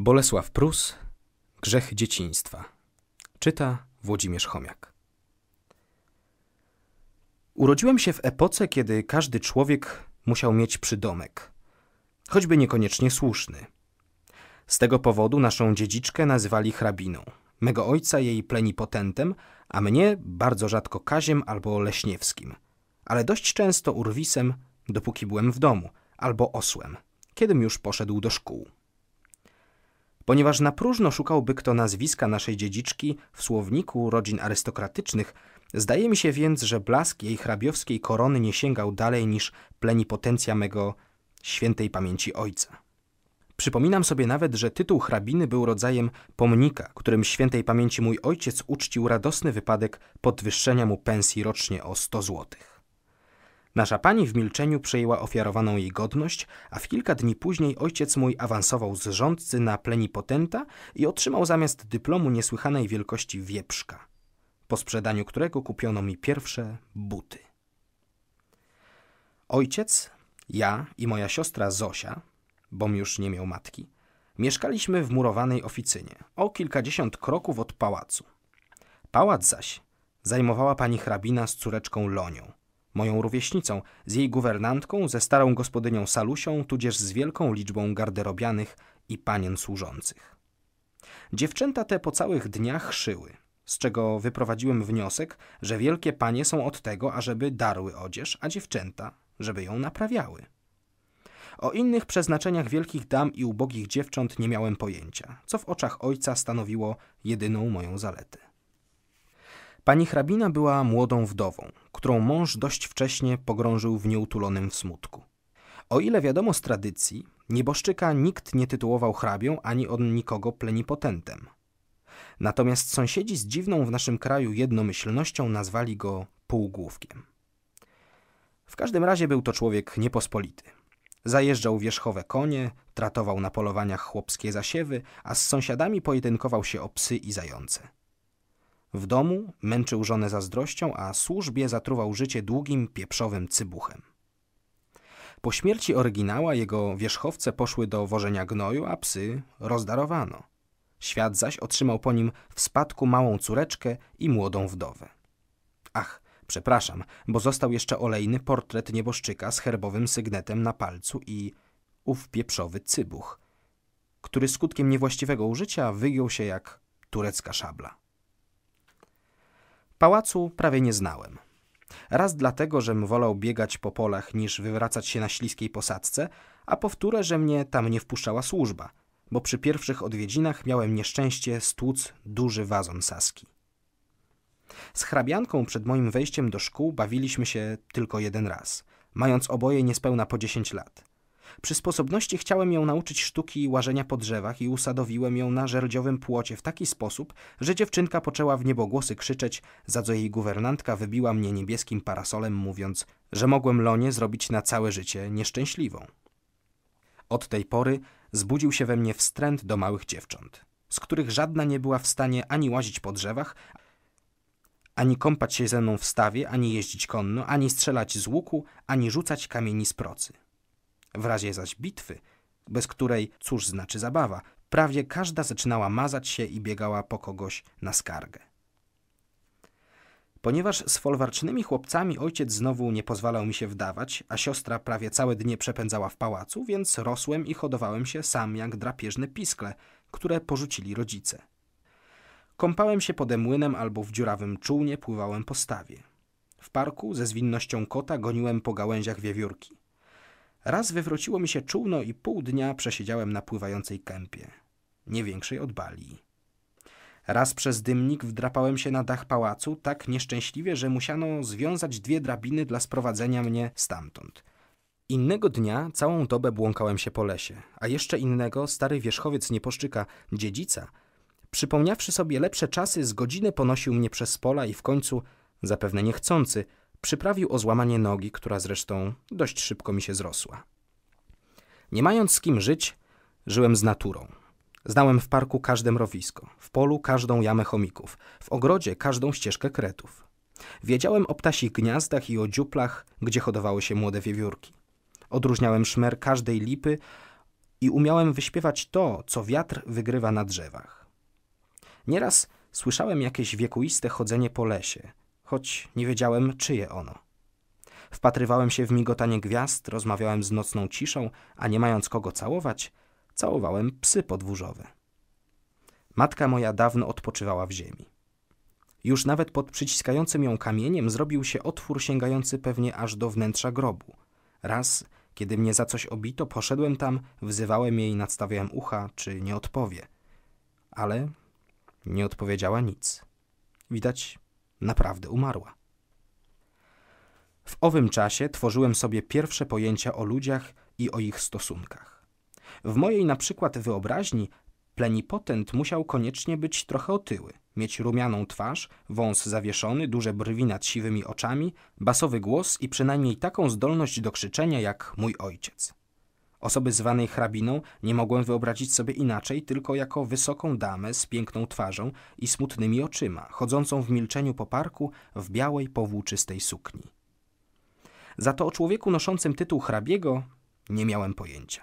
Bolesław Prus, Grzech dzieciństwa. Czyta Włodzimierz Chomiak. Urodziłem się w epoce, kiedy każdy człowiek musiał mieć przydomek, choćby niekoniecznie słuszny. Z tego powodu naszą dziedziczkę nazywali hrabiną, mego ojca jej plenipotentem, a mnie bardzo rzadko Kaziem albo Leśniewskim, ale dość często Urwisem, dopóki byłem w domu, albo Osłem, kiedym już poszedł do szkół ponieważ na próżno szukałby kto nazwiska naszej dziedziczki w słowniku rodzin arystokratycznych, zdaje mi się więc, że blask jej hrabiowskiej korony nie sięgał dalej niż plenipotencja mego świętej pamięci ojca. Przypominam sobie nawet, że tytuł hrabiny był rodzajem pomnika, którym świętej pamięci mój ojciec uczcił radosny wypadek podwyższenia mu pensji rocznie o 100 złotych. Nasza pani w milczeniu przejęła ofiarowaną jej godność, a w kilka dni później ojciec mój awansował z rządcy na plenipotenta i otrzymał zamiast dyplomu niesłychanej wielkości wieprzka, po sprzedaniu którego kupiono mi pierwsze buty. Ojciec, ja i moja siostra Zosia, bom już nie miał matki, mieszkaliśmy w murowanej oficynie, o kilkadziesiąt kroków od pałacu. Pałac zaś zajmowała pani hrabina z córeczką Lonią, moją rówieśnicą, z jej guwernantką, ze starą gospodynią Salusią, tudzież z wielką liczbą garderobianych i panien służących. Dziewczęta te po całych dniach szyły, z czego wyprowadziłem wniosek, że wielkie panie są od tego, ażeby darły odzież, a dziewczęta, żeby ją naprawiały. O innych przeznaczeniach wielkich dam i ubogich dziewcząt nie miałem pojęcia, co w oczach ojca stanowiło jedyną moją zaletę. Pani hrabina była młodą wdową, którą mąż dość wcześnie pogrążył w nieutulonym smutku. O ile wiadomo z tradycji, nieboszczyka nikt nie tytułował hrabią ani on nikogo plenipotentem. Natomiast sąsiedzi z dziwną w naszym kraju jednomyślnością nazwali go półgłówkiem. W każdym razie był to człowiek niepospolity. Zajeżdżał wierzchowe konie, tratował na polowaniach chłopskie zasiewy, a z sąsiadami pojedynkował się o psy i zające. W domu męczył żonę zazdrością, a służbie zatruwał życie długim, pieprzowym cybuchem. Po śmierci oryginała jego wierzchowce poszły do wożenia gnoju, a psy rozdarowano. Świat zaś otrzymał po nim w spadku małą córeczkę i młodą wdowę. Ach, przepraszam, bo został jeszcze olejny portret nieboszczyka z herbowym sygnetem na palcu i ów pieprzowy cybuch, który skutkiem niewłaściwego użycia wygiął się jak turecka szabla. Pałacu prawie nie znałem. Raz dlatego, żem wolał biegać po polach niż wywracać się na śliskiej posadzce, a powtórę, że mnie tam nie wpuszczała służba, bo przy pierwszych odwiedzinach miałem nieszczęście stłuc duży wazon saski. Z hrabianką przed moim wejściem do szkół bawiliśmy się tylko jeden raz, mając oboje niespełna po 10 lat. Przy sposobności chciałem ją nauczyć sztuki łażenia po drzewach i usadowiłem ją na żerdziowym płocie w taki sposób, że dziewczynka poczęła w niebogłosy krzyczeć, za co jej guwernantka wybiła mnie niebieskim parasolem, mówiąc, że mogłem Lonie zrobić na całe życie nieszczęśliwą. Od tej pory zbudził się we mnie wstręt do małych dziewcząt, z których żadna nie była w stanie ani łazić po drzewach, ani kąpać się ze mną w stawie, ani jeździć konno, ani strzelać z łuku, ani rzucać kamieni z procy. W razie zaś bitwy, bez której cóż znaczy zabawa, prawie każda zaczynała mazać się i biegała po kogoś na skargę. Ponieważ z folwarcznymi chłopcami ojciec znowu nie pozwalał mi się wdawać, a siostra prawie całe dnie przepędzała w pałacu, więc rosłem i hodowałem się sam jak drapieżne piskle, które porzucili rodzice. Kąpałem się pod młynem albo w dziurawym czółnie pływałem po stawie. W parku ze zwinnością kota goniłem po gałęziach wiewiórki. Raz wywróciło mi się czółno i pół dnia przesiedziałem na pływającej kępie, nie większej od bali. Raz przez dymnik wdrapałem się na dach pałacu tak nieszczęśliwie, że musiano związać dwie drabiny dla sprowadzenia mnie stamtąd. Innego dnia całą dobę błąkałem się po lesie, a jeszcze innego stary wierzchowiec nieposzczyka, dziedzica, przypomniawszy sobie lepsze czasy, z godziny ponosił mnie przez pola i w końcu, zapewne niechcący, przyprawił o złamanie nogi, która zresztą dość szybko mi się zrosła. Nie mając z kim żyć, żyłem z naturą. Znałem w parku każde mrowisko, w polu każdą jamę chomików, w ogrodzie każdą ścieżkę kretów. Wiedziałem o ptasich gniazdach i o dziuplach, gdzie hodowały się młode wiewiórki. Odróżniałem szmer każdej lipy i umiałem wyśpiewać to, co wiatr wygrywa na drzewach. Nieraz słyszałem jakieś wiekuiste chodzenie po lesie, choć nie wiedziałem, czyje ono. Wpatrywałem się w migotanie gwiazd, rozmawiałem z nocną ciszą, a nie mając kogo całować, całowałem psy podwórzowe. Matka moja dawno odpoczywała w ziemi. Już nawet pod przyciskającym ją kamieniem zrobił się otwór sięgający pewnie aż do wnętrza grobu. Raz, kiedy mnie za coś obito, poszedłem tam, wzywałem jej, nadstawiałem ucha, czy nie odpowie. Ale nie odpowiedziała nic. Widać, naprawdę umarła. W owym czasie tworzyłem sobie pierwsze pojęcia o ludziach i o ich stosunkach. W mojej na przykład wyobraźni plenipotent musiał koniecznie być trochę otyły, mieć rumianą twarz, wąs zawieszony, duże brwi nad siwymi oczami, basowy głos i przynajmniej taką zdolność do krzyczenia jak mój ojciec. Osoby zwanej hrabiną nie mogłem wyobrazić sobie inaczej, tylko jako wysoką damę z piękną twarzą i smutnymi oczyma, chodzącą w milczeniu po parku w białej, powłóczystej sukni. Za to o człowieku noszącym tytuł hrabiego nie miałem pojęcia.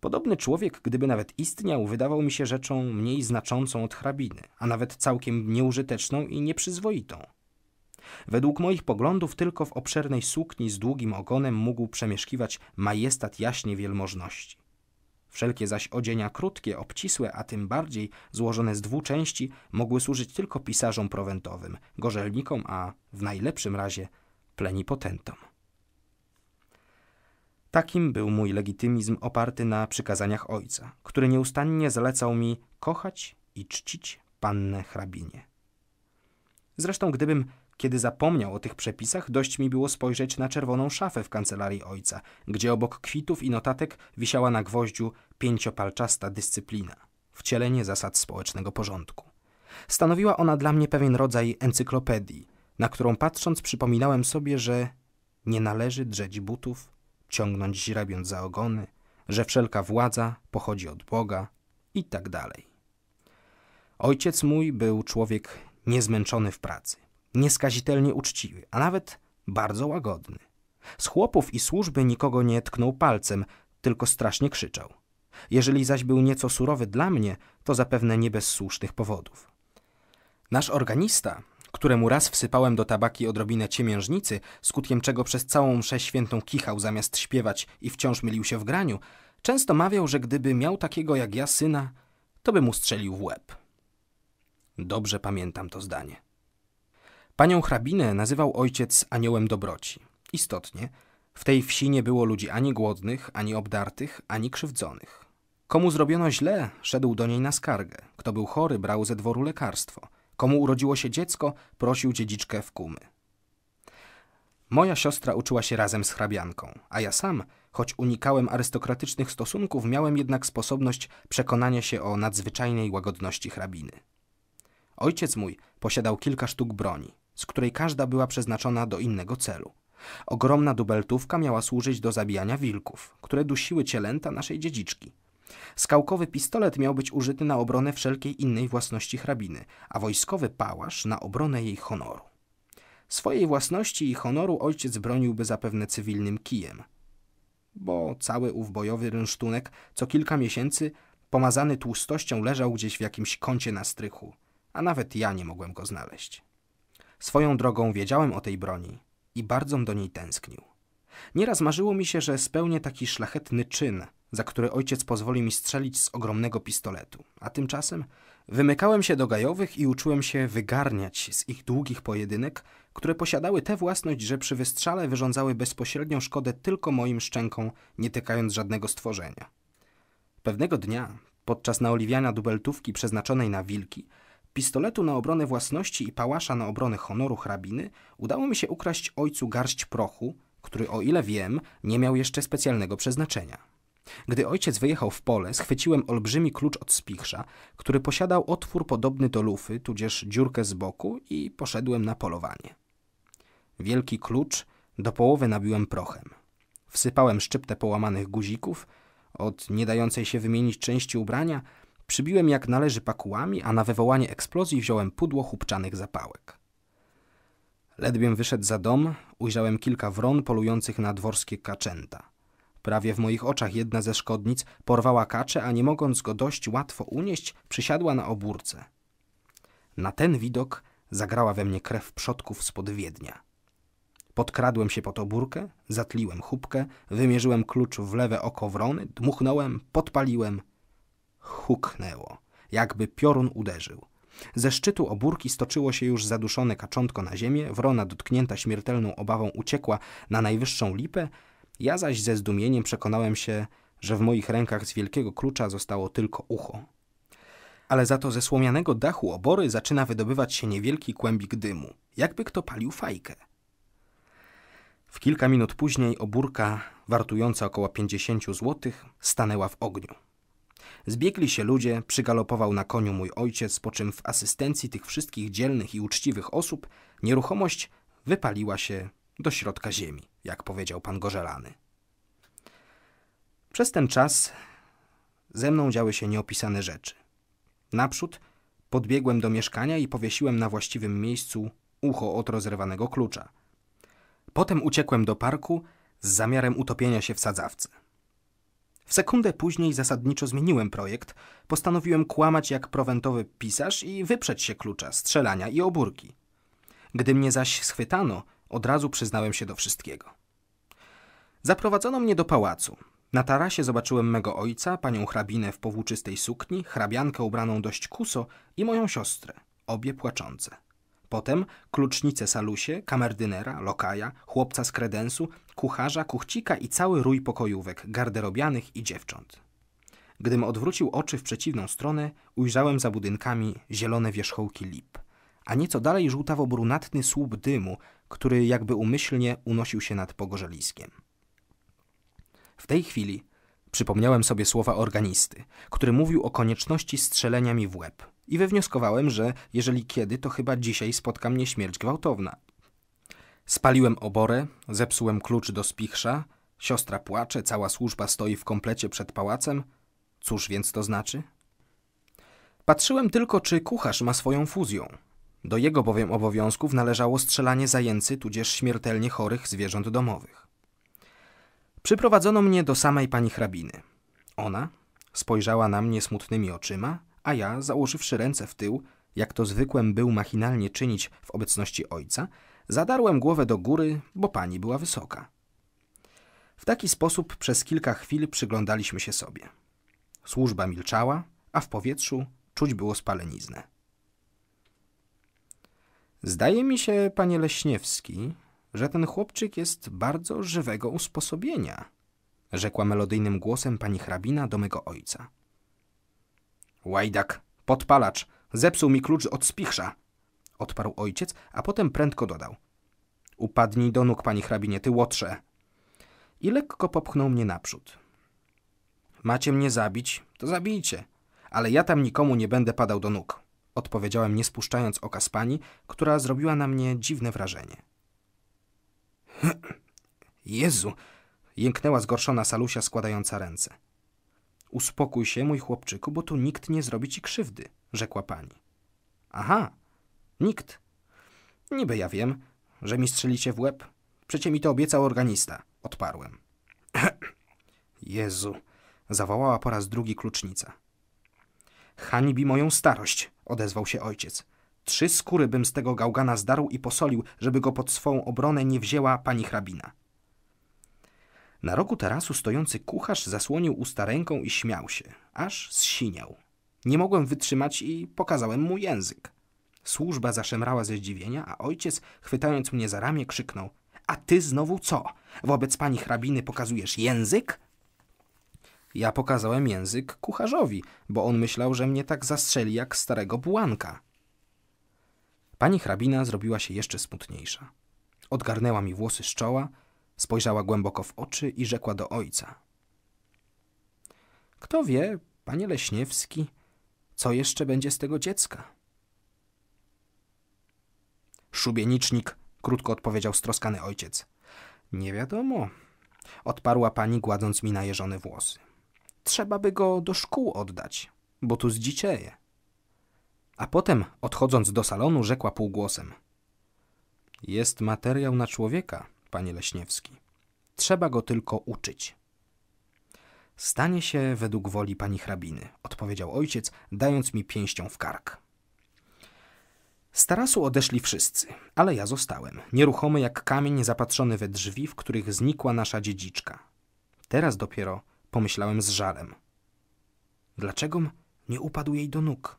Podobny człowiek, gdyby nawet istniał, wydawał mi się rzeczą mniej znaczącą od hrabiny, a nawet całkiem nieużyteczną i nieprzyzwoitą. Według moich poglądów tylko w obszernej sukni z długim ogonem mógł przemieszkiwać majestat jaśnie wielmożności. Wszelkie zaś odzienia krótkie, obcisłe, a tym bardziej złożone z dwu części, mogły służyć tylko pisarzom prowentowym, gorzelnikom, a w najlepszym razie plenipotentom. Takim był mój legitymizm oparty na przykazaniach ojca, który nieustannie zalecał mi kochać i czcić pannę hrabinie. Zresztą, gdybym kiedy zapomniał o tych przepisach, dość mi było spojrzeć na czerwoną szafę w kancelarii ojca, gdzie obok kwitów i notatek wisiała na gwoździu pięciopalczasta dyscyplina, wcielenie zasad społecznego porządku. Stanowiła ona dla mnie pewien rodzaj encyklopedii, na którą patrząc przypominałem sobie, że nie należy drzeć butów, ciągnąć źrebiąc za ogony, że wszelka władza pochodzi od Boga i tak dalej. Ojciec mój był człowiek niezmęczony w pracy nieskazitelnie uczciwy, a nawet bardzo łagodny. Z chłopów i służby nikogo nie tknął palcem, tylko strasznie krzyczał. Jeżeli zaś był nieco surowy dla mnie, to zapewne nie bez słusznych powodów. Nasz organista, któremu raz wsypałem do tabaki odrobinę ciemiężnicy, skutkiem czego przez całą mszę świętą kichał zamiast śpiewać i wciąż mylił się w graniu, często mawiał, że gdyby miał takiego jak ja syna, to by mu strzelił w łeb. Dobrze pamiętam to zdanie. Panią hrabinę nazywał ojciec aniołem dobroci. Istotnie, w tej wsi nie było ludzi ani głodnych, ani obdartych, ani krzywdzonych. Komu zrobiono źle, szedł do niej na skargę. Kto był chory, brał ze dworu lekarstwo. Komu urodziło się dziecko, prosił dziedziczkę w kumy. Moja siostra uczyła się razem z hrabianką, a ja sam, choć unikałem arystokratycznych stosunków, miałem jednak sposobność przekonania się o nadzwyczajnej łagodności hrabiny. Ojciec mój posiadał kilka sztuk broni z której każda była przeznaczona do innego celu. Ogromna dubeltówka miała służyć do zabijania wilków, które dusiły cielęta naszej dziedziczki. Skałkowy pistolet miał być użyty na obronę wszelkiej innej własności hrabiny, a wojskowy pałasz na obronę jej honoru. Swojej własności i honoru ojciec broniłby zapewne cywilnym kijem. Bo cały ów bojowy rynsztunek co kilka miesięcy pomazany tłustością leżał gdzieś w jakimś kącie na strychu, a nawet ja nie mogłem go znaleźć. Swoją drogą wiedziałem o tej broni i bardzo do niej tęsknił. Nieraz marzyło mi się, że spełnię taki szlachetny czyn, za który ojciec pozwoli mi strzelić z ogromnego pistoletu, a tymczasem wymykałem się do gajowych i uczyłem się wygarniać z ich długich pojedynek, które posiadały tę własność, że przy wystrzale wyrządzały bezpośrednią szkodę tylko moim szczękom, nie tykając żadnego stworzenia. Pewnego dnia, podczas naoliwiania dubeltówki przeznaczonej na wilki, pistoletu na obronę własności i pałasza na obronę honoru hrabiny udało mi się ukraść ojcu garść prochu, który o ile wiem, nie miał jeszcze specjalnego przeznaczenia. Gdy ojciec wyjechał w pole, schwyciłem olbrzymi klucz od spichrza, który posiadał otwór podobny do lufy, tudzież dziurkę z boku i poszedłem na polowanie. Wielki klucz do połowy nabiłem prochem. Wsypałem szczyptę połamanych guzików, od nie dającej się wymienić części ubrania – Przybiłem jak należy pakułami, a na wywołanie eksplozji wziąłem pudło chupczanych zapałek. Ledwiem wyszedł za dom, ujrzałem kilka wron polujących na dworskie kaczęta. Prawie w moich oczach jedna ze szkodnic porwała kacze, a nie mogąc go dość łatwo unieść, przysiadła na obórce. Na ten widok zagrała we mnie krew przodków spod Wiednia. Podkradłem się pod obórkę, zatliłem chupkę, wymierzyłem klucz w lewe oko wrony, dmuchnąłem, podpaliłem – huknęło, jakby piorun uderzył. Ze szczytu obórki stoczyło się już zaduszone kaczątko na ziemię, wrona dotknięta śmiertelną obawą uciekła na najwyższą lipę, ja zaś ze zdumieniem przekonałem się, że w moich rękach z wielkiego klucza zostało tylko ucho. Ale za to ze słomianego dachu obory zaczyna wydobywać się niewielki kłębik dymu, jakby kto palił fajkę. W kilka minut później obórka, wartująca około 50 złotych, stanęła w ogniu. Zbiegli się ludzie, przygalopował na koniu mój ojciec, po czym w asystencji tych wszystkich dzielnych i uczciwych osób nieruchomość wypaliła się do środka ziemi, jak powiedział pan Gorzelany. Przez ten czas ze mną działy się nieopisane rzeczy. Naprzód podbiegłem do mieszkania i powiesiłem na właściwym miejscu ucho od rozrywanego klucza. Potem uciekłem do parku z zamiarem utopienia się w sadzawce. W sekundę później zasadniczo zmieniłem projekt. Postanowiłem kłamać jak prowentowy pisarz i wyprzeć się klucza, strzelania i obórki. Gdy mnie zaś schwytano, od razu przyznałem się do wszystkiego. Zaprowadzono mnie do pałacu. Na tarasie zobaczyłem mego ojca, panią hrabinę w powłóczystej sukni, hrabiankę ubraną dość kuso i moją siostrę, obie płaczące. Potem klucznicę Salusie, kamerdynera, lokaja, chłopca z kredensu, kucharza, kuchcika i cały rój pokojówek, garderobianych i dziewcząt. Gdym odwrócił oczy w przeciwną stronę, ujrzałem za budynkami zielone wierzchołki lip, a nieco dalej żółtawo-brunatny słup dymu, który jakby umyślnie unosił się nad pogorzeliskiem. W tej chwili przypomniałem sobie słowa organisty, który mówił o konieczności strzelenia mi w łeb – i wywnioskowałem, że jeżeli kiedy, to chyba dzisiaj spotka mnie śmierć gwałtowna. Spaliłem oborę, zepsułem klucz do spichrza, siostra płacze, cała służba stoi w komplecie przed pałacem. Cóż więc to znaczy? Patrzyłem tylko, czy kucharz ma swoją fuzją. Do jego bowiem obowiązków należało strzelanie zajęcy, tudzież śmiertelnie chorych zwierząt domowych. Przyprowadzono mnie do samej pani hrabiny. Ona spojrzała na mnie smutnymi oczyma – a ja, założywszy ręce w tył, jak to zwykłem był machinalnie czynić w obecności ojca, zadarłem głowę do góry, bo pani była wysoka. W taki sposób przez kilka chwil przyglądaliśmy się sobie. Służba milczała, a w powietrzu czuć było spaleniznę. Zdaje mi się, panie Leśniewski, że ten chłopczyk jest bardzo żywego usposobienia, rzekła melodyjnym głosem pani hrabina do mego ojca. Łajdak, podpalacz, zepsuł mi klucz od spichrza. Odparł ojciec, a potem prędko dodał. Upadnij do nóg, pani hrabinie, ty łotrze. I lekko popchnął mnie naprzód. Macie mnie zabić, to zabijcie, ale ja tam nikomu nie będę padał do nóg. Odpowiedziałem, nie spuszczając oka z pani, która zrobiła na mnie dziwne wrażenie. Jezu! jęknęła zgorszona Salusia, składająca ręce. Uspokój się, mój chłopczyku, bo tu nikt nie zrobi ci krzywdy, rzekła pani. Aha, nikt. Niby ja wiem, że mi strzelicie w łeb. Przecie mi to obiecał organista, odparłem. Jezu, zawołała po raz drugi klucznica. Hanibi moją starość, odezwał się ojciec. Trzy skóry bym z tego gałgana zdarł i posolił, żeby go pod swą obronę nie wzięła pani hrabina. Na rogu tarasu stojący kucharz zasłonił usta ręką i śmiał się, aż zsiniał. Nie mogłem wytrzymać i pokazałem mu język. Służba zaszemrała ze zdziwienia, a ojciec, chwytając mnie za ramię, krzyknął – a ty znowu co? Wobec pani hrabiny pokazujesz język? Ja pokazałem język kucharzowi, bo on myślał, że mnie tak zastrzeli jak starego bułanka. Pani hrabina zrobiła się jeszcze smutniejsza. Odgarnęła mi włosy z czoła – Spojrzała głęboko w oczy i rzekła do ojca. Kto wie, panie Leśniewski, co jeszcze będzie z tego dziecka? Szubienicznik, krótko odpowiedział stroskany ojciec. Nie wiadomo, odparła pani, gładząc mi najeżone włosy. Trzeba by go do szkół oddać, bo tu zdzicieje. A potem, odchodząc do salonu, rzekła półgłosem. Jest materiał na człowieka panie Leśniewski. Trzeba go tylko uczyć. Stanie się według woli pani hrabiny, odpowiedział ojciec, dając mi pięścią w kark. Z tarasu odeszli wszyscy, ale ja zostałem, nieruchomy jak kamień zapatrzony we drzwi, w których znikła nasza dziedziczka. Teraz dopiero pomyślałem z żalem. Dlaczego nie upadł jej do nóg?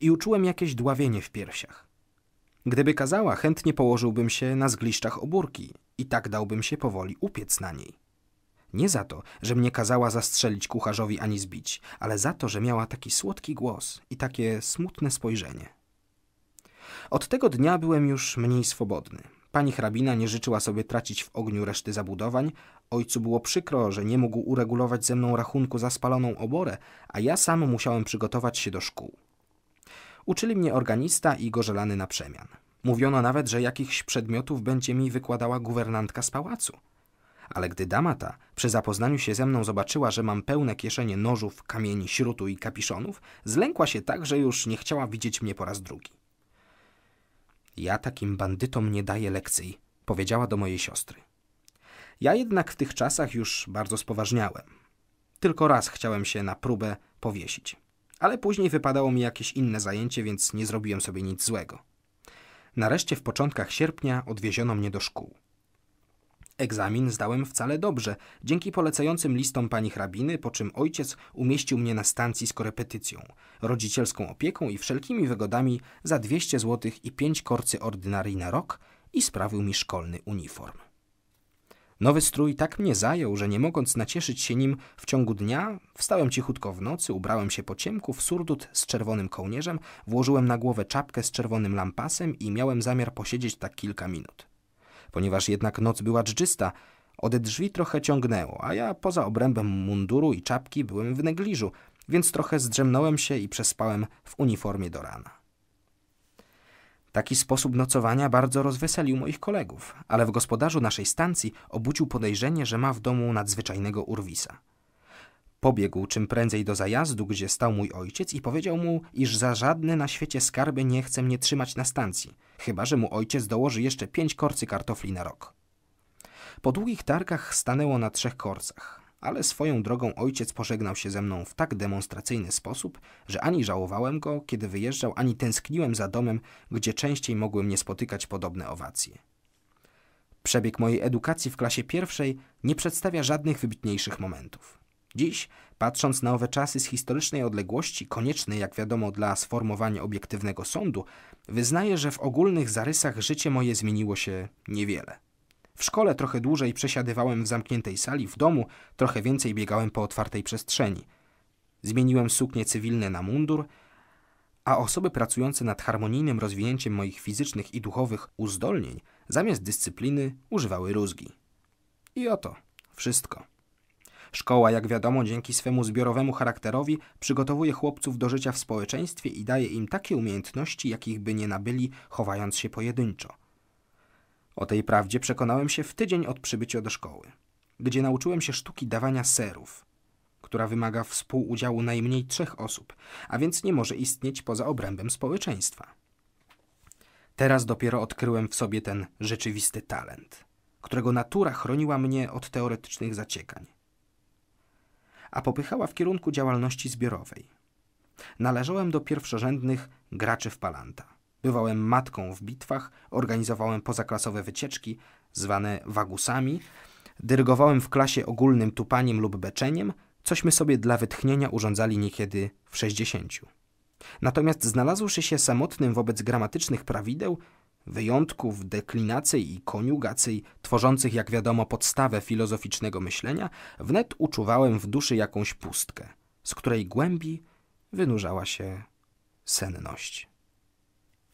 I uczułem jakieś dławienie w piersiach. Gdyby kazała, chętnie położyłbym się na zgliszczach obórki i tak dałbym się powoli upiec na niej. Nie za to, że mnie kazała zastrzelić kucharzowi ani zbić, ale za to, że miała taki słodki głos i takie smutne spojrzenie. Od tego dnia byłem już mniej swobodny. Pani hrabina nie życzyła sobie tracić w ogniu reszty zabudowań, ojcu było przykro, że nie mógł uregulować ze mną rachunku za spaloną oborę, a ja sam musiałem przygotować się do szkół. Uczyli mnie organista i gorzelany na przemian. Mówiono nawet, że jakichś przedmiotów będzie mi wykładała guwernantka z pałacu. Ale gdy dama ta przy zapoznaniu się ze mną zobaczyła, że mam pełne kieszenie nożów, kamieni, śrutu i kapiszonów, zlękła się tak, że już nie chciała widzieć mnie po raz drugi. Ja takim bandytom nie daję lekcji, powiedziała do mojej siostry. Ja jednak w tych czasach już bardzo spoważniałem. Tylko raz chciałem się na próbę powiesić ale później wypadało mi jakieś inne zajęcie, więc nie zrobiłem sobie nic złego. Nareszcie w początkach sierpnia odwieziono mnie do szkół. Egzamin zdałem wcale dobrze, dzięki polecającym listom pani hrabiny, po czym ojciec umieścił mnie na stacji z korepetycją, rodzicielską opieką i wszelkimi wygodami za 200 zł i 5 korcy ordynarii na rok i sprawił mi szkolny uniform. Nowy strój tak mnie zajął, że nie mogąc nacieszyć się nim w ciągu dnia, wstałem cichutko w nocy, ubrałem się po ciemku w surdut z czerwonym kołnierzem, włożyłem na głowę czapkę z czerwonym lampasem i miałem zamiar posiedzieć tak kilka minut. Ponieważ jednak noc była dżdżysta, ode drzwi trochę ciągnęło, a ja poza obrębem munduru i czapki byłem w negliżu, więc trochę zdrzemnąłem się i przespałem w uniformie do rana. Taki sposób nocowania bardzo rozweselił moich kolegów, ale w gospodarzu naszej stacji obudził podejrzenie, że ma w domu nadzwyczajnego urwisa. Pobiegł czym prędzej do zajazdu, gdzie stał mój ojciec i powiedział mu, iż za żadne na świecie skarby nie chce mnie trzymać na stacji, chyba że mu ojciec dołoży jeszcze pięć korcy kartofli na rok. Po długich targach stanęło na trzech korcach ale swoją drogą ojciec pożegnał się ze mną w tak demonstracyjny sposób, że ani żałowałem go, kiedy wyjeżdżał, ani tęskniłem za domem, gdzie częściej mogły mnie spotykać podobne owacje. Przebieg mojej edukacji w klasie pierwszej nie przedstawia żadnych wybitniejszych momentów. Dziś, patrząc na owe czasy z historycznej odległości, konieczne, jak wiadomo, dla sformowania obiektywnego sądu, wyznaję, że w ogólnych zarysach życie moje zmieniło się niewiele. W szkole trochę dłużej przesiadywałem w zamkniętej sali, w domu trochę więcej biegałem po otwartej przestrzeni. Zmieniłem suknie cywilne na mundur, a osoby pracujące nad harmonijnym rozwinięciem moich fizycznych i duchowych uzdolnień zamiast dyscypliny używały rózgi. I oto wszystko. Szkoła, jak wiadomo, dzięki swemu zbiorowemu charakterowi przygotowuje chłopców do życia w społeczeństwie i daje im takie umiejętności, jakich by nie nabyli, chowając się pojedynczo. O tej prawdzie przekonałem się w tydzień od przybycia do szkoły, gdzie nauczyłem się sztuki dawania serów, która wymaga współudziału najmniej trzech osób, a więc nie może istnieć poza obrębem społeczeństwa. Teraz dopiero odkryłem w sobie ten rzeczywisty talent, którego natura chroniła mnie od teoretycznych zaciekań, a popychała w kierunku działalności zbiorowej. Należałem do pierwszorzędnych graczy w palanta. Bywałem matką w bitwach, organizowałem pozaklasowe wycieczki, zwane wagusami, dyrygowałem w klasie ogólnym tupaniem lub beczeniem, cośmy sobie dla wytchnienia urządzali niekiedy w sześćdziesięciu. Natomiast znalazłszy się samotnym wobec gramatycznych prawideł, wyjątków, deklinacji i koniugacji, tworzących, jak wiadomo, podstawę filozoficznego myślenia, wnet uczuwałem w duszy jakąś pustkę, z której głębi wynurzała się senność.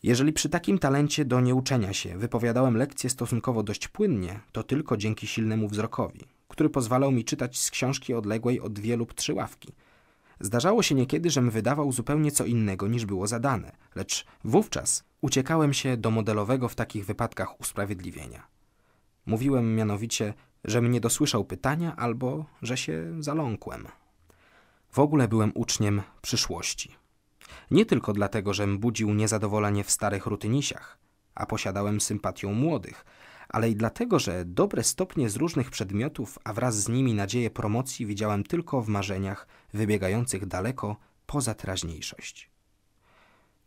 Jeżeli przy takim talencie do nieuczenia się wypowiadałem lekcje stosunkowo dość płynnie, to tylko dzięki silnemu wzrokowi, który pozwalał mi czytać z książki odległej o dwie lub trzy ławki. Zdarzało się niekiedy, żem wydawał zupełnie co innego niż było zadane, lecz wówczas uciekałem się do modelowego w takich wypadkach usprawiedliwienia. Mówiłem mianowicie, że mnie dosłyszał pytania albo że się zaląkłem. W ogóle byłem uczniem przyszłości. Nie tylko dlatego, że budził niezadowolenie w starych rutynisiach, a posiadałem sympatią młodych, ale i dlatego, że dobre stopnie z różnych przedmiotów, a wraz z nimi nadzieję promocji widziałem tylko w marzeniach wybiegających daleko poza teraźniejszość.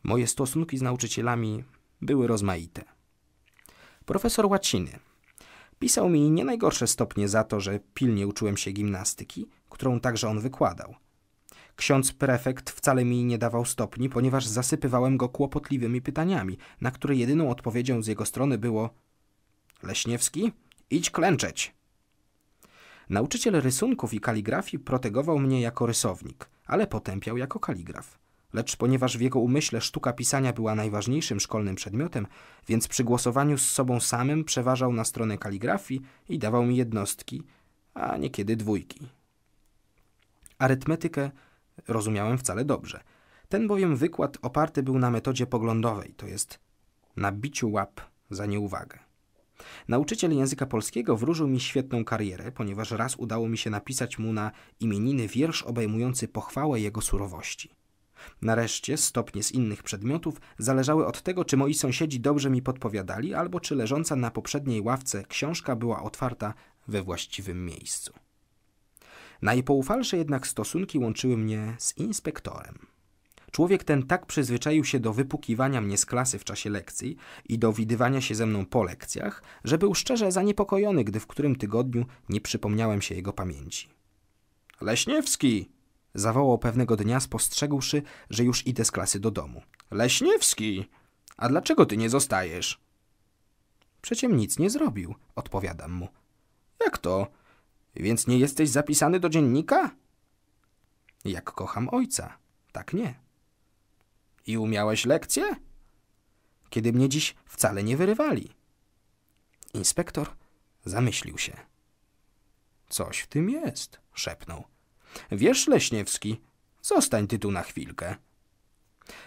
Moje stosunki z nauczycielami były rozmaite. Profesor Łaciny pisał mi nie najgorsze stopnie za to, że pilnie uczyłem się gimnastyki, którą także on wykładał – Ksiądz prefekt wcale mi nie dawał stopni, ponieważ zasypywałem go kłopotliwymi pytaniami, na które jedyną odpowiedzią z jego strony było Leśniewski, idź klęczeć. Nauczyciel rysunków i kaligrafii protegował mnie jako rysownik, ale potępiał jako kaligraf. Lecz ponieważ w jego umyśle sztuka pisania była najważniejszym szkolnym przedmiotem, więc przy głosowaniu z sobą samym przeważał na stronę kaligrafii i dawał mi jednostki, a niekiedy dwójki. Arytmetykę rozumiałem wcale dobrze. Ten bowiem wykład oparty był na metodzie poglądowej, to jest na biciu łap za nieuwagę. Nauczyciel języka polskiego wróżył mi świetną karierę, ponieważ raz udało mi się napisać mu na imieniny wiersz obejmujący pochwałę jego surowości. Nareszcie stopnie z innych przedmiotów zależały od tego, czy moi sąsiedzi dobrze mi podpowiadali, albo czy leżąca na poprzedniej ławce książka była otwarta we właściwym miejscu. Najpoufalsze jednak stosunki łączyły mnie z inspektorem. Człowiek ten tak przyzwyczaił się do wypukiwania mnie z klasy w czasie lekcji i do widywania się ze mną po lekcjach, że był szczerze zaniepokojony, gdy w którym tygodniu nie przypomniałem się jego pamięci. Leśniewski! zawołał pewnego dnia, spostrzegłszy, że już idę z klasy do domu. Leśniewski! A dlaczego ty nie zostajesz? Przeciem nic nie zrobił, odpowiadam mu. Jak to? Więc nie jesteś zapisany do dziennika? Jak kocham ojca, tak nie. I umiałeś lekcję? Kiedy mnie dziś wcale nie wyrywali. Inspektor zamyślił się. Coś w tym jest, szepnął. Wiesz, Leśniewski, zostań ty tu na chwilkę.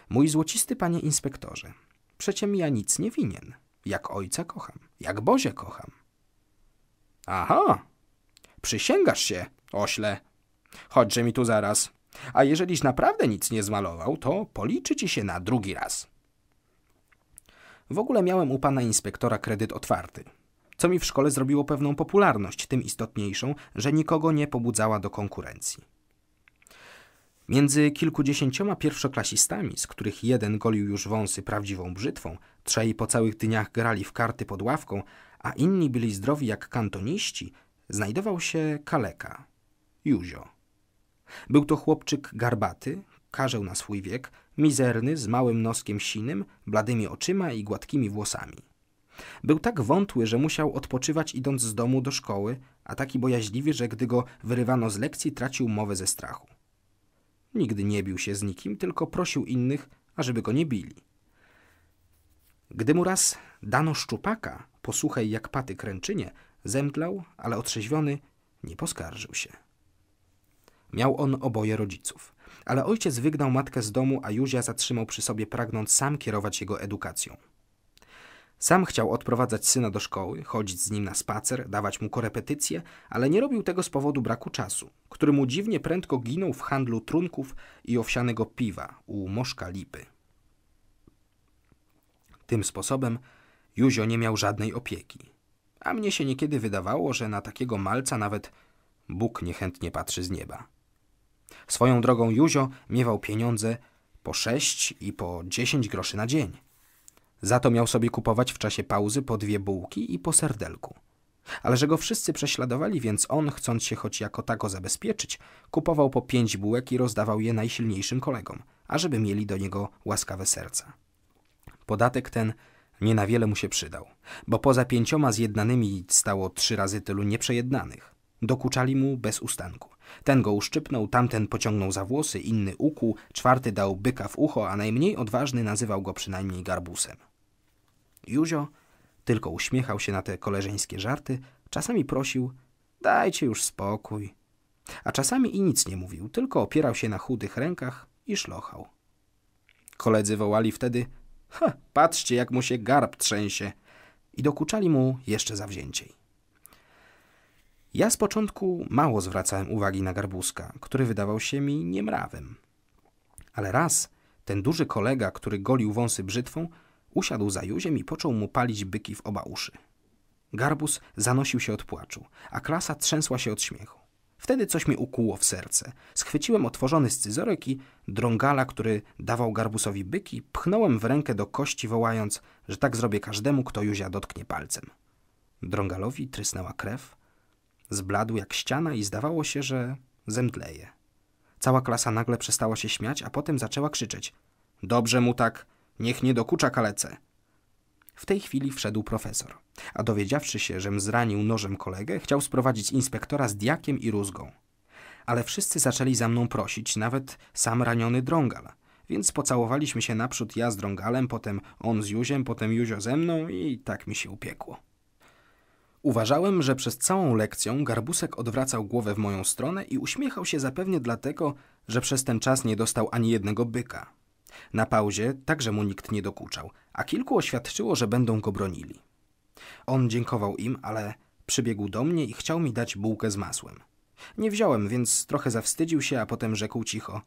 Mój złocisty panie inspektorze, przeciem ja nic nie winien. Jak ojca kocham, jak Bozie kocham. Aha, Przysięgasz się, ośle. Chodźże mi tu zaraz. A jeżeliś naprawdę nic nie zmalował, to policzy ci się na drugi raz. W ogóle miałem u pana inspektora kredyt otwarty, co mi w szkole zrobiło pewną popularność, tym istotniejszą, że nikogo nie pobudzała do konkurencji. Między kilkudziesięcioma pierwszoklasistami, z których jeden golił już wąsy prawdziwą brzytwą, trzej po całych dniach grali w karty pod ławką, a inni byli zdrowi jak kantoniści, znajdował się kaleka, Józio. Był to chłopczyk garbaty, karzeł na swój wiek, mizerny, z małym noskiem sinym, bladymi oczyma i gładkimi włosami. Był tak wątły, że musiał odpoczywać idąc z domu do szkoły, a taki bojaźliwy, że gdy go wyrywano z lekcji, tracił mowę ze strachu. Nigdy nie bił się z nikim, tylko prosił innych, ażeby go nie bili. Gdy mu raz dano szczupaka, po suchej jak paty kręczynie, Zemdlał, ale otrzeźwiony nie poskarżył się. Miał on oboje rodziców, ale ojciec wygnał matkę z domu, a Józia zatrzymał przy sobie, pragnąc sam kierować jego edukacją. Sam chciał odprowadzać syna do szkoły, chodzić z nim na spacer, dawać mu korepetycje, ale nie robił tego z powodu braku czasu, który mu dziwnie prędko ginął w handlu trunków i owsianego piwa u moszka lipy. Tym sposobem Józio nie miał żadnej opieki a mnie się niekiedy wydawało, że na takiego malca nawet Bóg niechętnie patrzy z nieba. Swoją drogą Józio miewał pieniądze po sześć i po dziesięć groszy na dzień. Za to miał sobie kupować w czasie pauzy po dwie bułki i po serdelku. Ale że go wszyscy prześladowali, więc on, chcąc się choć jako tako zabezpieczyć, kupował po pięć bułek i rozdawał je najsilniejszym kolegom, ażeby mieli do niego łaskawe serca. Podatek ten nie na wiele mu się przydał, bo poza pięcioma zjednanymi stało trzy razy tylu nieprzejednanych. Dokuczali mu bez ustanku. Ten go uszczypnął, tamten pociągnął za włosy, inny ukuł, czwarty dał byka w ucho, a najmniej odważny nazywał go przynajmniej garbusem. Józio tylko uśmiechał się na te koleżeńskie żarty, czasami prosił – dajcie już spokój. A czasami i nic nie mówił, tylko opierał się na chudych rękach i szlochał. Koledzy wołali wtedy – Ha, patrzcie, jak mu się garb trzęsie. I dokuczali mu jeszcze zawzięciej. Ja z początku mało zwracałem uwagi na garbuska, który wydawał się mi niemrawym, Ale raz ten duży kolega, który golił wąsy brzytwą, usiadł za Józiem i począł mu palić byki w oba uszy. Garbus zanosił się od płaczu, a klasa trzęsła się od śmiechu. Wtedy coś mi ukuło w serce. Schwyciłem otworzony scyzorek i drągala, który dawał garbusowi byki, pchnąłem w rękę do kości, wołając, że tak zrobię każdemu, kto Józia dotknie palcem. Drągalowi trysnęła krew. Zbladł jak ściana i zdawało się, że zemdleje. Cała klasa nagle przestała się śmiać, a potem zaczęła krzyczeć. Dobrze mu tak, niech nie dokucza kalece. W tej chwili wszedł profesor a dowiedziawszy się, żem zranił nożem kolegę, chciał sprowadzić inspektora z diakiem i rózgą. Ale wszyscy zaczęli za mną prosić, nawet sam raniony drągal. Więc pocałowaliśmy się naprzód ja z drągalem, potem on z Juziem, potem Juzio ze mną i tak mi się upiekło. Uważałem, że przez całą lekcję garbusek odwracał głowę w moją stronę i uśmiechał się zapewnie dlatego, że przez ten czas nie dostał ani jednego byka. Na pauzie także mu nikt nie dokuczał, a kilku oświadczyło, że będą go bronili. On dziękował im, ale przybiegł do mnie i chciał mi dać bułkę z masłem. Nie wziąłem, więc trochę zawstydził się, a potem rzekł cicho.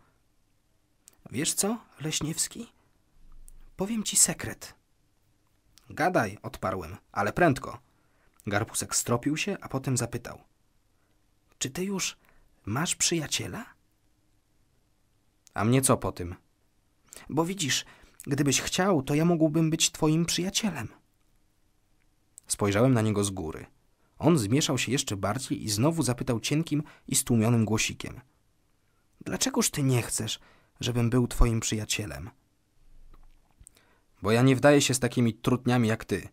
Wiesz co, Leśniewski? Powiem ci sekret. Gadaj, odparłem, ale prędko. Garpusek stropił się, a potem zapytał. Czy ty już masz przyjaciela? A mnie co po tym? Bo widzisz, gdybyś chciał, to ja mógłbym być twoim przyjacielem. Spojrzałem na niego z góry. On zmieszał się jeszcze bardziej i znowu zapytał cienkim i stłumionym głosikiem. Dlaczegoż ty nie chcesz, żebym był twoim przyjacielem? Bo ja nie wdaję się z takimi trudniami jak ty,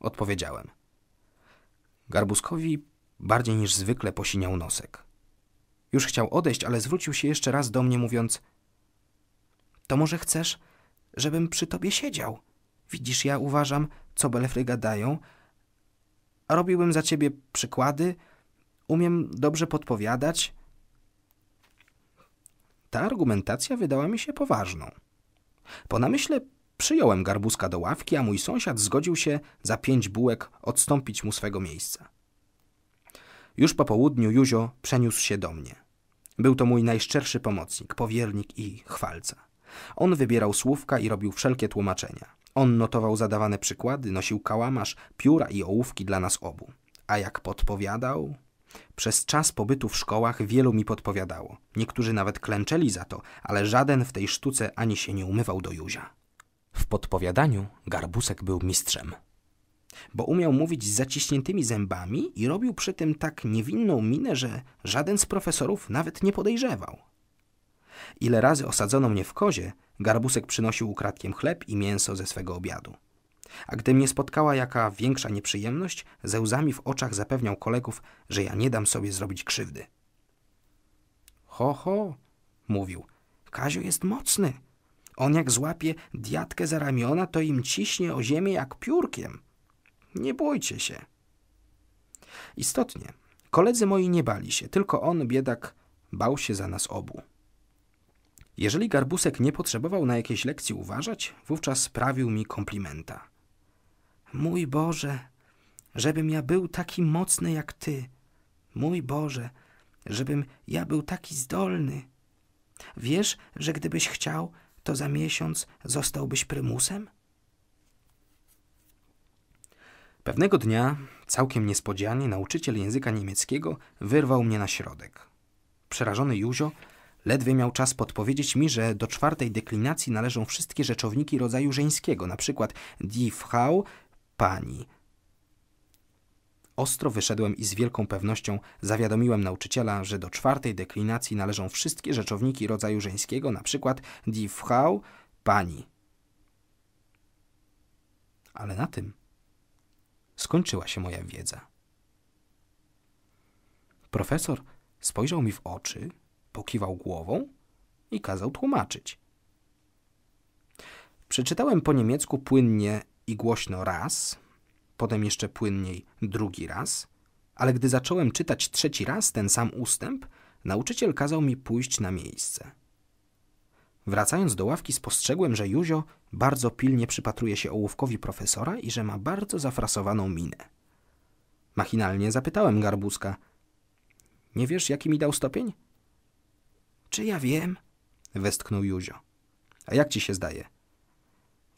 odpowiedziałem. Garbuskowi bardziej niż zwykle posiniał nosek. Już chciał odejść, ale zwrócił się jeszcze raz do mnie, mówiąc: To może chcesz, żebym przy tobie siedział? Widzisz, ja uważam, co belefry gadają, robiłbym za ciebie przykłady, umiem dobrze podpowiadać. Ta argumentacja wydała mi się poważną. Po namyśle przyjąłem garbuska do ławki, a mój sąsiad zgodził się za pięć bułek odstąpić mu swego miejsca. Już po południu Juzio przeniósł się do mnie. Był to mój najszczerszy pomocnik, powiernik i chwalca. On wybierał słówka i robił wszelkie tłumaczenia. On notował zadawane przykłady, nosił kałamarz, pióra i ołówki dla nas obu. A jak podpowiadał? Przez czas pobytu w szkołach wielu mi podpowiadało. Niektórzy nawet klęczeli za to, ale żaden w tej sztuce ani się nie umywał do Józia. W podpowiadaniu Garbusek był mistrzem. Bo umiał mówić z zaciśniętymi zębami i robił przy tym tak niewinną minę, że żaden z profesorów nawet nie podejrzewał. Ile razy osadzono mnie w kozie, garbusek przynosił ukradkiem chleb i mięso ze swego obiadu. A gdy mnie spotkała jaka większa nieprzyjemność, ze łzami w oczach zapewniał kolegów, że ja nie dam sobie zrobić krzywdy. Ho, ho, mówił, Kazio jest mocny. On jak złapie diatkę za ramiona, to im ciśnie o ziemię jak piórkiem. Nie bójcie się. Istotnie, koledzy moi nie bali się, tylko on, biedak, bał się za nas obu. Jeżeli garbusek nie potrzebował na jakieś lekcji uważać, wówczas sprawił mi komplimenta. Mój Boże, żebym ja był taki mocny jak Ty. Mój Boże, żebym ja był taki zdolny. Wiesz, że gdybyś chciał, to za miesiąc zostałbyś prymusem? Pewnego dnia, całkiem niespodzianie, nauczyciel języka niemieckiego wyrwał mnie na środek. Przerażony Józio Ledwie miał czas podpowiedzieć mi, że do czwartej deklinacji należą wszystkie rzeczowniki rodzaju żeńskiego, np. die Frau, pani. Ostro wyszedłem i z wielką pewnością zawiadomiłem nauczyciela, że do czwartej deklinacji należą wszystkie rzeczowniki rodzaju żeńskiego, np. die Frau, pani. Ale na tym skończyła się moja wiedza. Profesor spojrzał mi w oczy Pokiwał głową i kazał tłumaczyć. Przeczytałem po niemiecku płynnie i głośno raz, potem jeszcze płynniej drugi raz, ale gdy zacząłem czytać trzeci raz ten sam ustęp, nauczyciel kazał mi pójść na miejsce. Wracając do ławki, spostrzegłem, że Józio bardzo pilnie przypatruje się ołówkowi profesora i że ma bardzo zafrasowaną minę. Machinalnie zapytałem garbuska: Nie wiesz, jaki mi dał stopień? Czy ja wiem? Westchnął Józio. A jak ci się zdaje?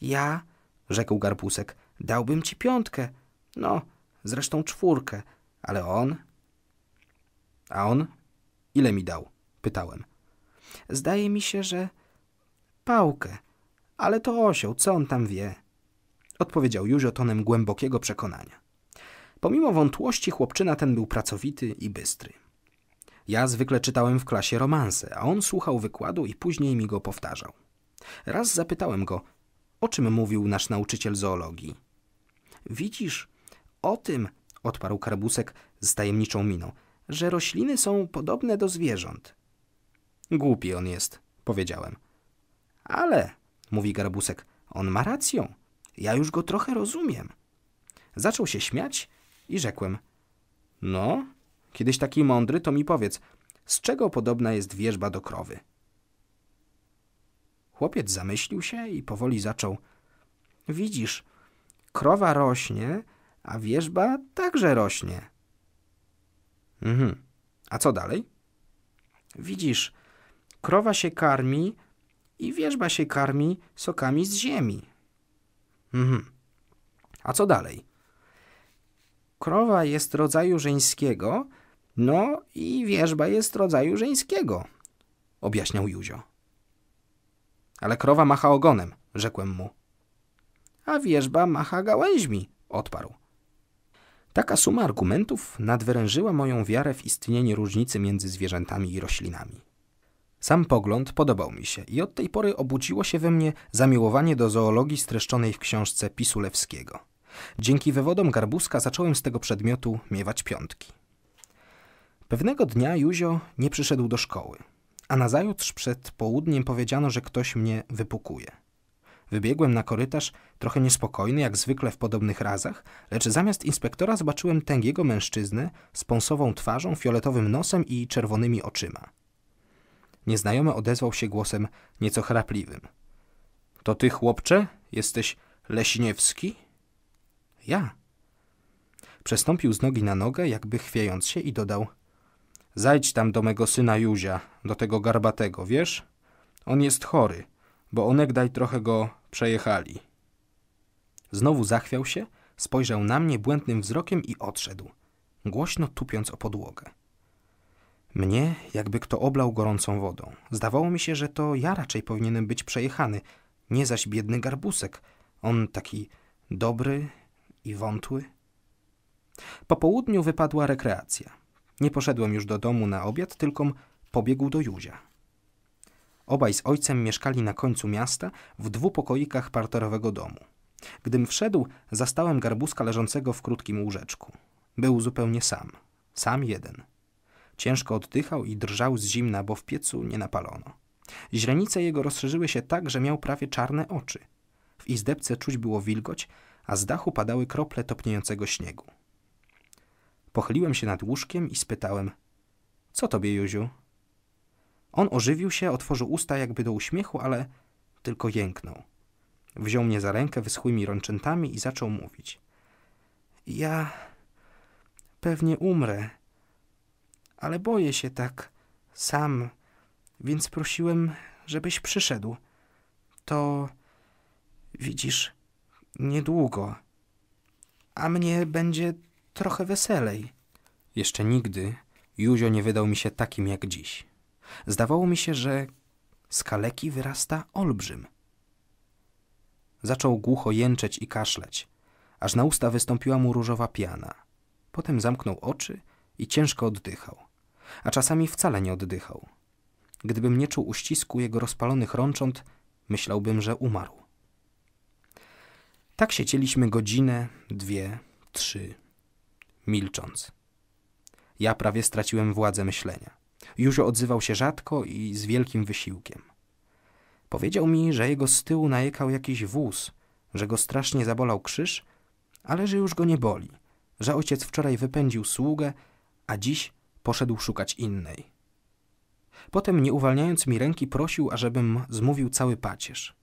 Ja, rzekł Garpusek. dałbym ci piątkę. No, zresztą czwórkę. Ale on? A on? Ile mi dał? Pytałem. Zdaje mi się, że pałkę. Ale to osioł, co on tam wie? Odpowiedział Józio tonem głębokiego przekonania. Pomimo wątłości chłopczyna ten był pracowity i bystry. Ja zwykle czytałem w klasie romanse, a on słuchał wykładu i później mi go powtarzał. Raz zapytałem go, o czym mówił nasz nauczyciel zoologii. Widzisz, o tym, odparł karbusek z tajemniczą miną, że rośliny są podobne do zwierząt. Głupi on jest, powiedziałem. Ale, mówi garbusek, on ma rację. Ja już go trochę rozumiem. Zaczął się śmiać i rzekłem: No, Kiedyś taki mądry, to mi powiedz, z czego podobna jest wierzba do krowy? Chłopiec zamyślił się i powoli zaczął. Widzisz, krowa rośnie, a wierzba także rośnie. Mhm. A co dalej? Widzisz, krowa się karmi i wierzba się karmi sokami z ziemi. Mhm. A co dalej? Krowa jest rodzaju żeńskiego, no i wierzba jest rodzaju żeńskiego, objaśniał Józio. Ale krowa macha ogonem, rzekłem mu. A wierzba macha gałęźmi, odparł. Taka suma argumentów nadwyrężyła moją wiarę w istnienie różnicy między zwierzętami i roślinami. Sam pogląd podobał mi się i od tej pory obudziło się we mnie zamiłowanie do zoologii streszczonej w książce Pisulewskiego. Dzięki wywodom Garbuska zacząłem z tego przedmiotu miewać piątki. Pewnego dnia Józio nie przyszedł do szkoły, a nazajutrz przed południem powiedziano, że ktoś mnie wypukuje. Wybiegłem na korytarz, trochę niespokojny, jak zwykle w podobnych razach, lecz zamiast inspektora zobaczyłem tęgiego mężczyznę z pąsową twarzą, fioletowym nosem i czerwonymi oczyma. Nieznajomy odezwał się głosem nieco chrapliwym. To ty, chłopcze? Jesteś Leśniewski? Ja. Przestąpił z nogi na nogę, jakby chwiejąc się i dodał – Zajdź tam do mego syna Józia, do tego garbatego, wiesz? On jest chory, bo onegdaj trochę go przejechali. Znowu zachwiał się, spojrzał na mnie błędnym wzrokiem i odszedł, głośno tupiąc o podłogę. Mnie jakby kto oblał gorącą wodą. Zdawało mi się, że to ja raczej powinienem być przejechany, nie zaś biedny garbusek. On taki dobry i wątły. Po południu wypadła rekreacja. Nie poszedłem już do domu na obiad, tylko pobiegł do Józia. Obaj z ojcem mieszkali na końcu miasta w dwupokoikach parterowego domu. Gdym wszedł, zastałem garbuska leżącego w krótkim łóżeczku. Był zupełnie sam, sam jeden. Ciężko oddychał i drżał z zimna, bo w piecu nie napalono. Źrenice jego rozszerzyły się tak, że miał prawie czarne oczy. W izdebce czuć było wilgoć, a z dachu padały krople topniejącego śniegu. Pochyliłem się nad łóżkiem i spytałem: Co tobie, Józiu? On ożywił się, otworzył usta jakby do uśmiechu, ale tylko jęknął. Wziął mnie za rękę wyschłymi rączętami i zaczął mówić. Ja pewnie umrę, ale boję się tak sam, więc prosiłem, żebyś przyszedł. To widzisz, niedługo. A mnie będzie trochę weselej. Jeszcze nigdy Józio nie wydał mi się takim jak dziś. Zdawało mi się, że z kaleki wyrasta olbrzym. Zaczął głucho jęczeć i kaszleć, aż na usta wystąpiła mu różowa piana. Potem zamknął oczy i ciężko oddychał, a czasami wcale nie oddychał. Gdybym nie czuł uścisku jego rozpalonych rącząt, myślałbym, że umarł. Tak siedzieliśmy godzinę, dwie, trzy, milcząc. Ja prawie straciłem władzę myślenia. Juzio odzywał się rzadko i z wielkim wysiłkiem. Powiedział mi, że jego z tyłu najekał jakiś wóz, że go strasznie zabolał krzyż, ale że już go nie boli, że ojciec wczoraj wypędził sługę, a dziś poszedł szukać innej. Potem, nie uwalniając mi ręki, prosił, ażebym zmówił cały pacierz.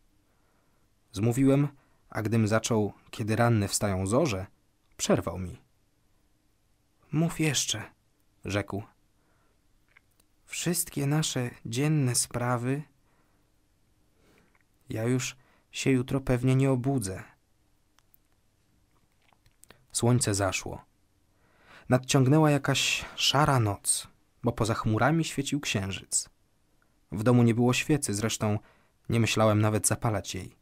Zmówiłem, a gdym zaczął, kiedy ranne wstają zorze, przerwał mi. Mów jeszcze, rzekł. Wszystkie nasze dzienne sprawy. Ja już się jutro pewnie nie obudzę. Słońce zaszło. Nadciągnęła jakaś szara noc, bo poza chmurami świecił księżyc. W domu nie było świecy, zresztą nie myślałem nawet zapalać jej.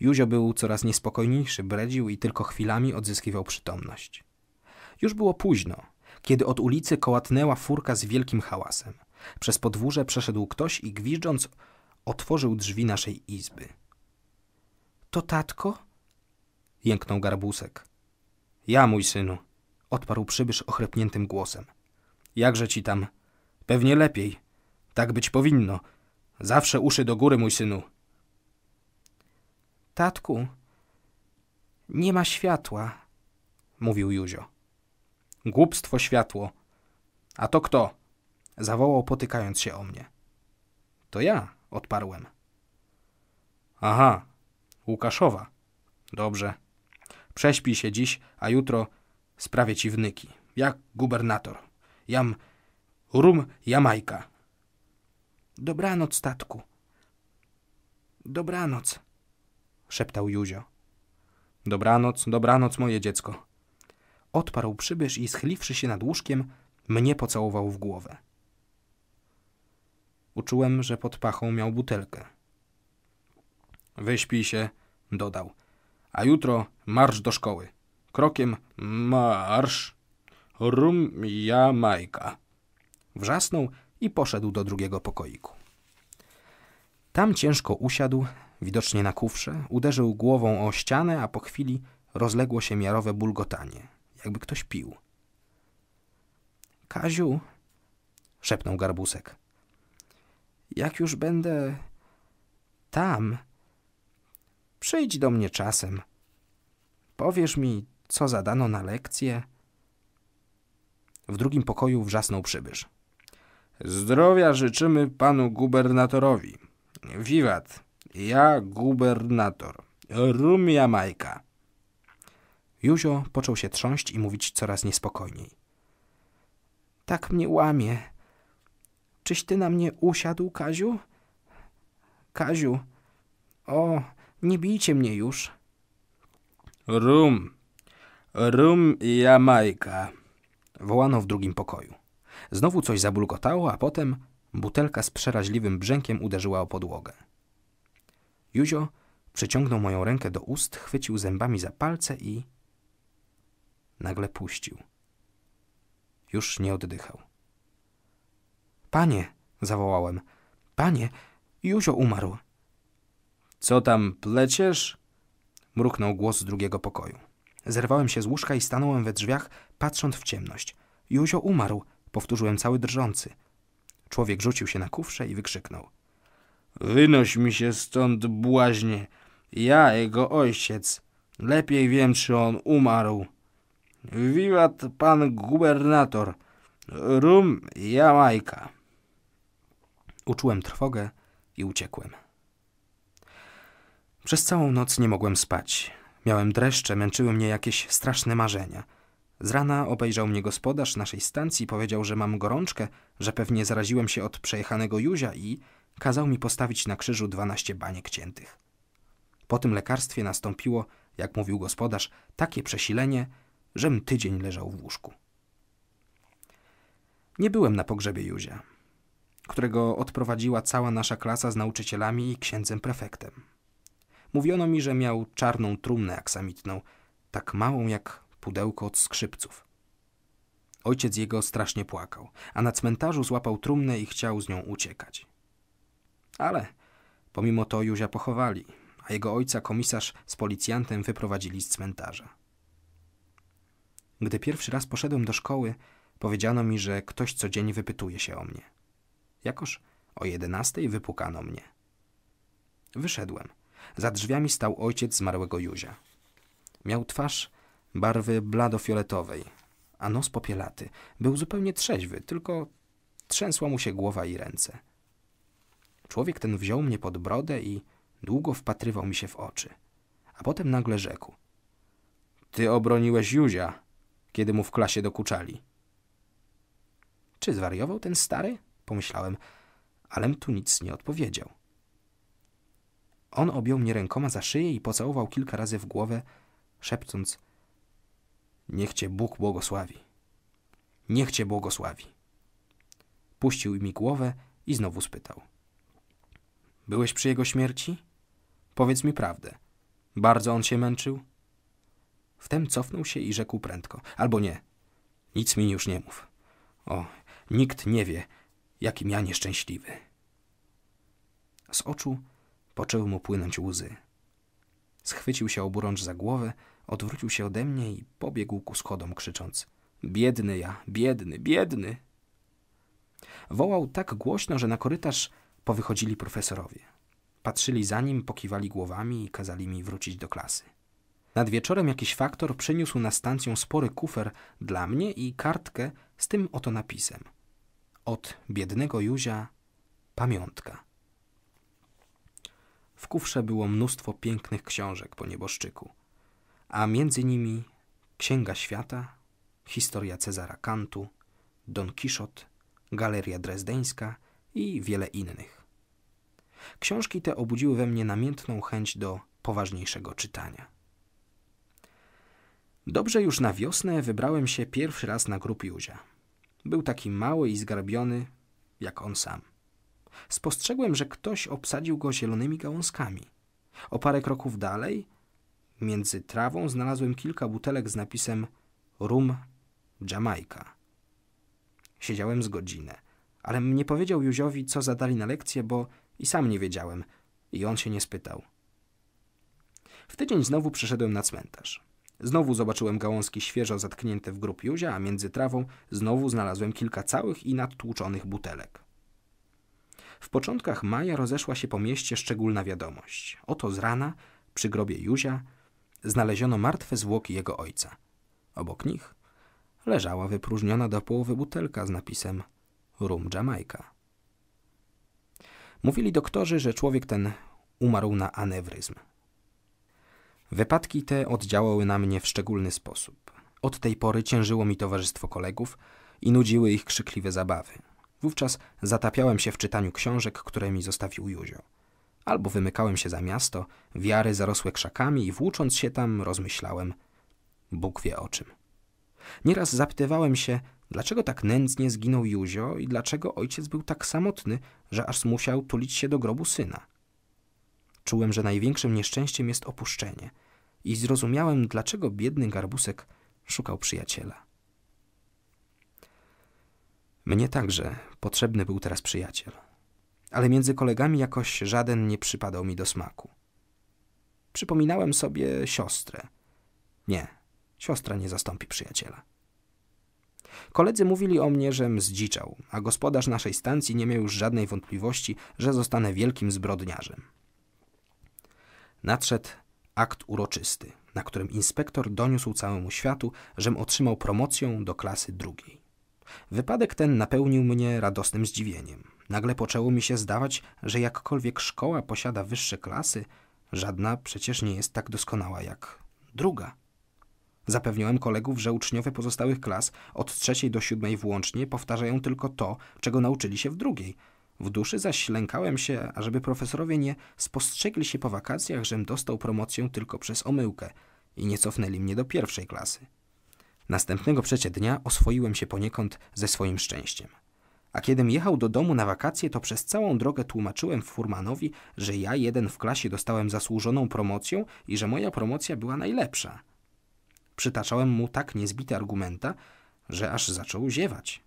Józio był coraz niespokojniejszy, bredził i tylko chwilami odzyskiwał przytomność. Już było późno, kiedy od ulicy kołatnęła furka z wielkim hałasem. Przez podwórze przeszedł ktoś i gwizdząc otworzył drzwi naszej izby. To tatko? jęknął garbusek. Ja, mój synu, odparł przybysz ochrypniętym głosem. Jakże ci tam? Pewnie lepiej. Tak być powinno. Zawsze uszy do góry, mój synu. Tatku, nie ma światła, mówił Józio głupstwo światło. A to kto? Zawołał, potykając się o mnie. To ja, odparłem. Aha, Łukaszowa. Dobrze. Prześpi się dziś, a jutro sprawię ci wnyki. Jak gubernator. Jam rum Jamajka. Dobranoc, statku. Dobranoc, szeptał Józio. Dobranoc, dobranoc, moje dziecko odparł przybysz i schyliwszy się nad łóżkiem, mnie pocałował w głowę. Uczułem, że pod pachą miał butelkę. Wyśpij się, dodał. A jutro marsz do szkoły. Krokiem marsz. Rum ja Majka. Wrzasnął i poszedł do drugiego pokoiku. Tam ciężko usiadł, widocznie na kufrze, uderzył głową o ścianę, a po chwili rozległo się miarowe bulgotanie jakby ktoś pił. Kaziu, szepnął garbusek. Jak już będę tam, przyjdź do mnie czasem. Powiesz mi, co zadano na lekcję. W drugim pokoju wrzasnął przybysz. Zdrowia życzymy panu gubernatorowi. Wiwat, ja gubernator. Rumia Majka. Józio począł się trząść i mówić coraz niespokojniej. Tak mnie łamie. Czyś ty na mnie usiadł, Kaziu? Kaziu, o, nie bijcie mnie już. Rum, rum i Jamajka, wołano w drugim pokoju. Znowu coś zabulgotało, a potem butelka z przeraźliwym brzękiem uderzyła o podłogę. Józio przyciągnął moją rękę do ust, chwycił zębami za palce i Nagle puścił. Już nie oddychał. Panie, zawołałem. Panie, Józio umarł. Co tam pleciesz? Mruknął głos z drugiego pokoju. Zerwałem się z łóżka i stanąłem we drzwiach, patrząc w ciemność. Józio umarł, powtórzyłem cały drżący. Człowiek rzucił się na kufrze i wykrzyknął. Wynoś mi się stąd błaźnie. Ja, jego ojciec. Lepiej wiem, czy on umarł. Wiwat pan gubernator. Rum Jamajka. Uczułem trwogę i uciekłem. Przez całą noc nie mogłem spać. Miałem dreszcze, męczyły mnie jakieś straszne marzenia. Z rana obejrzał mnie gospodarz naszej stacji, powiedział, że mam gorączkę, że pewnie zaraziłem się od przejechanego Józia i kazał mi postawić na krzyżu dwanaście baniek ciętych. Po tym lekarstwie nastąpiło, jak mówił gospodarz, takie przesilenie, żem tydzień leżał w łóżku. Nie byłem na pogrzebie Józia, którego odprowadziła cała nasza klasa z nauczycielami i księdzem prefektem. Mówiono mi, że miał czarną trumnę aksamitną, tak małą jak pudełko od skrzypców. Ojciec jego strasznie płakał, a na cmentarzu złapał trumnę i chciał z nią uciekać. Ale pomimo to Józia pochowali, a jego ojca komisarz z policjantem wyprowadzili z cmentarza. Gdy pierwszy raz poszedłem do szkoły, powiedziano mi, że ktoś co dzień wypytuje się o mnie. Jakoż o jedenastej wypukano mnie. Wyszedłem. Za drzwiami stał ojciec zmarłego Józia. Miał twarz barwy blado-fioletowej, a nos popielaty. Był zupełnie trzeźwy, tylko trzęsła mu się głowa i ręce. Człowiek ten wziął mnie pod brodę i długo wpatrywał mi się w oczy. A potem nagle rzekł. Ty obroniłeś Józia kiedy mu w klasie dokuczali. Czy zwariował ten stary? Pomyślałem, alem tu nic nie odpowiedział. On objął mnie rękoma za szyję i pocałował kilka razy w głowę, szepcąc: Niech cię Bóg błogosławi. Niech cię błogosławi. Puścił mi głowę i znowu spytał: Byłeś przy jego śmierci? Powiedz mi prawdę. Bardzo on się męczył? Wtem cofnął się i rzekł prędko. Albo nie. Nic mi już nie mów. O, nikt nie wie, jakim ja nieszczęśliwy. Z oczu poczęły mu płynąć łzy. Schwycił się oburącz za głowę, odwrócił się ode mnie i pobiegł ku schodom, krzycząc: Biedny ja, biedny, biedny! Wołał tak głośno, że na korytarz powychodzili profesorowie. Patrzyli za nim, pokiwali głowami i kazali mi wrócić do klasy. Nad wieczorem jakiś faktor przyniósł na stację spory kufer dla mnie i kartkę z tym oto napisem. Od biednego Józia pamiątka. W kufrze było mnóstwo pięknych książek po nieboszczyku, a między nimi Księga Świata, Historia Cezara Kantu, Don Kiszot, Galeria Drezdeńska i wiele innych. Książki te obudziły we mnie namiętną chęć do poważniejszego czytania. Dobrze już na wiosnę wybrałem się pierwszy raz na grób Józia. Był taki mały i zgarbiony, jak on sam. Spostrzegłem, że ktoś obsadził go zielonymi gałązkami. O parę kroków dalej, między trawą, znalazłem kilka butelek z napisem Rum Jamaica. Siedziałem z godzinę, ale nie powiedział Józiowi, co zadali na lekcję, bo i sam nie wiedziałem i on się nie spytał. W tydzień znowu przyszedłem na cmentarz. Znowu zobaczyłem gałązki świeżo zatknięte w grób Józia, a między trawą znowu znalazłem kilka całych i nadtłuczonych butelek. W początkach maja rozeszła się po mieście szczególna wiadomość. Oto z rana, przy grobie Józia, znaleziono martwe zwłoki jego ojca. Obok nich leżała wypróżniona do połowy butelka z napisem Rum Jamaica. Mówili doktorzy, że człowiek ten umarł na anewryzm, Wypadki te oddziałały na mnie w szczególny sposób. Od tej pory ciężyło mi towarzystwo kolegów i nudziły ich krzykliwe zabawy. Wówczas zatapiałem się w czytaniu książek, które mi zostawił Józio. Albo wymykałem się za miasto, wiary zarosłe krzakami i włócząc się tam rozmyślałem, Bóg wie o czym. Nieraz zapytywałem się, dlaczego tak nędznie zginął Józio i dlaczego ojciec był tak samotny, że aż musiał tulić się do grobu syna. Czułem, że największym nieszczęściem jest opuszczenie i zrozumiałem, dlaczego biedny garbusek szukał przyjaciela. Mnie także potrzebny był teraz przyjaciel, ale między kolegami jakoś żaden nie przypadał mi do smaku. Przypominałem sobie siostrę. Nie, siostra nie zastąpi przyjaciela. Koledzy mówili o mnie, żem zdziczał, a gospodarz naszej stacji nie miał już żadnej wątpliwości, że zostanę wielkim zbrodniarzem. Nadszedł akt uroczysty, na którym inspektor doniósł całemu światu, żem otrzymał promocję do klasy drugiej. Wypadek ten napełnił mnie radosnym zdziwieniem. Nagle poczęło mi się zdawać, że jakkolwiek szkoła posiada wyższe klasy, żadna przecież nie jest tak doskonała jak druga. Zapewniałem kolegów, że uczniowie pozostałych klas od trzeciej do siódmej włącznie powtarzają tylko to, czego nauczyli się w drugiej – w duszy zaś lękałem się, ażeby profesorowie nie spostrzegli się po wakacjach, żem dostał promocję tylko przez omyłkę i nie cofnęli mnie do pierwszej klasy. Następnego przecie dnia oswoiłem się poniekąd ze swoim szczęściem. A kiedym jechał do domu na wakacje, to przez całą drogę tłumaczyłem Furmanowi, że ja jeden w klasie dostałem zasłużoną promocję i że moja promocja była najlepsza. Przytaczałem mu tak niezbite argumenta, że aż zaczął ziewać.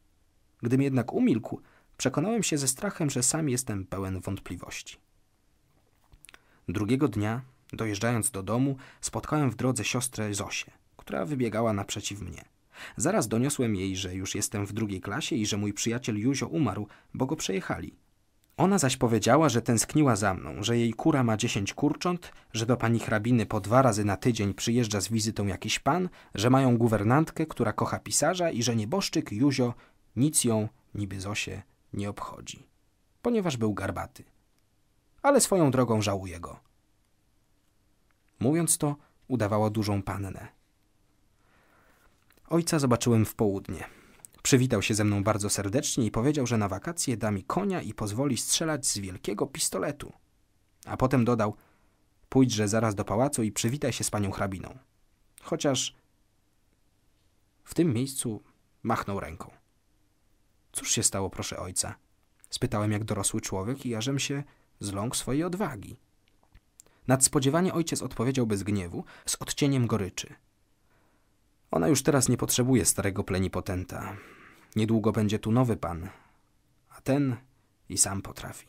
Gdym jednak umilkł, Przekonałem się ze strachem, że sam jestem pełen wątpliwości. Drugiego dnia, dojeżdżając do domu, spotkałem w drodze siostrę Zosię, która wybiegała naprzeciw mnie. Zaraz doniosłem jej, że już jestem w drugiej klasie i że mój przyjaciel Józio umarł, bo go przejechali. Ona zaś powiedziała, że tęskniła za mną, że jej kura ma dziesięć kurcząt, że do pani hrabiny po dwa razy na tydzień przyjeżdża z wizytą jakiś pan, że mają guwernantkę, która kocha pisarza i że nieboszczyk Józio nic ją, niby Zosie, nie obchodzi, ponieważ był garbaty. Ale swoją drogą żałuje go. Mówiąc to, udawała dużą pannę. Ojca zobaczyłem w południe. Przywitał się ze mną bardzo serdecznie i powiedział, że na wakacje da mi konia i pozwoli strzelać z wielkiego pistoletu. A potem dodał: Pójdźże zaraz do pałacu i przywitaj się z panią hrabiną. Chociaż w tym miejscu machnął ręką. Cóż się stało, proszę ojca? Spytałem jak dorosły człowiek i ażem się zląkł swojej odwagi. Nadspodziewanie ojciec odpowiedział bez gniewu, z odcieniem goryczy. Ona już teraz nie potrzebuje starego plenipotenta. Niedługo będzie tu nowy pan, a ten i sam potrafi.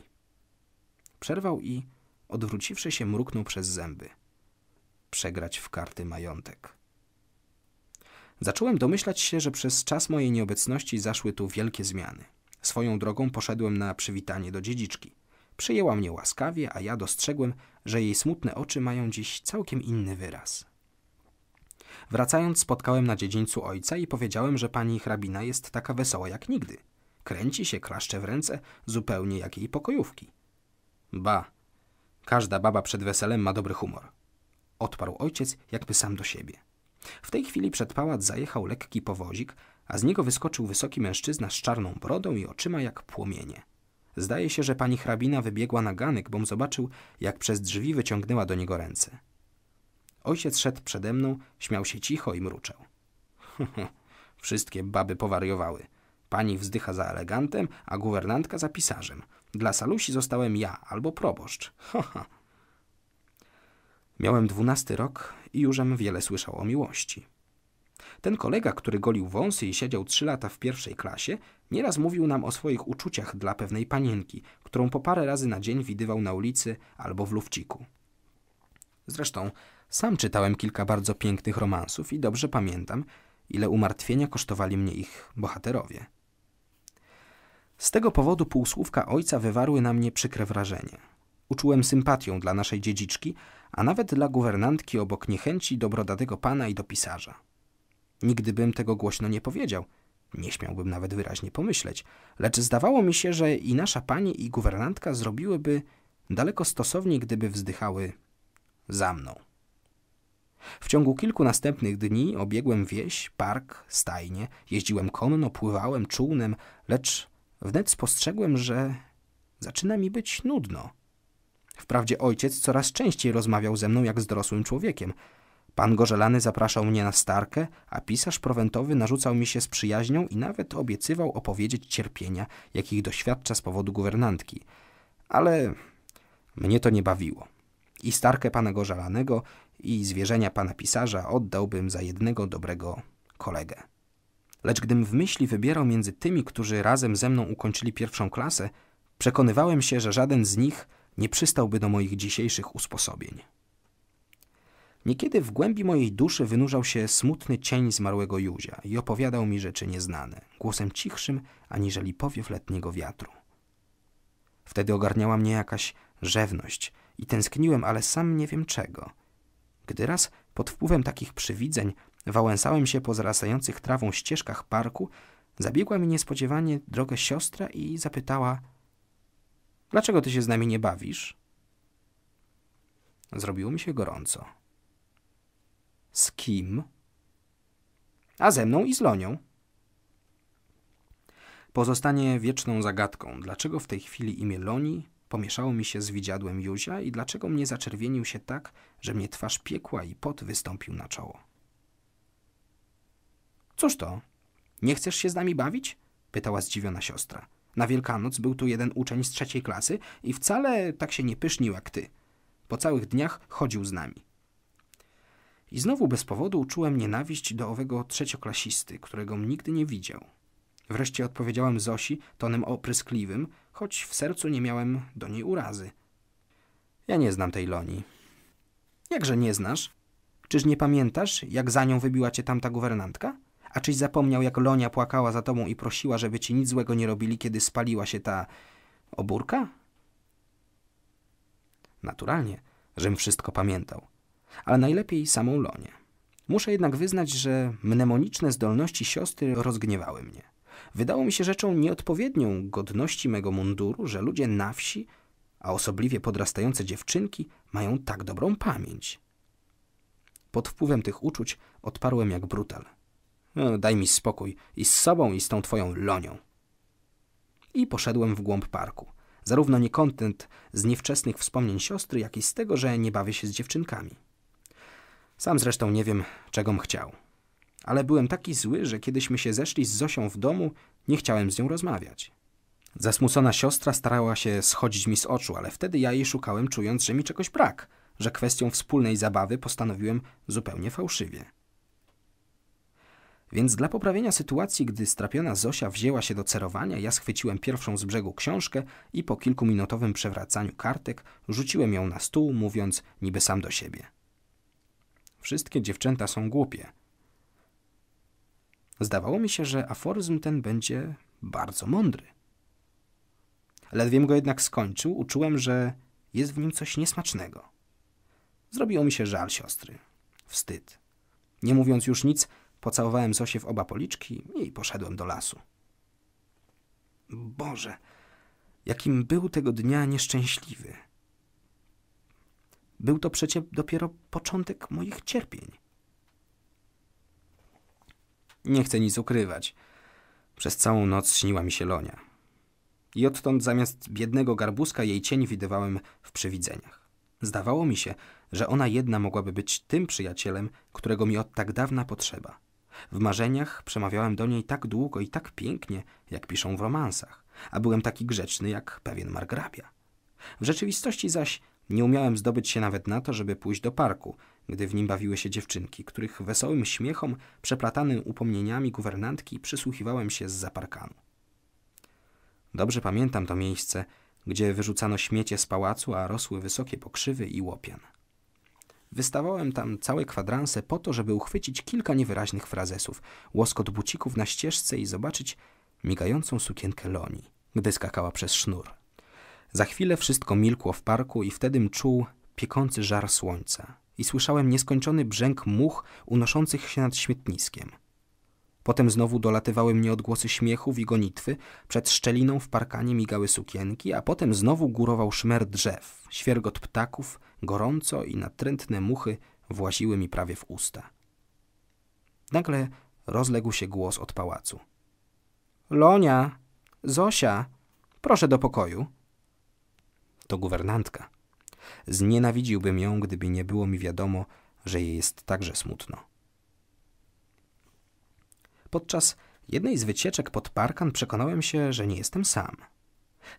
Przerwał i, odwróciwszy się, mruknął przez zęby. Przegrać w karty majątek. Zacząłem domyślać się, że przez czas mojej nieobecności zaszły tu wielkie zmiany. Swoją drogą poszedłem na przywitanie do dziedziczki. Przyjęła mnie łaskawie, a ja dostrzegłem, że jej smutne oczy mają dziś całkiem inny wyraz. Wracając, spotkałem na dziedzińcu ojca i powiedziałem, że pani hrabina jest taka wesoła jak nigdy. Kręci się, klaszcze w ręce, zupełnie jak jej pokojówki. Ba, każda baba przed weselem ma dobry humor. Odparł ojciec, jakby sam do siebie. W tej chwili przed pałac zajechał lekki powozik, a z niego wyskoczył wysoki mężczyzna z czarną brodą i oczyma jak płomienie. Zdaje się, że pani hrabina wybiegła na ganek, bom zobaczył, jak przez drzwi wyciągnęła do niego ręce. Ojciec szedł przede mną, śmiał się cicho i mruczał. Wszystkie baby powariowały. Pani wzdycha za elegantem, a guwernantka za pisarzem. Dla Salusi zostałem ja albo proboszcz. Ha, ha. Miałem dwunasty rok i jużem wiele słyszał o miłości. Ten kolega, który golił wąsy i siedział trzy lata w pierwszej klasie, nieraz mówił nam o swoich uczuciach dla pewnej panienki, którą po parę razy na dzień widywał na ulicy albo w lufciku. Zresztą sam czytałem kilka bardzo pięknych romansów i dobrze pamiętam, ile umartwienia kosztowali mnie ich bohaterowie. Z tego powodu półsłówka ojca wywarły na mnie przykre wrażenie. Uczułem sympatią dla naszej dziedziczki, a nawet dla guwernantki obok niechęci do brodatego pana i do pisarza. Nigdy bym tego głośno nie powiedział, nie śmiałbym nawet wyraźnie pomyśleć, lecz zdawało mi się, że i nasza pani i guwernantka zrobiłyby daleko stosowniej, gdyby wzdychały za mną. W ciągu kilku następnych dni obiegłem wieś, park, stajnie, jeździłem konno, pływałem czółnem, lecz wnet spostrzegłem, że zaczyna mi być nudno. Wprawdzie ojciec coraz częściej rozmawiał ze mną jak z dorosłym człowiekiem. Pan Gorzelany zapraszał mnie na starkę, a pisarz prowentowy narzucał mi się z przyjaźnią i nawet obiecywał opowiedzieć cierpienia, jakich doświadcza z powodu guwernantki. Ale mnie to nie bawiło. I starkę pana Gorzelanego, i zwierzenia pana pisarza oddałbym za jednego dobrego kolegę. Lecz gdym w myśli wybierał między tymi, którzy razem ze mną ukończyli pierwszą klasę, przekonywałem się, że żaden z nich nie przystałby do moich dzisiejszych usposobień. Niekiedy w głębi mojej duszy wynurzał się smutny cień zmarłego Józia i opowiadał mi rzeczy nieznane, głosem cichszym aniżeli powiew letniego wiatru. Wtedy ogarniała mnie jakaś rzewność i tęskniłem, ale sam nie wiem czego. Gdy raz pod wpływem takich przywidzeń wałęsałem się po zarastających trawą ścieżkach parku, zabiegła mi niespodziewanie drogę siostra i zapytała – Dlaczego ty się z nami nie bawisz? Zrobiło mi się gorąco. Z kim? A ze mną i z Lonią. Pozostanie wieczną zagadką, dlaczego w tej chwili imię Loni pomieszało mi się z widziadłem Józia i dlaczego mnie zaczerwienił się tak, że mnie twarz piekła i pot wystąpił na czoło. Cóż to? Nie chcesz się z nami bawić? pytała zdziwiona siostra. Na Wielkanoc był tu jeden uczeń z trzeciej klasy i wcale tak się nie pysznił jak ty. Po całych dniach chodził z nami. I znowu bez powodu czułem nienawiść do owego trzecioklasisty, którego nigdy nie widział. Wreszcie odpowiedziałem Zosi tonem opryskliwym, choć w sercu nie miałem do niej urazy. Ja nie znam tej Loni. Jakże nie znasz? Czyż nie pamiętasz, jak za nią wybiła cię tamta guwernantka? A czyś zapomniał, jak Lonia płakała za tobą i prosiła, żeby ci nic złego nie robili, kiedy spaliła się ta oburka? Naturalnie, żem wszystko pamiętał, ale najlepiej samą Lonię. Muszę jednak wyznać, że mnemoniczne zdolności siostry rozgniewały mnie. Wydało mi się rzeczą nieodpowiednią godności mego munduru, że ludzie na wsi, a osobliwie podrastające dziewczynki, mają tak dobrą pamięć. Pod wpływem tych uczuć odparłem jak brutal – no, daj mi spokój i z sobą, i z tą twoją lonią. I poszedłem w głąb parku. Zarówno niekontent z niewczesnych wspomnień siostry, jak i z tego, że nie bawię się z dziewczynkami. Sam zresztą nie wiem, czegom chciał. Ale byłem taki zły, że kiedyśmy się zeszli z Zosią w domu, nie chciałem z nią rozmawiać. Zasmucona siostra starała się schodzić mi z oczu, ale wtedy ja jej szukałem, czując, że mi czegoś brak, że kwestią wspólnej zabawy postanowiłem zupełnie fałszywie. Więc dla poprawienia sytuacji, gdy strapiona Zosia wzięła się do cerowania, ja schwyciłem pierwszą z brzegu książkę i po kilkuminutowym przewracaniu kartek rzuciłem ją na stół, mówiąc niby sam do siebie. Wszystkie dziewczęta są głupie. Zdawało mi się, że aforyzm ten będzie bardzo mądry. Ledwiem go jednak skończył, uczułem, że jest w nim coś niesmacznego. Zrobiło mi się żal siostry. Wstyd. Nie mówiąc już nic, Pocałowałem Zosię w oba policzki i poszedłem do lasu. Boże, jakim był tego dnia nieszczęśliwy. Był to przecie dopiero początek moich cierpień. Nie chcę nic ukrywać. Przez całą noc śniła mi się Lonia. I odtąd zamiast biednego garbuska jej cień widywałem w przywidzeniach. Zdawało mi się, że ona jedna mogłaby być tym przyjacielem, którego mi od tak dawna potrzeba. W marzeniach przemawiałem do niej tak długo i tak pięknie, jak piszą w romansach, a byłem taki grzeczny jak pewien margrabia. W rzeczywistości zaś nie umiałem zdobyć się nawet na to, żeby pójść do parku, gdy w nim bawiły się dziewczynki, których wesołym śmiechom, przeplatanym upomnieniami guwernantki przysłuchiwałem się z zaparkanu. Dobrze pamiętam to miejsce, gdzie wyrzucano śmiecie z pałacu, a rosły wysokie pokrzywy i łopian. Wystawałem tam całe kwadranse po to, żeby uchwycić kilka niewyraźnych frazesów, łoskot bucików na ścieżce i zobaczyć migającą sukienkę Loni, gdy skakała przez sznur. Za chwilę wszystko milkło w parku i wtedy czuł piekący żar słońca i słyszałem nieskończony brzęk much unoszących się nad śmietniskiem – Potem znowu dolatywały mnie odgłosy śmiechów i gonitwy, przed szczeliną w parkanie migały sukienki, a potem znowu górował szmer drzew, świergot ptaków, gorąco i natrętne muchy właziły mi prawie w usta. Nagle rozległ się głos od pałacu. Lonia, Zosia, proszę do pokoju. To guwernantka. Znienawidziłbym ją, gdyby nie było mi wiadomo, że jej jest także smutno. Podczas jednej z wycieczek pod parkan przekonałem się, że nie jestem sam.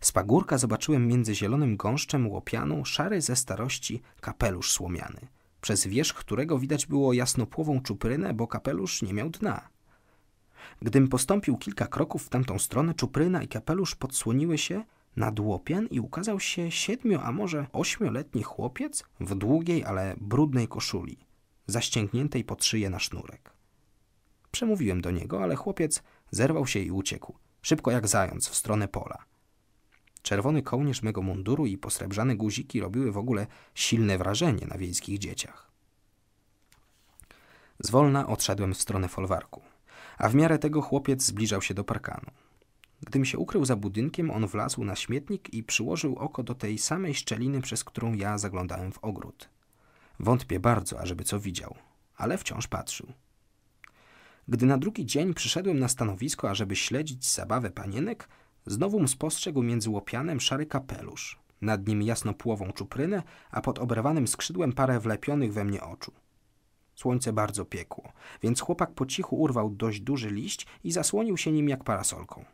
Z pagórka zobaczyłem między zielonym gąszczem łopianu szary ze starości kapelusz słomiany, przez wierzch którego widać było jasnopłową czuprynę, bo kapelusz nie miał dna. Gdym postąpił kilka kroków w tamtą stronę, czupryna i kapelusz podsłoniły się nad łopian i ukazał się siedmiu, a może ośmioletni chłopiec w długiej, ale brudnej koszuli, zaściągniętej pod szyję na sznurek. Przemówiłem do niego, ale chłopiec zerwał się i uciekł, szybko jak zając, w stronę pola. Czerwony kołnierz mego munduru i posrebrzane guziki robiły w ogóle silne wrażenie na wiejskich dzieciach. Zwolna odszedłem w stronę folwarku, a w miarę tego chłopiec zbliżał się do parkanu. Gdym się ukrył za budynkiem, on wlazł na śmietnik i przyłożył oko do tej samej szczeliny, przez którą ja zaglądałem w ogród. Wątpię bardzo, ażeby co widział, ale wciąż patrzył. Gdy na drugi dzień przyszedłem na stanowisko, ażeby śledzić zabawę panienek, znowu spostrzegł między łopianem szary kapelusz, nad nim jasnopłową czuprynę, a pod oberwanym skrzydłem parę wlepionych we mnie oczu. Słońce bardzo piekło, więc chłopak po cichu urwał dość duży liść i zasłonił się nim jak parasolką.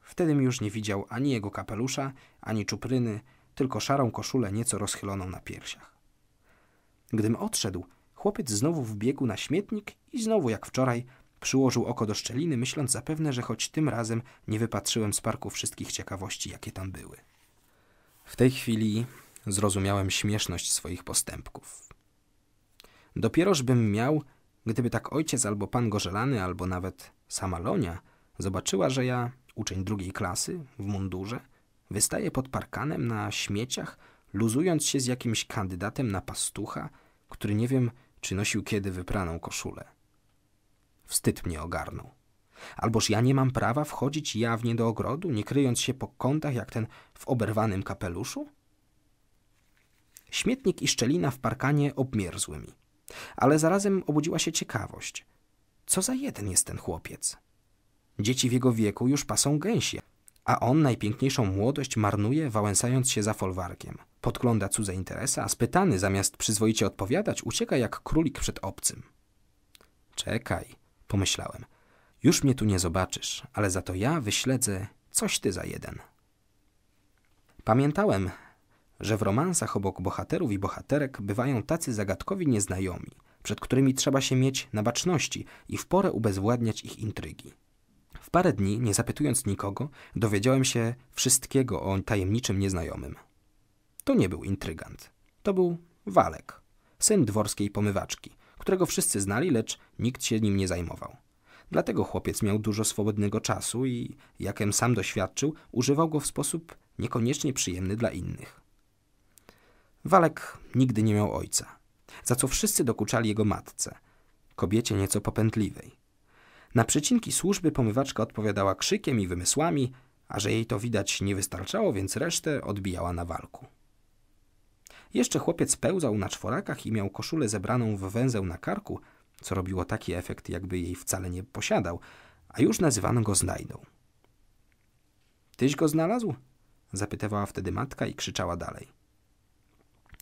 Wtedy już nie widział ani jego kapelusza, ani czupryny, tylko szarą koszulę nieco rozchyloną na piersiach. Gdym odszedł, Chłopiec znowu wbiegł na śmietnik i znowu jak wczoraj przyłożył oko do szczeliny, myśląc zapewne, że choć tym razem nie wypatrzyłem z parku wszystkich ciekawości, jakie tam były. W tej chwili zrozumiałem śmieszność swoich postępków. Dopierożbym miał, gdyby tak ojciec albo pan Gorzelany, albo nawet sama Lonia zobaczyła, że ja, uczeń drugiej klasy, w mundurze, wystaję pod parkanem na śmieciach, luzując się z jakimś kandydatem na pastucha, który nie wiem, czy nosił kiedy wypraną koszulę. Wstyd mnie ogarnął. Alboż ja nie mam prawa wchodzić jawnie do ogrodu, nie kryjąc się po kątach jak ten w oberwanym kapeluszu? Śmietnik i szczelina w parkanie obmierzły mi, ale zarazem obudziła się ciekawość. Co za jeden jest ten chłopiec? Dzieci w jego wieku już pasą gęsie, a on najpiękniejszą młodość marnuje, wałęsając się za folwarkiem – Podgląda cudze interesy, a spytany zamiast przyzwoicie odpowiadać, ucieka jak królik przed obcym. Czekaj, pomyślałem. Już mnie tu nie zobaczysz, ale za to ja wyśledzę coś ty za jeden. Pamiętałem, że w romansach obok bohaterów i bohaterek bywają tacy zagadkowi nieznajomi, przed którymi trzeba się mieć na baczności i w porę ubezwładniać ich intrygi. W parę dni, nie zapytując nikogo, dowiedziałem się wszystkiego o tajemniczym nieznajomym. To nie był intrygant. To był Walek, syn dworskiej pomywaczki, którego wszyscy znali, lecz nikt się nim nie zajmował. Dlatego chłopiec miał dużo swobodnego czasu i, jakem sam doświadczył, używał go w sposób niekoniecznie przyjemny dla innych. Walek nigdy nie miał ojca, za co wszyscy dokuczali jego matce, kobiecie nieco popętliwej. Na przecinki służby pomywaczka odpowiadała krzykiem i wymysłami, a że jej to widać nie wystarczało, więc resztę odbijała na walku. Jeszcze chłopiec pełzał na czworakach i miał koszulę zebraną w węzeł na karku, co robiło taki efekt, jakby jej wcale nie posiadał, a już nazywano go znajdą. Tyś go znalazł? zapytywała wtedy matka i krzyczała dalej.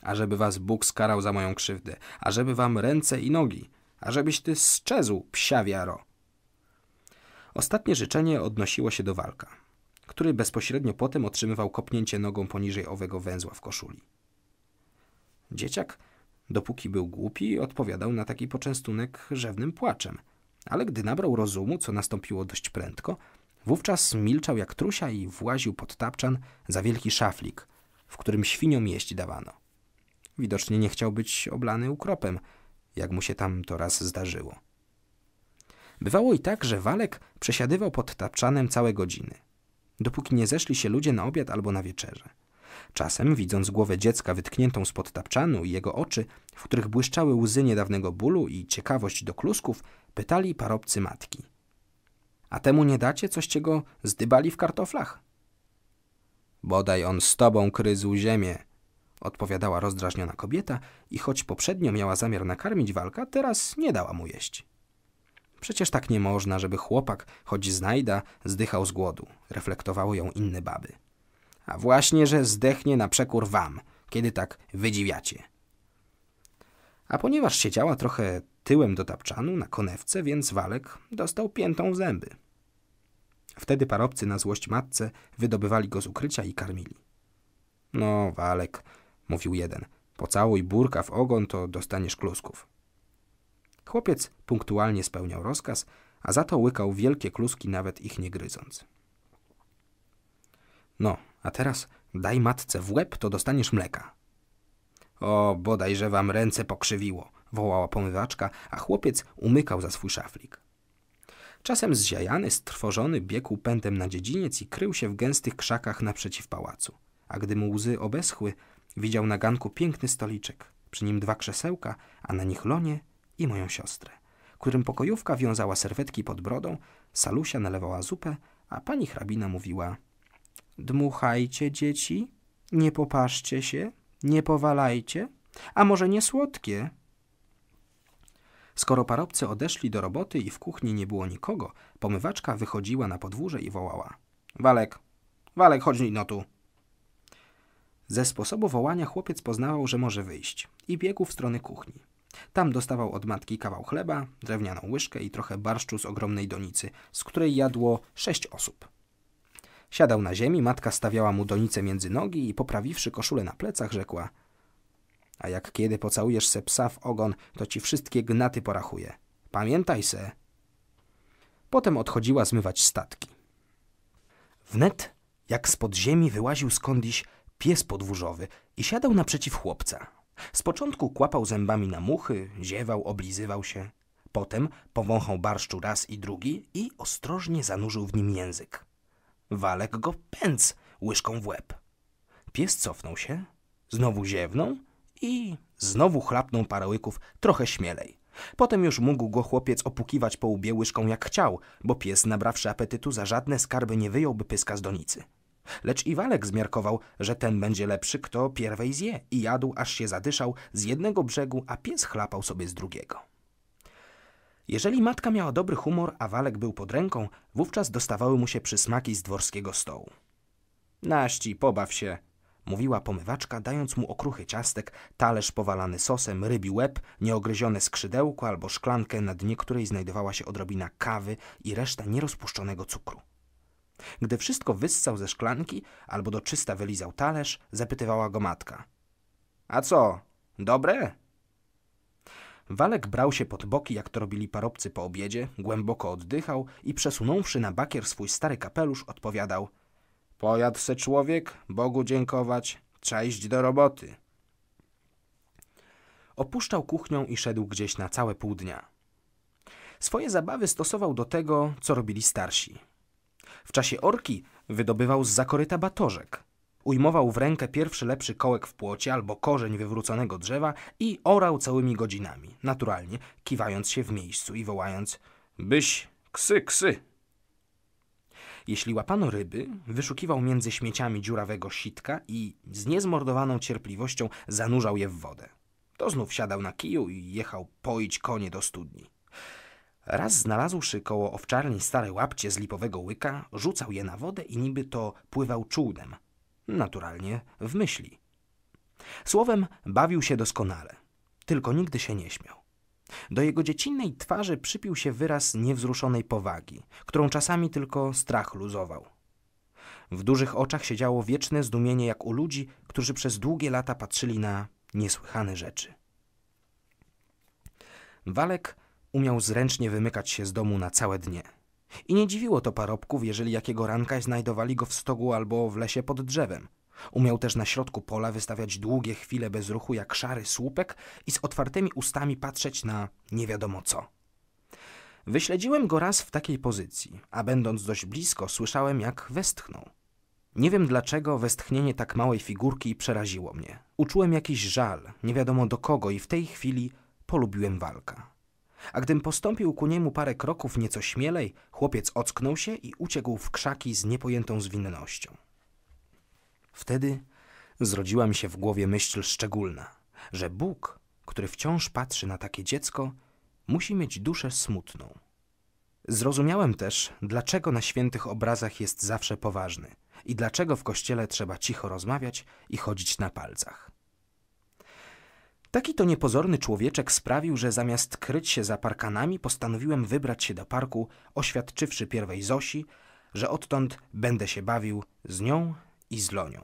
Ażeby was Bóg skarał za moją krzywdę, ażeby wam ręce i nogi, ażebyś ty strzezł, psia wiaro. Ostatnie życzenie odnosiło się do walka, który bezpośrednio potem otrzymywał kopnięcie nogą poniżej owego węzła w koszuli. Dzieciak, dopóki był głupi, odpowiadał na taki poczęstunek rzewnym płaczem. Ale gdy nabrał rozumu, co nastąpiło dość prędko, wówczas milczał jak trusia i właził pod tapczan za wielki szaflik, w którym świniom jeść dawano. Widocznie nie chciał być oblany ukropem, jak mu się tam to raz zdarzyło. Bywało i tak, że Walek przesiadywał pod tapczanem całe godziny, dopóki nie zeszli się ludzie na obiad albo na wieczerze. Czasem, widząc głowę dziecka wytkniętą spod tapczanu i jego oczy, w których błyszczały łzy niedawnego bólu i ciekawość do klusków, pytali parobcy matki. A temu nie dacie, coście go zdybali w kartoflach? Bodaj on z tobą kryzł ziemię, odpowiadała rozdrażniona kobieta i choć poprzednio miała zamiar nakarmić walka, teraz nie dała mu jeść. Przecież tak nie można, żeby chłopak, choć znajda, zdychał z głodu, reflektowały ją inne baby a właśnie, że zdechnie na przekór wam, kiedy tak wydziwiacie. A ponieważ siedziała trochę tyłem do tapczanu na konewce, więc Walek dostał piętą w zęby. Wtedy parobcy na złość matce wydobywali go z ukrycia i karmili. No, Walek, mówił jeden, pocałuj burka w ogon, to dostaniesz klusków. Chłopiec punktualnie spełniał rozkaz, a za to łykał wielkie kluski, nawet ich nie gryząc. No, a teraz daj matce w łeb, to dostaniesz mleka. O, bodajże wam ręce pokrzywiło, wołała pomywaczka, a chłopiec umykał za swój szaflik. Czasem zziajany, strwożony, biegł pędem na dziedziniec i krył się w gęstych krzakach naprzeciw pałacu. A gdy mu łzy obeschły, widział na ganku piękny stoliczek, przy nim dwa krzesełka, a na nich lonie i moją siostrę, którym pokojówka wiązała serwetki pod brodą, Salusia nalewała zupę, a pani hrabina mówiła – Dmuchajcie, dzieci, nie popaszcie się, nie powalajcie, a może nie słodkie? Skoro parobcy odeszli do roboty i w kuchni nie było nikogo, pomywaczka wychodziła na podwórze i wołała. Walek, Walek, chodź no tu. Ze sposobu wołania chłopiec poznawał, że może wyjść i biegł w stronę kuchni. Tam dostawał od matki kawał chleba, drewnianą łyżkę i trochę barszczu z ogromnej donicy, z której jadło sześć osób. Siadał na ziemi, matka stawiała mu donicę między nogi i poprawiwszy koszulę na plecach, rzekła – A jak kiedy pocałujesz se psa w ogon, to ci wszystkie gnaty porachuje. Pamiętaj se. Potem odchodziła zmywać statki. Wnet, jak z podziemi wyłaził skądiś pies podwórzowy i siadał naprzeciw chłopca. Z początku kłapał zębami na muchy, ziewał, oblizywał się. Potem powąchał barszczu raz i drugi i ostrożnie zanurzył w nim język. Walek go pędz łyżką w łeb. Pies cofnął się, znowu ziewnął i znowu chlapnął parę łyków trochę śmielej. Potem już mógł go chłopiec opukiwać po łbie łyżką jak chciał, bo pies nabrawszy apetytu za żadne skarby nie wyjąłby pyska z donicy. Lecz i Walek zmiarkował, że ten będzie lepszy, kto pierwej zje i jadł, aż się zadyszał z jednego brzegu, a pies chlapał sobie z drugiego. Jeżeli matka miała dobry humor, a walek był pod ręką, wówczas dostawały mu się przysmaki z dworskiego stołu. Naści, pobaw się, mówiła pomywaczka, dając mu okruchy ciastek, talerz powalany sosem, rybi łeb, nieogryzione skrzydełko albo szklankę, na dnie której znajdowała się odrobina kawy i reszta nierozpuszczonego cukru. Gdy wszystko wyssał ze szklanki albo do czysta wylizał talerz, zapytywała go matka. A co, dobre? Walek brał się pod boki, jak to robili parobcy po obiedzie, głęboko oddychał i przesunąwszy na bakier swój stary kapelusz, odpowiadał – Pojadł se człowiek, Bogu dziękować, trzeba do roboty. Opuszczał kuchnią i szedł gdzieś na całe pół dnia. Swoje zabawy stosował do tego, co robili starsi. W czasie orki wydobywał z zakoryta batorzek – Ujmował w rękę pierwszy lepszy kołek w płocie albo korzeń wywróconego drzewa i orał całymi godzinami, naturalnie, kiwając się w miejscu i wołając Byś ksy ksy! Jeśli łapano ryby, wyszukiwał między śmieciami dziurawego sitka i z niezmordowaną cierpliwością zanurzał je w wodę. To znów siadał na kiju i jechał poić konie do studni. Raz znalazłszy koło owczarni stare łapcie z lipowego łyka, rzucał je na wodę i niby to pływał czółnem, naturalnie w myśli. Słowem, bawił się doskonale, tylko nigdy się nie śmiał. Do jego dziecinnej twarzy przypił się wyraz niewzruszonej powagi, którą czasami tylko strach luzował. W dużych oczach siedziało wieczne zdumienie jak u ludzi, którzy przez długie lata patrzyli na niesłychane rzeczy. Walek umiał zręcznie wymykać się z domu na całe dnie – i nie dziwiło to parobków, jeżeli jakiego ranka znajdowali go w stogu albo w lesie pod drzewem. Umiał też na środku pola wystawiać długie chwile bez ruchu jak szary słupek i z otwartymi ustami patrzeć na nie wiadomo co. Wyśledziłem go raz w takiej pozycji, a będąc dość blisko, słyszałem jak westchnął. Nie wiem dlaczego westchnienie tak małej figurki przeraziło mnie. Uczułem jakiś żal, nie wiadomo do kogo i w tej chwili polubiłem walka. A gdym postąpił ku niemu parę kroków nieco śmielej, chłopiec ocknął się i uciekł w krzaki z niepojętą zwinnością. Wtedy zrodziła mi się w głowie myśl szczególna, że Bóg, który wciąż patrzy na takie dziecko, musi mieć duszę smutną. Zrozumiałem też, dlaczego na świętych obrazach jest zawsze poważny i dlaczego w kościele trzeba cicho rozmawiać i chodzić na palcach. Taki to niepozorny człowieczek sprawił, że zamiast kryć się za parkanami, postanowiłem wybrać się do parku, oświadczywszy pierwej Zosi, że odtąd będę się bawił z nią i z Lonią.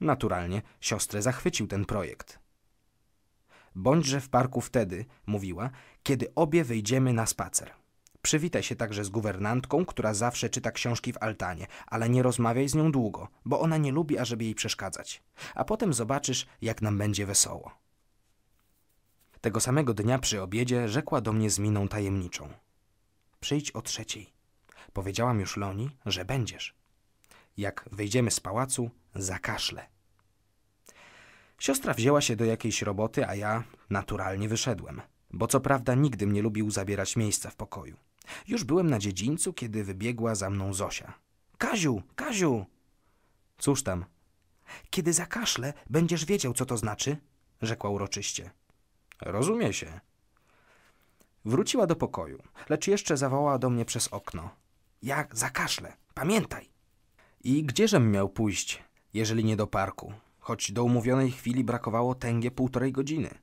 Naturalnie siostrę zachwycił ten projekt. Bądźże w parku wtedy, mówiła, kiedy obie wyjdziemy na spacer. Przywitaj się także z guwernantką, która zawsze czyta książki w altanie, ale nie rozmawiaj z nią długo, bo ona nie lubi, ażeby jej przeszkadzać. A potem zobaczysz, jak nam będzie wesoło. Tego samego dnia przy obiedzie rzekła do mnie z miną tajemniczą. Przyjdź o trzeciej. Powiedziałam już Loni, że będziesz. Jak wyjdziemy z pałacu, zakaszlę. Siostra wzięła się do jakiejś roboty, a ja naturalnie wyszedłem, bo co prawda nigdy mnie lubił zabierać miejsca w pokoju. Już byłem na dziedzińcu, kiedy wybiegła za mną Zosia. Kaziu, Kaziu! Cóż tam? Kiedy zakaszlę, będziesz wiedział, co to znaczy, rzekła uroczyście. Rozumie się. Wróciła do pokoju, lecz jeszcze zawołała do mnie przez okno. Ja zakaszlę, pamiętaj. I gdzieżem miał pójść, jeżeli nie do parku, choć do umówionej chwili brakowało tęgie półtorej godziny.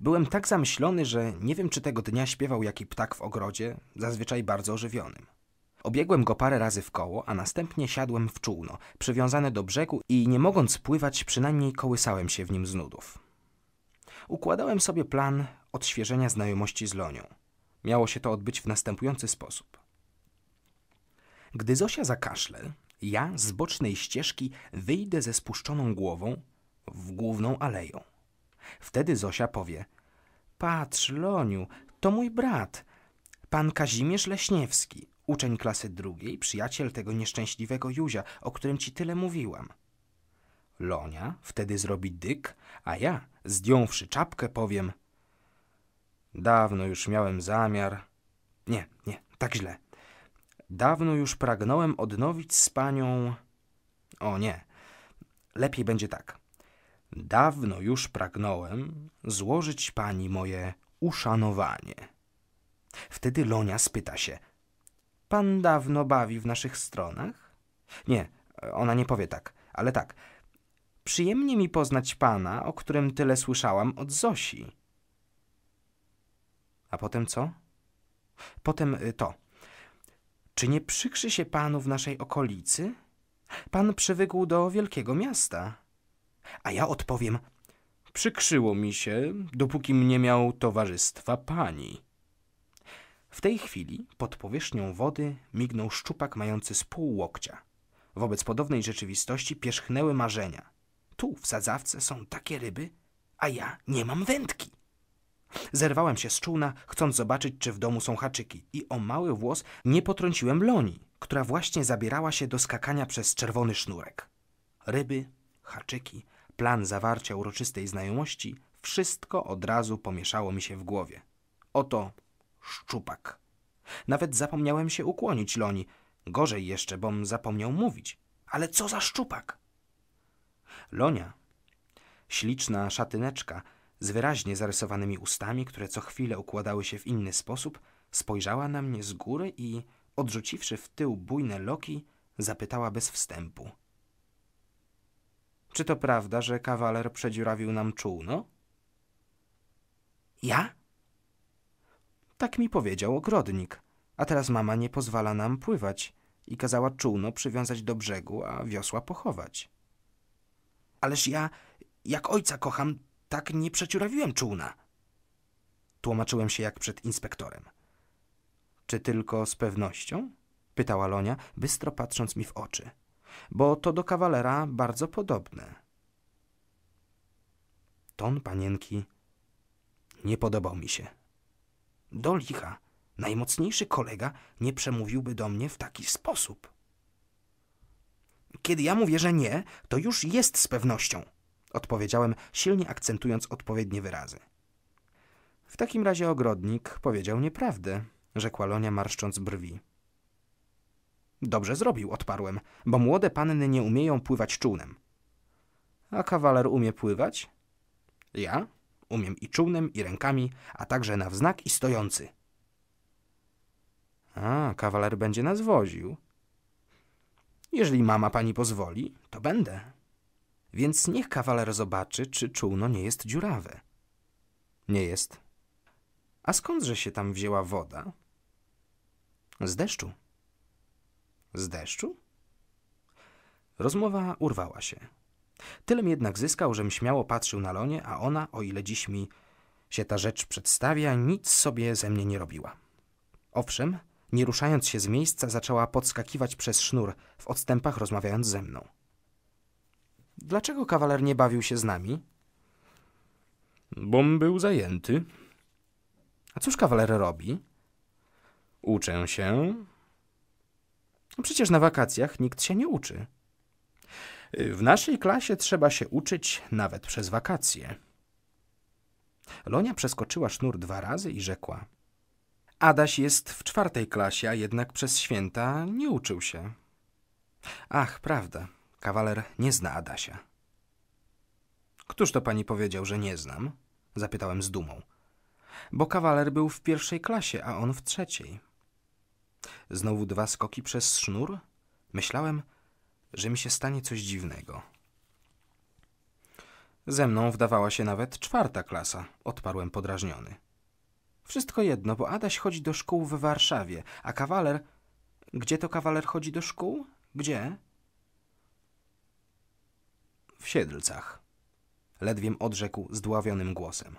Byłem tak zamyślony, że nie wiem, czy tego dnia śpiewał jaki ptak w ogrodzie, zazwyczaj bardzo ożywionym. Obiegłem go parę razy w koło, a następnie siadłem w czółno, przywiązane do brzegu i nie mogąc pływać, przynajmniej kołysałem się w nim z nudów. Układałem sobie plan odświeżenia znajomości z Lonią. Miało się to odbyć w następujący sposób. Gdy Zosia zakaszle, ja z bocznej ścieżki wyjdę ze spuszczoną głową w główną aleją. Wtedy Zosia powie: Patrz, Loniu, to mój brat, pan Kazimierz Leśniewski, uczeń klasy drugiej, przyjaciel tego nieszczęśliwego Józia, o którym ci tyle mówiłam. Lonia wtedy zrobi dyk, a ja, zdjąwszy czapkę, powiem: Dawno już miałem zamiar. Nie, nie, tak źle. Dawno już pragnąłem odnowić z panią. O nie, lepiej będzie tak. Dawno już pragnąłem złożyć pani moje uszanowanie. Wtedy Lonia spyta się: Pan dawno bawi w naszych stronach? Nie, ona nie powie tak, ale tak. Przyjemnie mi poznać pana, o którym tyle słyszałam od Zosi. A potem co? Potem y, to. Czy nie przykrzy się panu w naszej okolicy? Pan przywykł do wielkiego miasta. A ja odpowiem: Przykrzyło mi się, dopókim nie miał towarzystwa pani. W tej chwili pod powierzchnią wody mignął szczupak mający z pół łokcia. Wobec podobnej rzeczywistości pierzchnęły marzenia. Tu w sadzawce są takie ryby, a ja nie mam wędki. Zerwałem się z czółna, chcąc zobaczyć, czy w domu są haczyki, i o mały włos nie potrąciłem Loni, która właśnie zabierała się do skakania przez czerwony sznurek. Ryby, haczyki, plan zawarcia uroczystej znajomości, wszystko od razu pomieszało mi się w głowie. Oto szczupak. Nawet zapomniałem się ukłonić Loni. Gorzej jeszcze, bom zapomniał mówić. Ale co za szczupak? Lonia, śliczna szatyneczka, z wyraźnie zarysowanymi ustami, które co chwilę układały się w inny sposób, spojrzała na mnie z góry i, odrzuciwszy w tył bujne loki, zapytała bez wstępu. Czy to prawda, że kawaler przedziurawił nam czółno? Ja? Tak mi powiedział ogrodnik. A teraz mama nie pozwala nam pływać i kazała czółno przywiązać do brzegu, a wiosła pochować. Ależ ja, jak ojca kocham, tak nie przeciurawiłem czółna. Tłumaczyłem się jak przed inspektorem. Czy tylko z pewnością? pytała Lonia, bystro patrząc mi w oczy bo to do kawalera bardzo podobne. Ton panienki nie podobał mi się. Do licha, najmocniejszy kolega nie przemówiłby do mnie w taki sposób. Kiedy ja mówię, że nie, to już jest z pewnością, odpowiedziałem, silnie akcentując odpowiednie wyrazy. W takim razie ogrodnik powiedział nieprawdę, rzekła Lonia marszcząc brwi. Dobrze zrobił, odparłem, bo młode panny nie umieją pływać czółnem. A kawaler umie pływać? Ja umiem i czółnem, i rękami, a także na wznak i stojący. A, kawaler będzie nas woził. Jeżeli mama pani pozwoli, to będę. Więc niech kawaler zobaczy, czy czółno nie jest dziurawe. Nie jest. A skądże się tam wzięła woda? Z deszczu. Z deszczu? Rozmowa urwała się. Tylem jednak zyskał, żem śmiało patrzył na lonie, a ona, o ile dziś mi się ta rzecz przedstawia, nic sobie ze mnie nie robiła. Owszem, nie ruszając się z miejsca, zaczęła podskakiwać przez sznur, w odstępach rozmawiając ze mną. Dlaczego kawaler nie bawił się z nami? Bom był zajęty. A cóż kawaler robi? Uczę się, no przecież na wakacjach nikt się nie uczy. W naszej klasie trzeba się uczyć nawet przez wakacje. Lonia przeskoczyła sznur dwa razy i rzekła: Adaś jest w czwartej klasie, a jednak przez święta nie uczył się. Ach, prawda, kawaler nie zna Adasia. Któż to pani powiedział, że nie znam? zapytałem z dumą. Bo kawaler był w pierwszej klasie, a on w trzeciej. Znowu dwa skoki przez sznur? Myślałem, że mi się stanie coś dziwnego. Ze mną wdawała się nawet czwarta klasa, odparłem podrażniony. Wszystko jedno, bo Adaś chodzi do szkół w Warszawie, a kawaler. Gdzie to kawaler chodzi do szkół? Gdzie? W Siedlcach. Ledwiem odrzekł zdławionym głosem.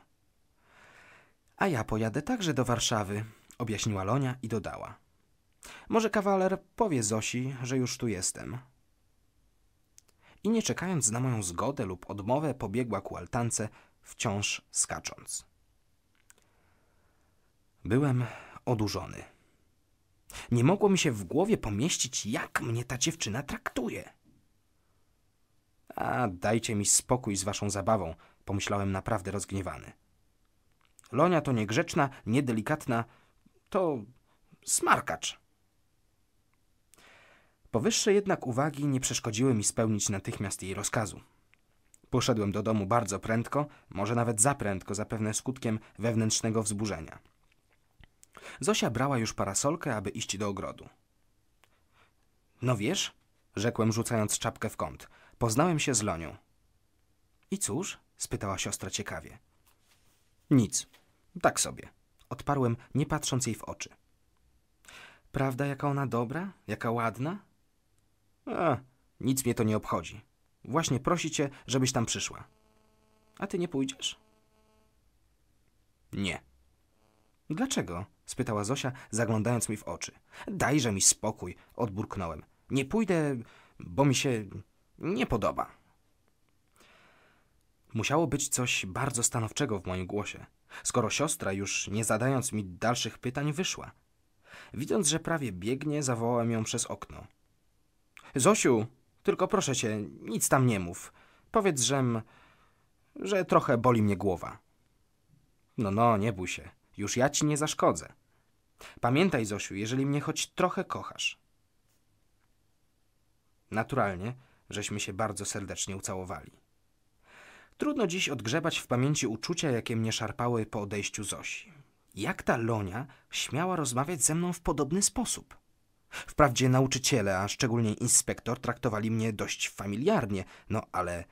A ja pojadę także do Warszawy, objaśniła Lonia i dodała. Może kawaler powie Zosi, że już tu jestem. I nie czekając na moją zgodę lub odmowę, pobiegła ku altance, wciąż skacząc. Byłem odurzony. Nie mogło mi się w głowie pomieścić, jak mnie ta dziewczyna traktuje. A dajcie mi spokój z waszą zabawą, pomyślałem naprawdę rozgniewany. Lonia to niegrzeczna, niedelikatna, to smarkacz. Powyższe jednak uwagi nie przeszkodziły mi spełnić natychmiast jej rozkazu. Poszedłem do domu bardzo prędko, może nawet za prędko, zapewne skutkiem wewnętrznego wzburzenia. Zosia brała już parasolkę, aby iść do ogrodu. No wiesz, rzekłem rzucając czapkę w kąt, poznałem się z Lonią. I cóż? spytała siostra ciekawie. Nic, tak sobie, odparłem, nie patrząc jej w oczy. Prawda, jaka ona dobra, jaka ładna? A, nic mnie to nie obchodzi. Właśnie prosi cię, żebyś tam przyszła. A ty nie pójdziesz? Nie. Dlaczego? spytała Zosia, zaglądając mi w oczy. Dajże mi spokój, odburknąłem. Nie pójdę, bo mi się nie podoba. Musiało być coś bardzo stanowczego w moim głosie, skoro siostra już nie zadając mi dalszych pytań wyszła. Widząc, że prawie biegnie, zawołałem ją przez okno. Zosiu, tylko proszę cię, nic tam nie mów. Powiedz, żem... że trochę boli mnie głowa. No, no, nie bój się. Już ja ci nie zaszkodzę. Pamiętaj, Zosiu, jeżeli mnie choć trochę kochasz. Naturalnie, żeśmy się bardzo serdecznie ucałowali. Trudno dziś odgrzebać w pamięci uczucia, jakie mnie szarpały po odejściu Zosi. Jak ta Lonia śmiała rozmawiać ze mną w podobny sposób? Wprawdzie nauczyciele, a szczególnie inspektor, traktowali mnie dość familiarnie, no ale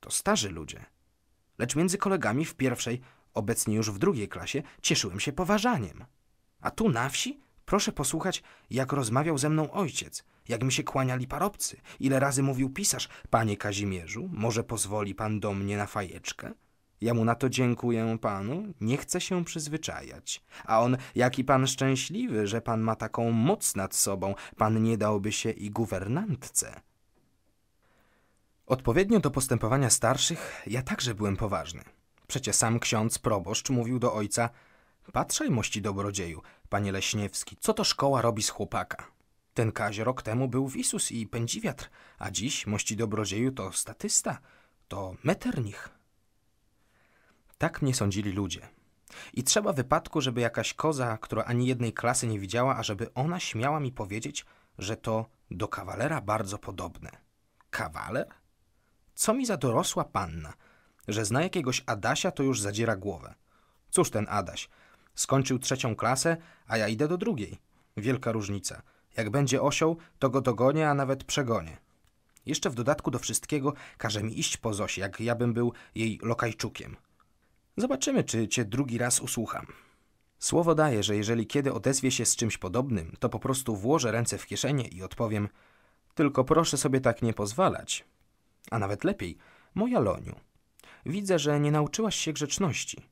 to starzy ludzie. Lecz między kolegami w pierwszej, obecnie już w drugiej klasie, cieszyłem się poważaniem. A tu na wsi? Proszę posłuchać, jak rozmawiał ze mną ojciec, jak mi się kłaniali parobcy, ile razy mówił pisarz, panie Kazimierzu, może pozwoli pan do mnie na fajeczkę? Ja mu na to dziękuję panu, nie chcę się przyzwyczajać. A on, jaki pan szczęśliwy, że pan ma taką moc nad sobą, pan nie dałby się i guwernantce. Odpowiednio do postępowania starszych ja także byłem poważny. Przecie sam ksiądz proboszcz mówił do ojca, patrzaj mości dobrodzieju, panie Leśniewski, co to szkoła robi z chłopaka? Ten Kazie rok temu był wisus i pędziwiatr, a dziś mości dobrodzieju to statysta, to meternich. Tak mnie sądzili ludzie. I trzeba wypadku, żeby jakaś koza, która ani jednej klasy nie widziała, ażeby ona śmiała mi powiedzieć, że to do kawalera bardzo podobne. Kawaler? Co mi za dorosła panna, że zna jakiegoś Adasia, to już zadziera głowę. Cóż ten Adaś? Skończył trzecią klasę, a ja idę do drugiej. Wielka różnica. Jak będzie osioł, to go dogonię, a nawet przegonię. Jeszcze w dodatku do wszystkiego każe mi iść po Zosie, jak ja bym był jej lokajczukiem. Zobaczymy, czy cię drugi raz usłucham. Słowo daję, że jeżeli kiedy odezwie się z czymś podobnym, to po prostu włożę ręce w kieszenie i odpowiem: Tylko proszę sobie tak nie pozwalać. A nawet lepiej, moja Loniu. Widzę, że nie nauczyłaś się grzeczności.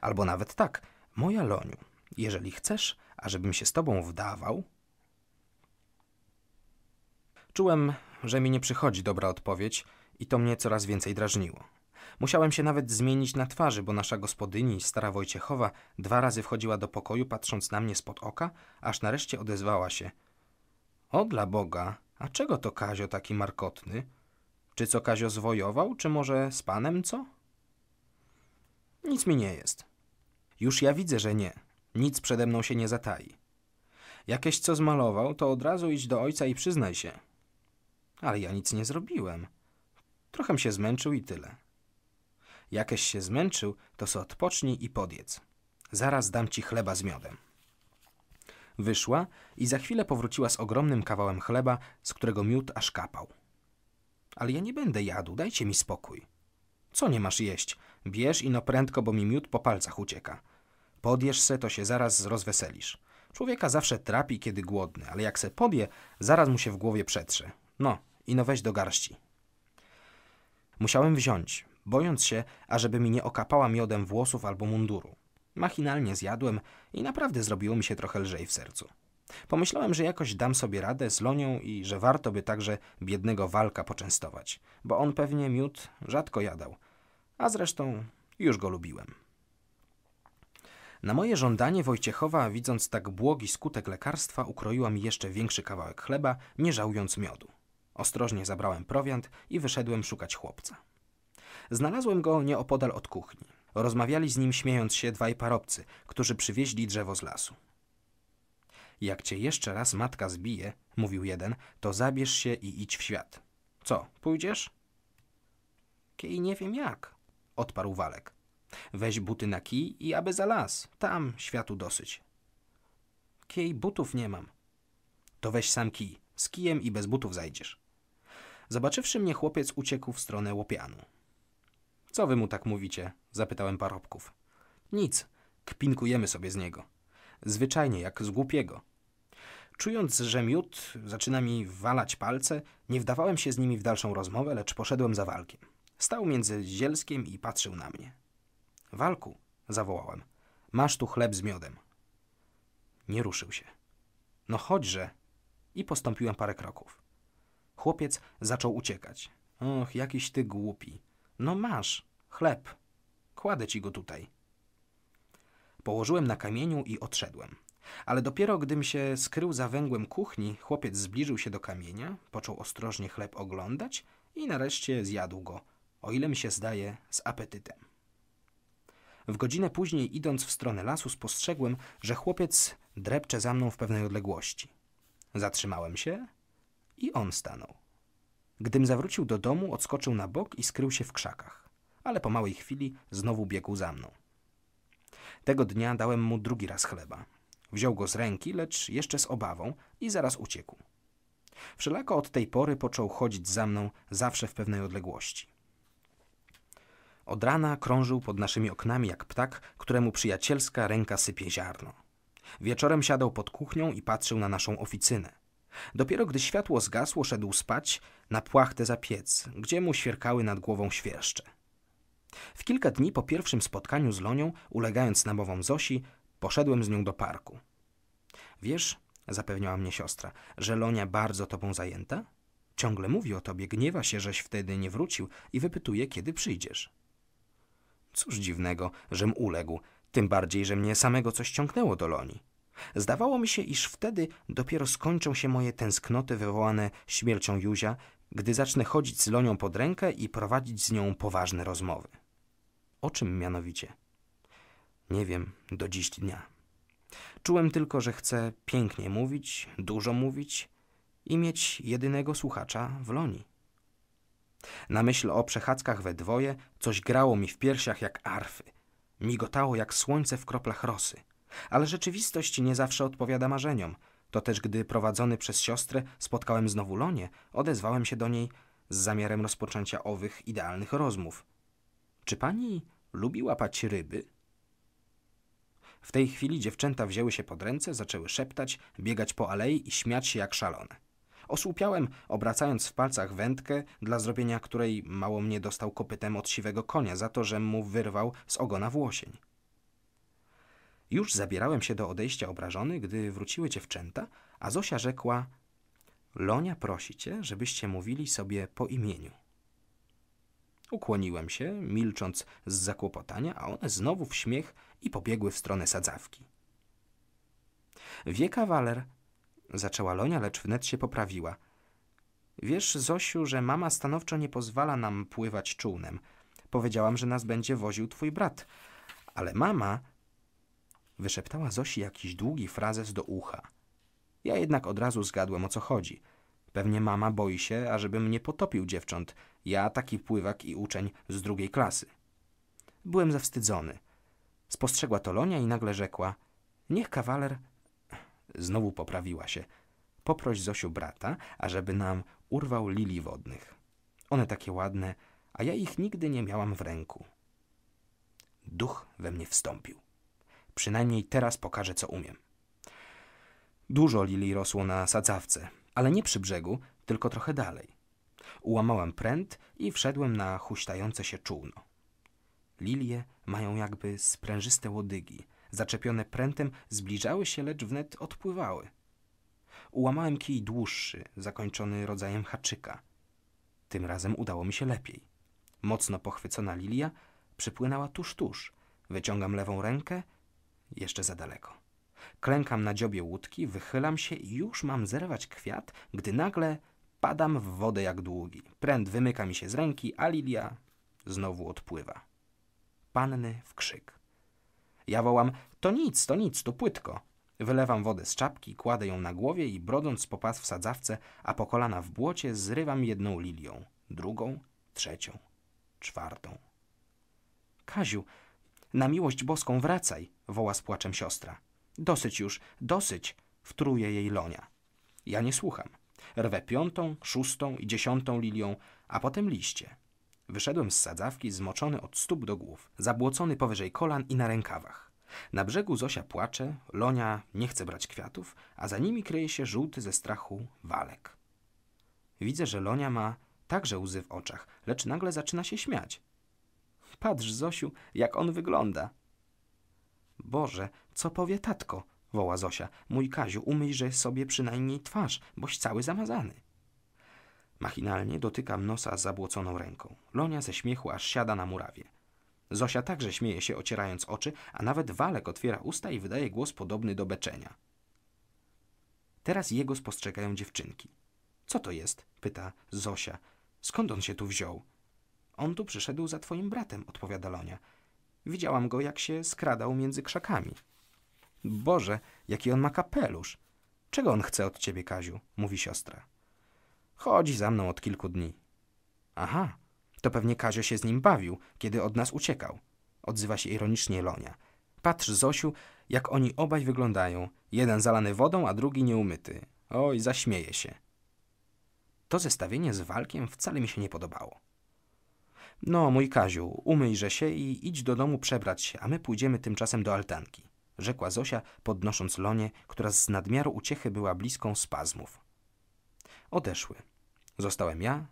Albo nawet tak, moja Loniu, jeżeli chcesz, ażebym się z tobą wdawał. Czułem, że mi nie przychodzi dobra odpowiedź i to mnie coraz więcej drażniło. Musiałem się nawet zmienić na twarzy, bo nasza gospodyni, stara Wojciechowa, dwa razy wchodziła do pokoju, patrząc na mnie spod oka, aż nareszcie odezwała się. O dla Boga, a czego to Kazio taki markotny? Czy co Kazio zwojował, czy może z panem co? Nic mi nie jest. Już ja widzę, że nie. Nic przede mną się nie zatai. Jakieś co zmalował, to od razu idź do ojca i przyznaj się. Ale ja nic nie zrobiłem. Trochę się zmęczył i tyle. Jakeś się zmęczył, to se odpocznij i podjedz. Zaraz dam ci chleba z miodem. Wyszła i za chwilę powróciła z ogromnym kawałem chleba, z którego miód aż kapał. Ale ja nie będę jadł, dajcie mi spokój. Co nie masz jeść? Bierz i no prędko, bo mi miód po palcach ucieka. Podjesz se, to się zaraz rozweselisz. Człowieka zawsze trapi, kiedy głodny, ale jak se podje, zaraz mu się w głowie przetrze. No, i no weź do garści. Musiałem wziąć bojąc się, ażeby mi nie okapała miodem włosów albo munduru. Machinalnie zjadłem i naprawdę zrobiło mi się trochę lżej w sercu. Pomyślałem, że jakoś dam sobie radę z Lonią i że warto by także biednego walka poczęstować, bo on pewnie miód rzadko jadał, a zresztą już go lubiłem. Na moje żądanie Wojciechowa, widząc tak błogi skutek lekarstwa, ukroiła mi jeszcze większy kawałek chleba, nie żałując miodu. Ostrożnie zabrałem prowiant i wyszedłem szukać chłopca. Znalazłem go nieopodal od kuchni. Rozmawiali z nim śmiejąc się dwaj parobcy, którzy przywieźli drzewo z lasu. Jak cię jeszcze raz matka zbije, mówił jeden, to zabierz się i idź w świat. Co, pójdziesz? Kij nie wiem jak, odparł Walek. Weź buty na kij i aby za las, tam światu dosyć. Kij butów nie mam. To weź sam kij, z kijem i bez butów zajdziesz. Zobaczywszy mnie, chłopiec uciekł w stronę łopianu. Co wy mu tak mówicie? zapytałem parobków. Nic, kpinkujemy sobie z niego. Zwyczajnie jak z głupiego. Czując, że miód zaczyna mi walać palce, nie wdawałem się z nimi w dalszą rozmowę, lecz poszedłem za walkiem. Stał między zielskiem i patrzył na mnie. Walku, zawołałem, masz tu chleb z miodem. Nie ruszył się. No chodźże. I postąpiłem parę kroków. Chłopiec zaczął uciekać. Och, jakiś ty głupi. No masz, Chleb. Kładę ci go tutaj. Położyłem na kamieniu i odszedłem. Ale dopiero gdym się skrył za węgłem kuchni, chłopiec zbliżył się do kamienia, począł ostrożnie chleb oglądać i nareszcie zjadł go, o ile mi się zdaje, z apetytem. W godzinę później, idąc w stronę lasu, spostrzegłem, że chłopiec drepcze za mną w pewnej odległości. Zatrzymałem się i on stanął. Gdym zawrócił do domu, odskoczył na bok i skrył się w krzakach ale po małej chwili znowu biegł za mną. Tego dnia dałem mu drugi raz chleba. Wziął go z ręki, lecz jeszcze z obawą i zaraz uciekł. Wszelako od tej pory począł chodzić za mną zawsze w pewnej odległości. Od rana krążył pod naszymi oknami jak ptak, któremu przyjacielska ręka sypie ziarno. Wieczorem siadał pod kuchnią i patrzył na naszą oficynę. Dopiero gdy światło zgasło, szedł spać na płachtę za piec, gdzie mu świerkały nad głową świerszcze. W kilka dni po pierwszym spotkaniu z Lonią, ulegając namowom Zosi, poszedłem z nią do parku. Wiesz, zapewniała mnie siostra, że Lonia bardzo tobą zajęta? Ciągle mówi o tobie, gniewa się, żeś wtedy nie wrócił i wypytuje, kiedy przyjdziesz. Cóż dziwnego, żem uległ, tym bardziej, że mnie samego coś ciągnęło do Loni. Zdawało mi się, iż wtedy dopiero skończą się moje tęsknoty wywołane śmiercią Józia, gdy zacznę chodzić z Lonią pod rękę i prowadzić z nią poważne rozmowy. O czym mianowicie? Nie wiem do dziś dnia. Czułem tylko, że chcę pięknie mówić, dużo mówić i mieć jedynego słuchacza w loni. Na myśl o przechadzkach we dwoje coś grało mi w piersiach jak arfy, migotało jak słońce w kroplach rosy. Ale rzeczywistość nie zawsze odpowiada marzeniom. To też gdy prowadzony przez siostrę spotkałem znowu Lonię, odezwałem się do niej z zamiarem rozpoczęcia owych idealnych rozmów. Czy pani lubi łapać ryby? W tej chwili dziewczęta wzięły się pod ręce, zaczęły szeptać, biegać po alei i śmiać się jak szalone. Osłupiałem, obracając w palcach wędkę, dla zrobienia której mało mnie dostał kopytem od siwego konia za to, że mu wyrwał z ogona włosień. Już zabierałem się do odejścia obrażony, gdy wróciły dziewczęta, a Zosia rzekła – Lonia prosi cię, żebyście mówili sobie po imieniu – Ukłoniłem się, milcząc z zakłopotania, a one znowu w śmiech i pobiegły w stronę sadzawki. Wie kawaler, zaczęła Lonia, lecz wnet się poprawiła. Wiesz, Zosiu, że mama stanowczo nie pozwala nam pływać czółnem. Powiedziałam, że nas będzie woził twój brat. Ale mama... Wyszeptała Zosi jakiś długi frazes do ucha. Ja jednak od razu zgadłem, o co chodzi – Pewnie mama boi się, ażebym nie potopił dziewcząt. Ja taki pływak i uczeń z drugiej klasy. Byłem zawstydzony. Spostrzegła to Lonia i nagle rzekła – niech kawaler… Znowu poprawiła się. Poproś Zosiu brata, ażeby nam urwał lili wodnych. One takie ładne, a ja ich nigdy nie miałam w ręku. Duch we mnie wstąpił. Przynajmniej teraz pokażę, co umiem. Dużo lili rosło na sadzawce – ale nie przy brzegu, tylko trochę dalej. Ułamałem pręt i wszedłem na huśtające się czółno. Lilie mają jakby sprężyste łodygi. Zaczepione prętem zbliżały się, lecz wnet odpływały. Ułamałem kij dłuższy, zakończony rodzajem haczyka. Tym razem udało mi się lepiej. Mocno pochwycona lilia przypłynęła tuż, tuż. Wyciągam lewą rękę, jeszcze za daleko. Klękam na dziobie łódki, wychylam się i już mam zerwać kwiat, gdy nagle padam w wodę jak długi. Pręd wymyka mi się z ręki, a lilia znowu odpływa. Panny w krzyk. Ja wołam, to nic, to nic, to płytko. Wylewam wodę z czapki, kładę ją na głowie i brodąc po pas w sadzawce, a po kolana w błocie, zrywam jedną lilią, drugą, trzecią, czwartą. Kaziu, na miłość boską wracaj, woła z płaczem siostra. Dosyć już, dosyć, wtruje jej Lonia. Ja nie słucham. Rwę piątą, szóstą i dziesiątą lilią, a potem liście. Wyszedłem z sadzawki zmoczony od stóp do głów, zabłocony powyżej kolan i na rękawach. Na brzegu Zosia płacze, Lonia nie chce brać kwiatów, a za nimi kryje się żółty ze strachu walek. Widzę, że Lonia ma także łzy w oczach, lecz nagle zaczyna się śmiać. Patrz, Zosiu, jak on wygląda. Boże, co powie tatko? woła Zosia. Mój Kaziu, umyjże sobie przynajmniej twarz, boś cały zamazany. Machinalnie dotykam nosa zabłoconą ręką. Lonia ze śmiechu aż siada na murawie. Zosia także śmieje się, ocierając oczy, a nawet Walek otwiera usta i wydaje głos podobny do beczenia. Teraz jego spostrzegają dziewczynki. Co to jest? pyta Zosia. Skąd on się tu wziął? On tu przyszedł za twoim bratem, odpowiada Lonia. Widziałam go, jak się skradał między krzakami. Boże, jaki on ma kapelusz. Czego on chce od ciebie, Kaziu? Mówi siostra. Chodzi za mną od kilku dni. Aha, to pewnie Kazio się z nim bawił, kiedy od nas uciekał. Odzywa się ironicznie Lonia. Patrz, Zosiu, jak oni obaj wyglądają. Jeden zalany wodą, a drugi nieumyty. Oj, zaśmieje się. To zestawienie z walkiem wcale mi się nie podobało. No, mój Kaziu, umyjże się i idź do domu przebrać się, a my pójdziemy tymczasem do altanki rzekła Zosia, podnosząc lonie, która z nadmiaru uciechy była bliską spazmów. Odeszły. Zostałem ja,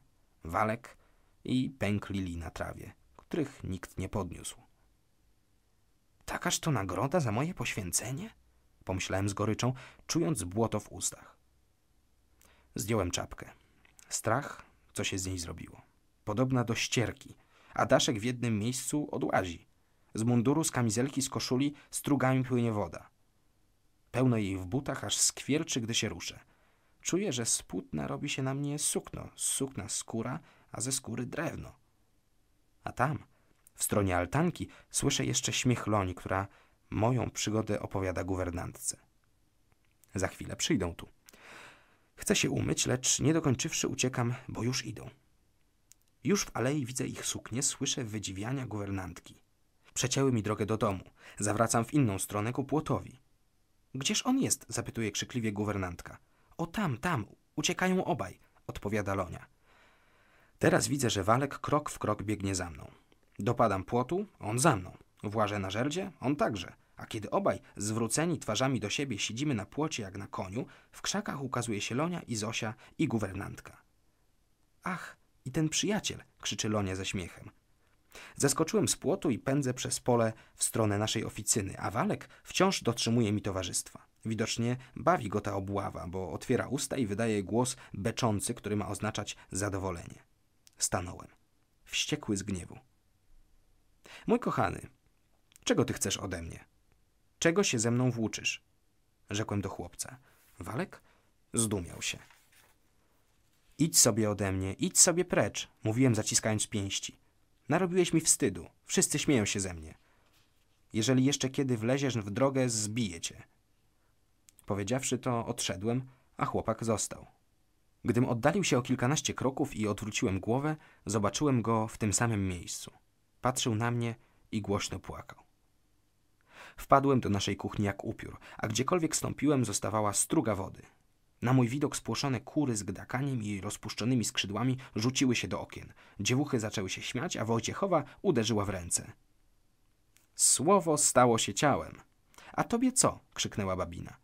Walek i pęklili na trawie, których nikt nie podniósł. Takaż to nagroda za moje poświęcenie? Pomyślałem z goryczą, czując błoto w ustach. Zdjąłem czapkę. Strach, co się z niej zrobiło. Podobna do ścierki, a Daszek w jednym miejscu odłazi. Z munduru, z kamizelki, z koszuli strugami płynie woda. Pełno jej w butach, aż skwierczy, gdy się ruszę. Czuję, że z płótna robi się na mnie sukno, z sukna skóra, a ze skóry drewno. A tam, w stronie altanki, słyszę jeszcze śmiech Loni, która moją przygodę opowiada guwernantce. Za chwilę przyjdą tu. Chcę się umyć, lecz nie dokończywszy uciekam, bo już idą. Już w alei widzę ich suknie, słyszę wydziwiania guwernantki. Przecięły mi drogę do domu. Zawracam w inną stronę ku płotowi. Gdzież on jest? zapytuje krzykliwie guwernantka. O tam, tam, uciekają obaj, odpowiada Lonia. Teraz widzę, że Walek krok w krok biegnie za mną. Dopadam płotu, on za mną. Włażę na żerdzie, on także. A kiedy obaj, zwróceni twarzami do siebie, siedzimy na płocie jak na koniu, w krzakach ukazuje się Lonia i Zosia i guwernantka. Ach, i ten przyjaciel, krzyczy Lonia ze śmiechem. Zeskoczyłem z płotu i pędzę przez pole w stronę naszej oficyny, a Walek wciąż dotrzymuje mi towarzystwa. Widocznie bawi go ta obława, bo otwiera usta i wydaje głos beczący, który ma oznaczać zadowolenie. Stanąłem, wściekły z gniewu. Mój kochany, czego ty chcesz ode mnie? Czego się ze mną włóczysz? Rzekłem do chłopca. Walek zdumiał się. Idź sobie ode mnie, idź sobie precz, mówiłem zaciskając pięści. Narobiłeś mi wstydu. Wszyscy śmieją się ze mnie. Jeżeli jeszcze kiedy wleziesz w drogę, zbiję cię. Powiedziawszy to, odszedłem, a chłopak został. Gdym oddalił się o kilkanaście kroków i odwróciłem głowę, zobaczyłem go w tym samym miejscu. Patrzył na mnie i głośno płakał. Wpadłem do naszej kuchni jak upiór, a gdziekolwiek stąpiłem, zostawała struga wody. Na mój widok spłoszone kury z gdakaniem i rozpuszczonymi skrzydłami rzuciły się do okien. Dziewuchy zaczęły się śmiać, a Wojciechowa uderzyła w ręce. Słowo stało się ciałem. A tobie co? krzyknęła babina.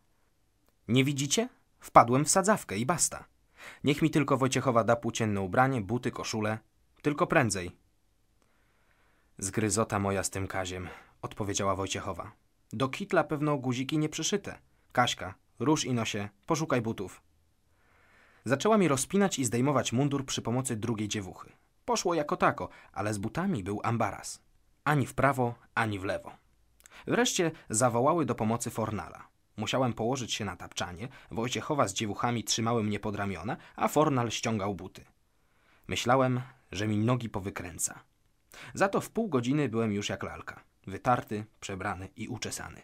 Nie widzicie? Wpadłem w sadzawkę i basta. Niech mi tylko Wojciechowa da płócienne ubranie, buty, koszulę. Tylko prędzej. Zgryzota moja z tym Kaziem, odpowiedziała Wojciechowa. Do kitla pewno guziki nie przyszyte. Kaśka, Róż i nosie, poszukaj butów. Zaczęła mi rozpinać i zdejmować mundur przy pomocy drugiej dziewuchy. Poszło jako tako, ale z butami był ambaras. Ani w prawo, ani w lewo. Wreszcie zawołały do pomocy Fornala. Musiałem położyć się na tapczanie, Wojciechowa z dziewuchami trzymały mnie pod ramiona, a Fornal ściągał buty. Myślałem, że mi nogi powykręca. Za to w pół godziny byłem już jak lalka. Wytarty, przebrany i uczesany.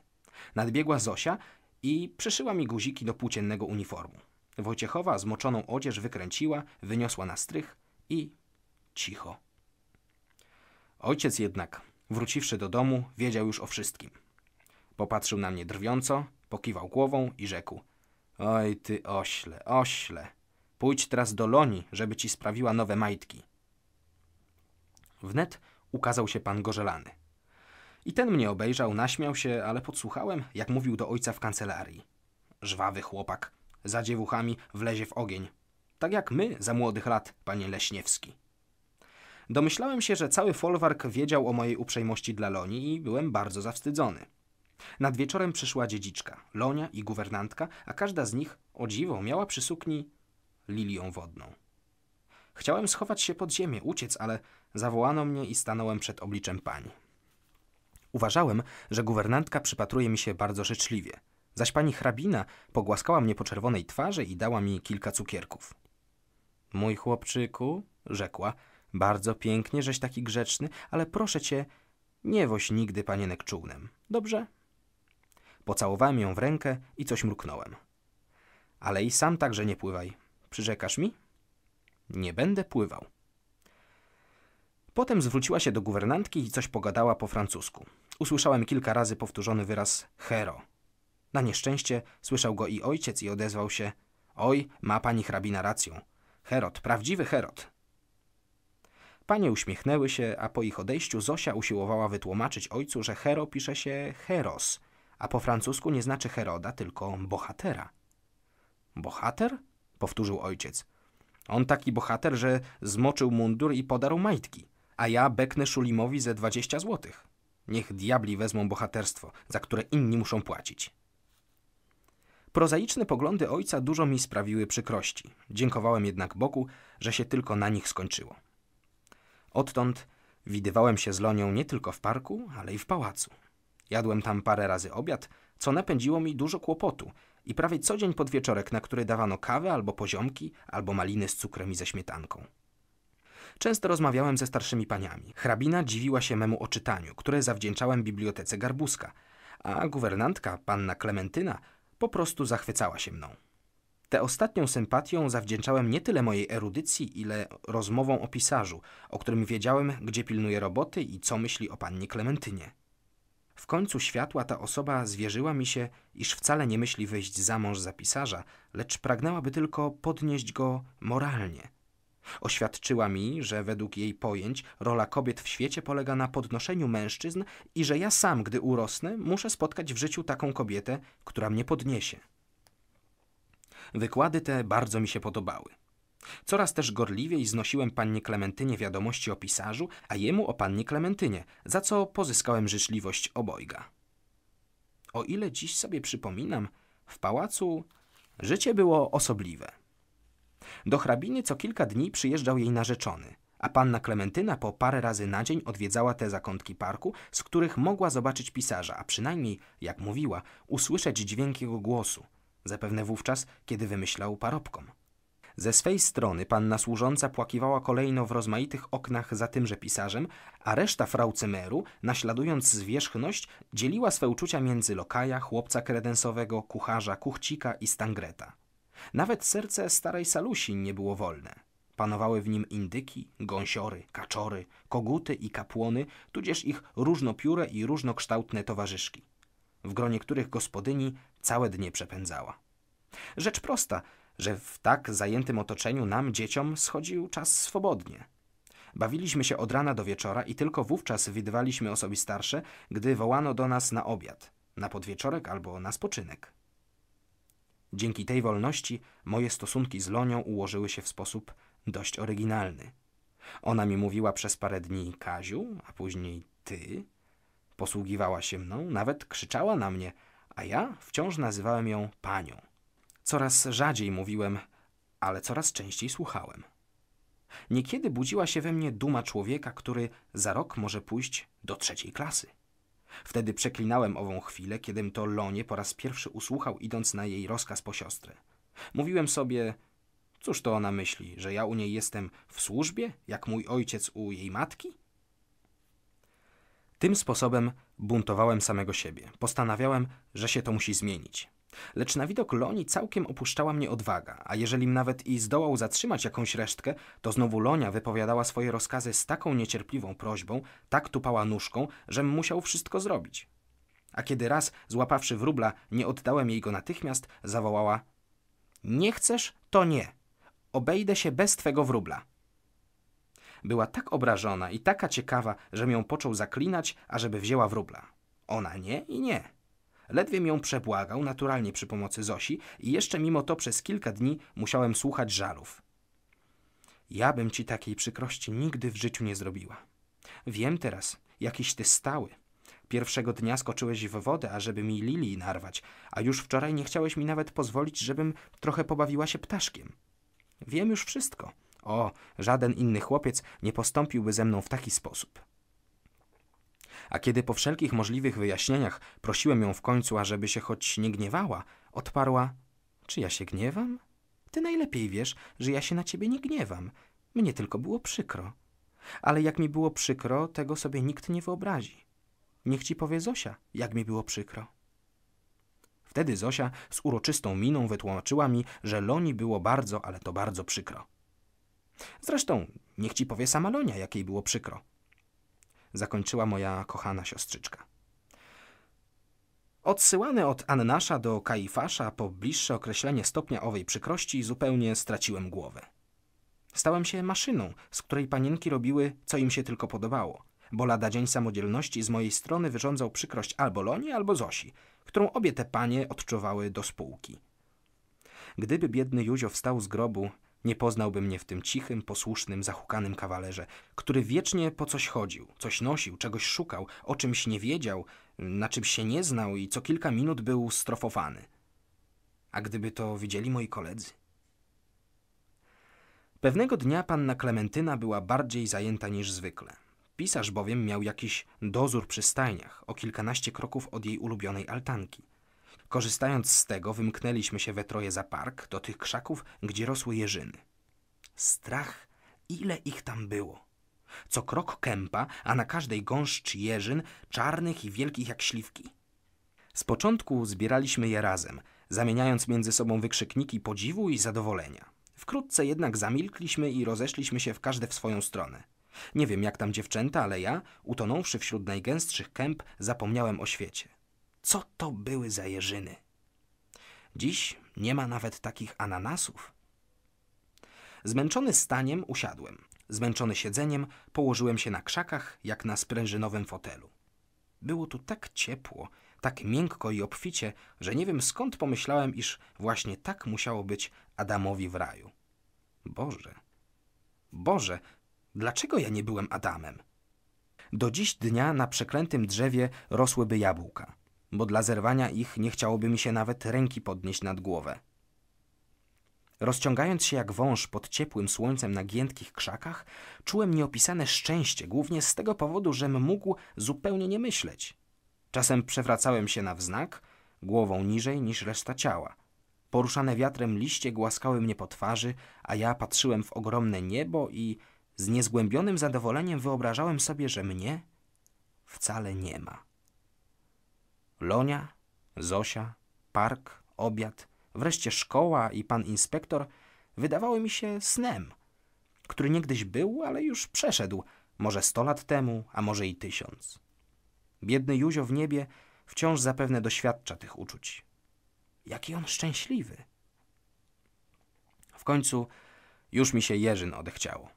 Nadbiegła Zosia, i przyszyła mi guziki do płóciennego uniformu. Wojciechowa zmoczoną odzież wykręciła, wyniosła na strych i cicho. Ojciec jednak, wróciwszy do domu, wiedział już o wszystkim. Popatrzył na mnie drwiąco, pokiwał głową i rzekł: Oj ty ośle, ośle, pójdź teraz do Loni, żeby ci sprawiła nowe majtki. Wnet ukazał się pan Gorzelany. I ten mnie obejrzał, naśmiał się, ale podsłuchałem, jak mówił do ojca w kancelarii. Żwawy chłopak, za dziewuchami wlezie w ogień. Tak jak my za młodych lat, panie Leśniewski. Domyślałem się, że cały folwark wiedział o mojej uprzejmości dla Loni i byłem bardzo zawstydzony. Nad wieczorem przyszła dziedziczka, Lonia i guwernantka, a każda z nich, o dziwo, miała przy sukni lilią wodną. Chciałem schować się pod ziemię, uciec, ale zawołano mnie i stanąłem przed obliczem pani. Uważałem, że guwernantka przypatruje mi się bardzo życzliwie. Zaś pani hrabina pogłaskała mnie po czerwonej twarzy i dała mi kilka cukierków. Mój chłopczyku, rzekła, bardzo pięknie, żeś taki grzeczny, ale proszę cię, nie woś nigdy panienek czółnem, dobrze? Pocałowałem ją w rękę i coś mruknąłem. Ale i sam także nie pływaj. Przyrzekasz mi? Nie będę pływał. Potem zwróciła się do guwernantki i coś pogadała po francusku. Usłyszałem kilka razy powtórzony wyraz hero. Na nieszczęście słyszał go i ojciec i odezwał się: Oj, ma pani hrabina rację. Herod, prawdziwy Herod. Panie uśmiechnęły się, a po ich odejściu Zosia usiłowała wytłumaczyć ojcu, że hero pisze się heros, a po francusku nie znaczy Heroda, tylko bohatera. Bohater? powtórzył ojciec. On taki bohater, że zmoczył mundur i podarł majtki, a ja beknę Szulimowi ze dwadzieścia złotych. Niech diabli wezmą bohaterstwo, za które inni muszą płacić. Prozaiczne poglądy ojca dużo mi sprawiły przykrości. Dziękowałem jednak Bogu, że się tylko na nich skończyło. Odtąd widywałem się z Lonią nie tylko w parku, ale i w pałacu. Jadłem tam parę razy obiad, co napędziło mi dużo kłopotu i prawie co dzień wieczorek, na który dawano kawę albo poziomki, albo maliny z cukrem i ze śmietanką. Często rozmawiałem ze starszymi paniami. Hrabina dziwiła się memu oczytaniu, które zawdzięczałem bibliotece Garbuska, a guwernantka, panna Klementyna, po prostu zachwycała się mną. Tę ostatnią sympatią zawdzięczałem nie tyle mojej erudycji, ile rozmową o pisarzu, o którym wiedziałem, gdzie pilnuje roboty i co myśli o pannie Klementynie. W końcu światła ta osoba zwierzyła mi się, iż wcale nie myśli wyjść za mąż za pisarza, lecz pragnęłaby tylko podnieść go moralnie – Oświadczyła mi, że według jej pojęć rola kobiet w świecie polega na podnoszeniu mężczyzn i że ja sam, gdy urosnę, muszę spotkać w życiu taką kobietę, która mnie podniesie. Wykłady te bardzo mi się podobały. Coraz też gorliwiej znosiłem pannie Klementynie wiadomości o pisarzu, a jemu o pannie Klementynie, za co pozyskałem życzliwość obojga. O ile dziś sobie przypominam, w pałacu życie było osobliwe. Do hrabiny co kilka dni przyjeżdżał jej narzeczony, a panna Klementyna po parę razy na dzień odwiedzała te zakątki parku, z których mogła zobaczyć pisarza, a przynajmniej, jak mówiła, usłyszeć dźwięk jego głosu, zapewne wówczas, kiedy wymyślał parobkom. Ze swej strony panna służąca płakiwała kolejno w rozmaitych oknach za tymże pisarzem, a reszta frau Cymeru, naśladując zwierzchność, dzieliła swe uczucia między lokaja, chłopca kredensowego, kucharza, kuchcika i stangreta. Nawet serce starej Salusi nie było wolne. Panowały w nim indyki, gąsiory, kaczory, koguty i kapłony, tudzież ich różnopióre i różnokształtne towarzyszki, w gronie których gospodyni całe dnie przepędzała. Rzecz prosta, że w tak zajętym otoczeniu nam, dzieciom, schodził czas swobodnie. Bawiliśmy się od rana do wieczora i tylko wówczas widywaliśmy osoby starsze, gdy wołano do nas na obiad, na podwieczorek albo na spoczynek. Dzięki tej wolności moje stosunki z Lonią ułożyły się w sposób dość oryginalny. Ona mi mówiła przez parę dni Kaziu, a później ty. Posługiwała się mną, nawet krzyczała na mnie, a ja wciąż nazywałem ją panią. Coraz rzadziej mówiłem, ale coraz częściej słuchałem. Niekiedy budziła się we mnie duma człowieka, który za rok może pójść do trzeciej klasy. Wtedy przeklinałem ową chwilę, kiedym to Lonie po raz pierwszy usłuchał, idąc na jej rozkaz po siostry. Mówiłem sobie, cóż to ona myśli, że ja u niej jestem w służbie, jak mój ojciec u jej matki? Tym sposobem buntowałem samego siebie. Postanawiałem, że się to musi zmienić. Lecz na widok Loni całkiem opuszczała mnie odwaga, a jeżelim nawet i zdołał zatrzymać jakąś resztkę, to znowu Lonia wypowiadała swoje rozkazy z taką niecierpliwą prośbą, tak tupała nóżką, żem musiał wszystko zrobić. A kiedy raz, złapawszy wróbla, nie oddałem jej go natychmiast, zawołała Nie chcesz, to nie. Obejdę się bez twego wróbla. Była tak obrażona i taka ciekawa, że ją począł zaklinać, ażeby wzięła wróbla. Ona nie i nie. Ledwie ją przebłagał, naturalnie przy pomocy Zosi, i jeszcze mimo to przez kilka dni musiałem słuchać żalów. Ja bym ci takiej przykrości nigdy w życiu nie zrobiła. Wiem teraz, jakiś ty stały. Pierwszego dnia skoczyłeś w wodę, ażeby mi lilii narwać, a już wczoraj nie chciałeś mi nawet pozwolić, żebym trochę pobawiła się ptaszkiem. Wiem już wszystko. O, żaden inny chłopiec nie postąpiłby ze mną w taki sposób a kiedy po wszelkich możliwych wyjaśnieniach prosiłem ją w końcu, ażeby się choć nie gniewała, odparła: Czy ja się gniewam? Ty najlepiej wiesz, że ja się na ciebie nie gniewam. Mnie tylko było przykro. Ale jak mi było przykro, tego sobie nikt nie wyobrazi. Niech ci powie Zosia, jak mi było przykro. Wtedy Zosia z uroczystą miną wytłumaczyła mi, że Loni było bardzo, ale to bardzo przykro. Zresztą niech ci powie sama Lonia, jak jej było przykro zakończyła moja kochana siostrzyczka. Odsyłany od Annasza do Kaifasza po bliższe określenie stopnia owej przykrości zupełnie straciłem głowę. Stałem się maszyną, z której panienki robiły, co im się tylko podobało, bo lada dzień samodzielności z mojej strony wyrządzał przykrość albo Loni, albo Zosi, którą obie te panie odczuwały do spółki. Gdyby biedny Józio wstał z grobu, nie poznałby mnie w tym cichym, posłusznym, zahukanym kawalerze, który wiecznie po coś chodził, coś nosił, czegoś szukał, o czymś nie wiedział, na czymś się nie znał i co kilka minut był strofowany. A gdyby to widzieli moi koledzy? Pewnego dnia panna Klementyna była bardziej zajęta niż zwykle. Pisarz bowiem miał jakiś dozór przy stajniach, o kilkanaście kroków od jej ulubionej altanki – Korzystając z tego, wymknęliśmy się we troje za park, do tych krzaków, gdzie rosły jeżyny. Strach, ile ich tam było. Co krok kępa, a na każdej gąszcz jeżyn, czarnych i wielkich jak śliwki. Z początku zbieraliśmy je razem, zamieniając między sobą wykrzykniki podziwu i zadowolenia. Wkrótce jednak zamilkliśmy i rozeszliśmy się w każde w swoją stronę. Nie wiem jak tam dziewczęta, ale ja, utonąwszy wśród najgęstszych kęp, zapomniałem o świecie. Co to były za jeżyny? Dziś nie ma nawet takich ananasów. Zmęczony staniem usiadłem. Zmęczony siedzeniem położyłem się na krzakach, jak na sprężynowym fotelu. Było tu tak ciepło, tak miękko i obficie, że nie wiem skąd pomyślałem, iż właśnie tak musiało być Adamowi w raju. Boże, Boże, dlaczego ja nie byłem Adamem? Do dziś dnia na przeklętym drzewie rosłyby jabłka bo dla zerwania ich nie chciałoby mi się nawet ręki podnieść nad głowę. Rozciągając się jak wąż pod ciepłym słońcem na giętkich krzakach, czułem nieopisane szczęście, głównie z tego powodu, żem mógł zupełnie nie myśleć. Czasem przewracałem się na wznak, głową niżej niż reszta ciała. Poruszane wiatrem liście głaskały mnie po twarzy, a ja patrzyłem w ogromne niebo i z niezgłębionym zadowoleniem wyobrażałem sobie, że mnie wcale nie ma. Lonia, Zosia, park, obiad, wreszcie szkoła i pan inspektor wydawały mi się snem, który niegdyś był, ale już przeszedł, może sto lat temu, a może i tysiąc. Biedny Józio w niebie wciąż zapewne doświadcza tych uczuć. Jaki on szczęśliwy! W końcu już mi się Jerzyn odechciało.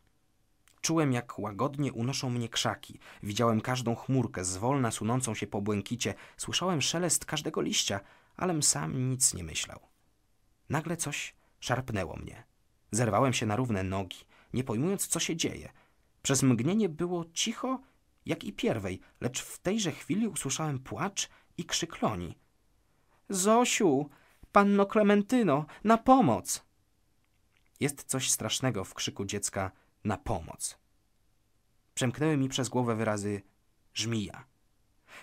Czułem, jak łagodnie unoszą mnie krzaki. Widziałem każdą chmurkę, zwolna sunącą się po błękicie. Słyszałem szelest każdego liścia, alem sam nic nie myślał. Nagle coś szarpnęło mnie. Zerwałem się na równe nogi, nie pojmując, co się dzieje. Przez mgnienie było cicho, jak i pierwej, lecz w tejże chwili usłyszałem płacz i krzyk Loni. Zosiu, panno Klementyno, na pomoc! Jest coś strasznego w krzyku dziecka, na pomoc. Przemknęły mi przez głowę wyrazy żmija.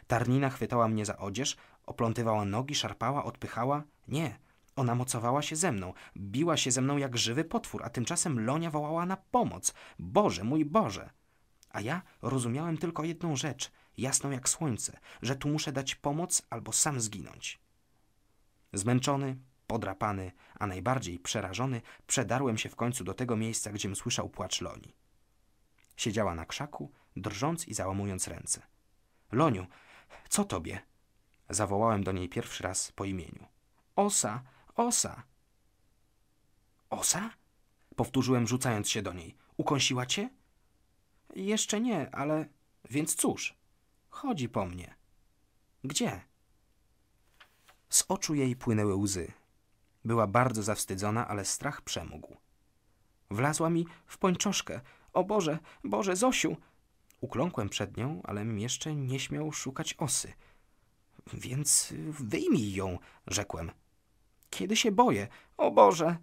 Tarnina chwytała mnie za odzież, oplątywała nogi, szarpała, odpychała. Nie, ona mocowała się ze mną, biła się ze mną jak żywy potwór, a tymczasem Lonia wołała na pomoc. Boże, mój Boże! A ja rozumiałem tylko jedną rzecz, jasną jak słońce, że tu muszę dać pomoc albo sam zginąć. Zmęczony, Podrapany, a najbardziej przerażony, przedarłem się w końcu do tego miejsca, gdziem słyszał płacz Loni. Siedziała na krzaku, drżąc i załamując ręce. Loniu, co tobie? Zawołałem do niej pierwszy raz po imieniu. Osa, osa. Osa? Powtórzyłem, rzucając się do niej. Ukąsiła cię? Jeszcze nie, ale. Więc cóż, chodzi po mnie. Gdzie? Z oczu jej płynęły łzy. Była bardzo zawstydzona, ale strach przemógł. Wlazła mi w pończoszkę. O Boże, Boże, Zosiu! Ukląkłem przed nią, ale jeszcze nie śmiał szukać osy. Więc wyjmij ją, rzekłem. Kiedy się boję, o Boże!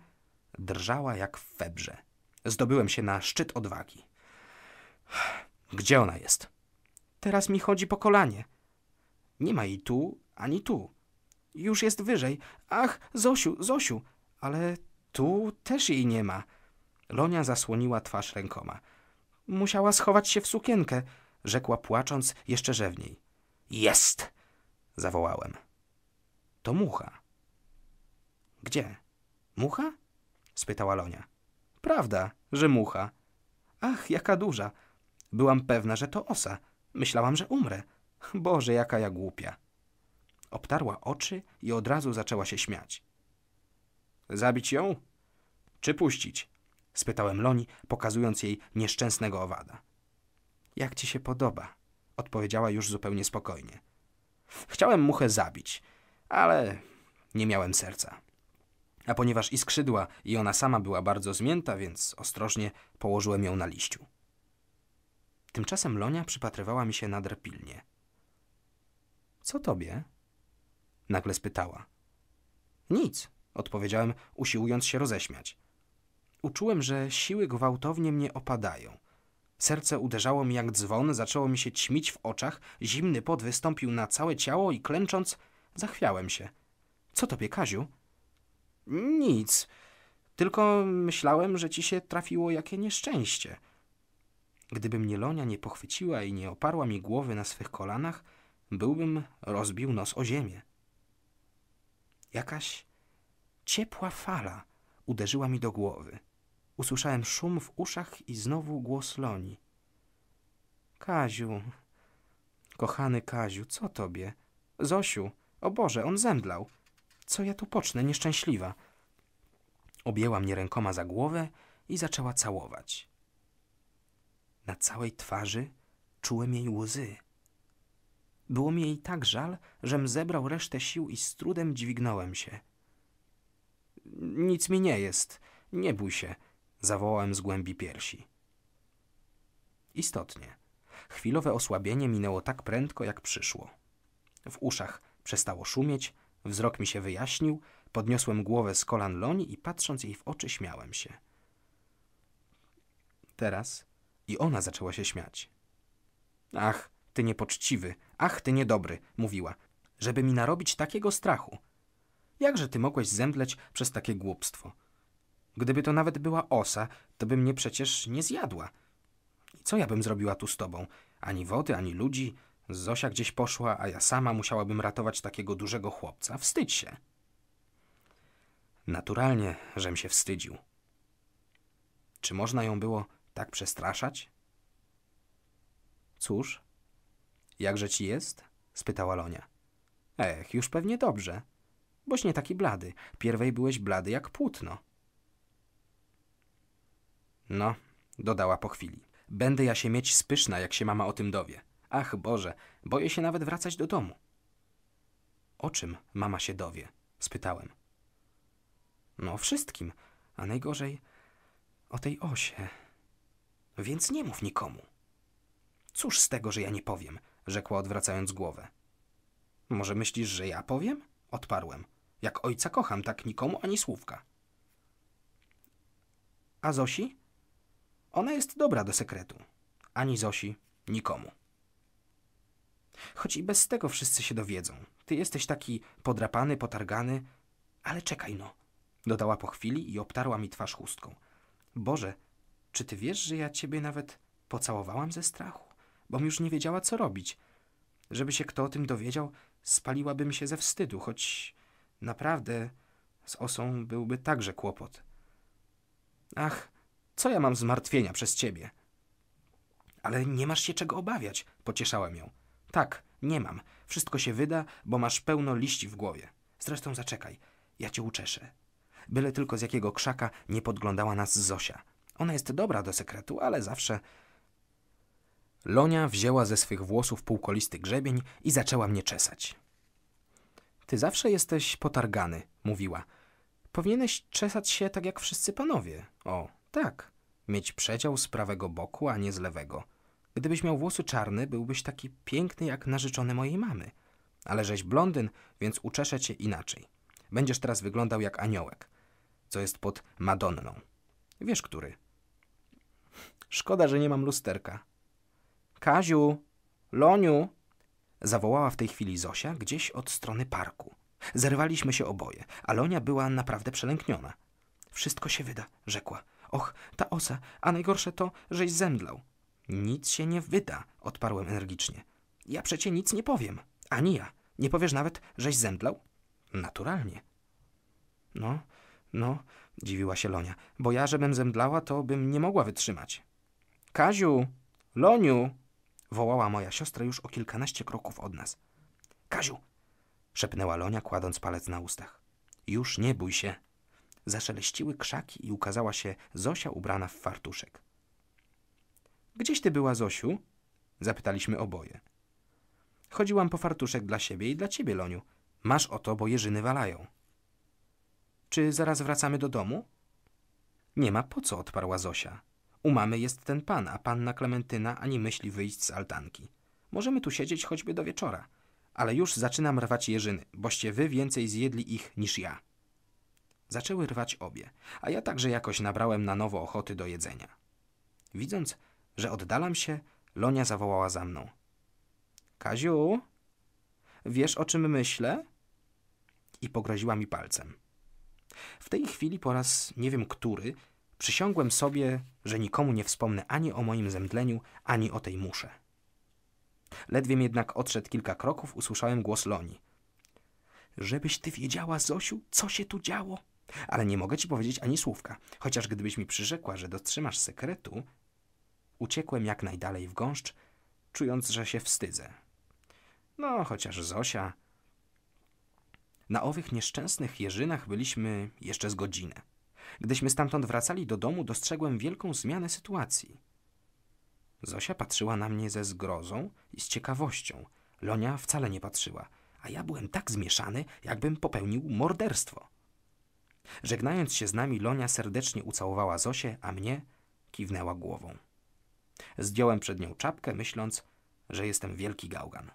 Drżała jak w febrze. Zdobyłem się na szczyt odwagi. Gdzie ona jest? Teraz mi chodzi po kolanie. Nie ma jej tu, ani tu. Już jest wyżej. Ach, Zosiu, Zosiu! Ale tu też jej nie ma. Lonia zasłoniła twarz rękoma. Musiała schować się w sukienkę, rzekła płacząc jeszcze rzewniej. Jest! zawołałem. To mucha. Gdzie? Mucha? spytała Lonia. Prawda, że mucha. Ach, jaka duża. Byłam pewna, że to osa. Myślałam, że umrę. Boże, jaka ja głupia obtarła oczy i od razu zaczęła się śmiać. Zabić ją? Czy puścić? spytałem Loni, pokazując jej nieszczęsnego owada. Jak ci się podoba? odpowiedziała już zupełnie spokojnie. Chciałem muchę zabić, ale nie miałem serca. A ponieważ i skrzydła, i ona sama była bardzo zmięta, więc ostrożnie położyłem ją na liściu. Tymczasem Lonia przypatrywała mi się nader pilnie. Co tobie? Nagle spytała. Nic, odpowiedziałem, usiłując się roześmiać. Uczułem, że siły gwałtownie mnie opadają. Serce uderzało mi jak dzwon, zaczęło mi się ćmić w oczach, zimny pot wystąpił na całe ciało i klęcząc, zachwiałem się. Co tobie, Kaziu? Nic. Tylko myślałem, że ci się trafiło jakie nieszczęście. Gdyby mnie Lonia nie pochwyciła i nie oparła mi głowy na swych kolanach, byłbym rozbił nos o ziemię. Jakaś ciepła fala uderzyła mi do głowy. Usłyszałem szum w uszach i znowu głos Loni. Kaziu, kochany Kaziu, co tobie? Zosiu, o Boże, on zemdlał. Co ja tu pocznę, nieszczęśliwa? Objęła mnie rękoma za głowę i zaczęła całować. Na całej twarzy czułem jej łzy. Było mi jej tak żal, żem zebrał resztę sił i z trudem dźwignąłem się. Nic mi nie jest, nie bój się, zawołałem z głębi piersi. Istotnie, chwilowe osłabienie minęło tak prędko, jak przyszło. W uszach przestało szumieć, wzrok mi się wyjaśnił, podniosłem głowę z kolan Loni i patrząc jej w oczy śmiałem się. Teraz i ona zaczęła się śmiać. Ach, ty niepoczciwy, Ach, ty niedobry, mówiła, żeby mi narobić takiego strachu. Jakże ty mogłeś zemdleć przez takie głupstwo? Gdyby to nawet była osa, to by mnie przecież nie zjadła. I co ja bym zrobiła tu z tobą? Ani wody, ani ludzi. Zosia gdzieś poszła, a ja sama musiałabym ratować takiego dużego chłopca. Wstydź się. Naturalnie, żem się wstydził. Czy można ją było tak przestraszać? Cóż, Jakże ci jest? spytała Lonia. Ech, już pewnie dobrze. Boś nie taki blady. Pierwej byłeś blady jak płótno. No, dodała po chwili. Będę ja się mieć spyszna, jak się mama o tym dowie. Ach, Boże, boję się nawet wracać do domu. O czym mama się dowie? spytałem. No, o wszystkim, a najgorzej o tej osie. Więc nie mów nikomu. Cóż z tego, że ja nie powiem? rzekła odwracając głowę. Może myślisz, że ja powiem? Odparłem. Jak ojca kocham, tak nikomu ani słówka. A Zosi? Ona jest dobra do sekretu. Ani Zosi, nikomu. Choć i bez tego wszyscy się dowiedzą. Ty jesteś taki podrapany, potargany, ale czekaj no. Dodała po chwili i obtarła mi twarz chustką. Boże, czy ty wiesz, że ja ciebie nawet pocałowałam ze strachu? bom już nie wiedziała, co robić. Żeby się kto o tym dowiedział, spaliłabym się ze wstydu, choć naprawdę z osą byłby także kłopot. Ach, co ja mam zmartwienia przez ciebie? Ale nie masz się czego obawiać, pocieszałem ją. Tak, nie mam. Wszystko się wyda, bo masz pełno liści w głowie. Zresztą zaczekaj, ja cię uczeszę. Byle tylko z jakiego krzaka nie podglądała nas Zosia. Ona jest dobra do sekretu, ale zawsze Lonia wzięła ze swych włosów półkolisty grzebień i zaczęła mnie czesać. Ty zawsze jesteś potargany, mówiła. Powinieneś czesać się tak jak wszyscy panowie. O, tak. Mieć przedział z prawego boku, a nie z lewego. Gdybyś miał włosy czarne, byłbyś taki piękny jak narzeczony mojej mamy. Ale żeś blondyn, więc uczeszę cię inaczej. Będziesz teraz wyglądał jak aniołek, co jest pod Madonną. Wiesz który. Szkoda, że nie mam lusterka. Kaziu, Loniu! Zawołała w tej chwili Zosia gdzieś od strony parku. Zerwaliśmy się oboje, a Lonia była naprawdę przelękniona. Wszystko się wyda, rzekła. Och, ta osa, a najgorsze to, żeś zemdlał. Nic się nie wyda, odparłem energicznie. Ja przecie nic nie powiem. Ani ja. Nie powiesz nawet, żeś zemdlał? Naturalnie. No, no, dziwiła się Lonia, bo ja, żebym zemdlała, to bym nie mogła wytrzymać. Kaziu, Loniu, wołała moja siostra już o kilkanaście kroków od nas. Kaziu! szepnęła Lonia, kładąc palec na ustach. Już nie bój się. Zaszeleściły krzaki i ukazała się Zosia ubrana w fartuszek. Gdzieś ty była, Zosiu? zapytaliśmy oboje. Chodziłam po fartuszek dla siebie i dla ciebie, Loniu. Masz o to, bo jeżyny walają. Czy zaraz wracamy do domu? Nie ma po co, odparła Zosia. U mamy jest ten pan, a panna Klementyna ani myśli wyjść z altanki. Możemy tu siedzieć choćby do wieczora, ale już zaczynam rwać jeżyny, boście wy więcej zjedli ich niż ja. Zaczęły rwać obie, a ja także jakoś nabrałem na nowo ochoty do jedzenia. Widząc, że oddalam się, Lonia zawołała za mną. Kaziu, wiesz o czym myślę? I pogroziła mi palcem. W tej chwili po raz nie wiem który Przysiągłem sobie, że nikomu nie wspomnę ani o moim zemdleniu, ani o tej musze. Ledwiem jednak odszedł kilka kroków, usłyszałem głos Loni. Żebyś ty wiedziała, Zosiu, co się tu działo. Ale nie mogę ci powiedzieć ani słówka, chociaż gdybyś mi przyrzekła, że dotrzymasz sekretu, uciekłem jak najdalej w gąszcz, czując, że się wstydzę. No, chociaż Zosia. Na owych nieszczęsnych jeżynach byliśmy jeszcze z godzinę. Gdyśmy stamtąd wracali do domu, dostrzegłem wielką zmianę sytuacji. Zosia patrzyła na mnie ze zgrozą i z ciekawością. Lonia wcale nie patrzyła, a ja byłem tak zmieszany, jakbym popełnił morderstwo. Żegnając się z nami, Lonia serdecznie ucałowała Zosię, a mnie kiwnęła głową. Zdjąłem przed nią czapkę, myśląc, że jestem wielki gałgan.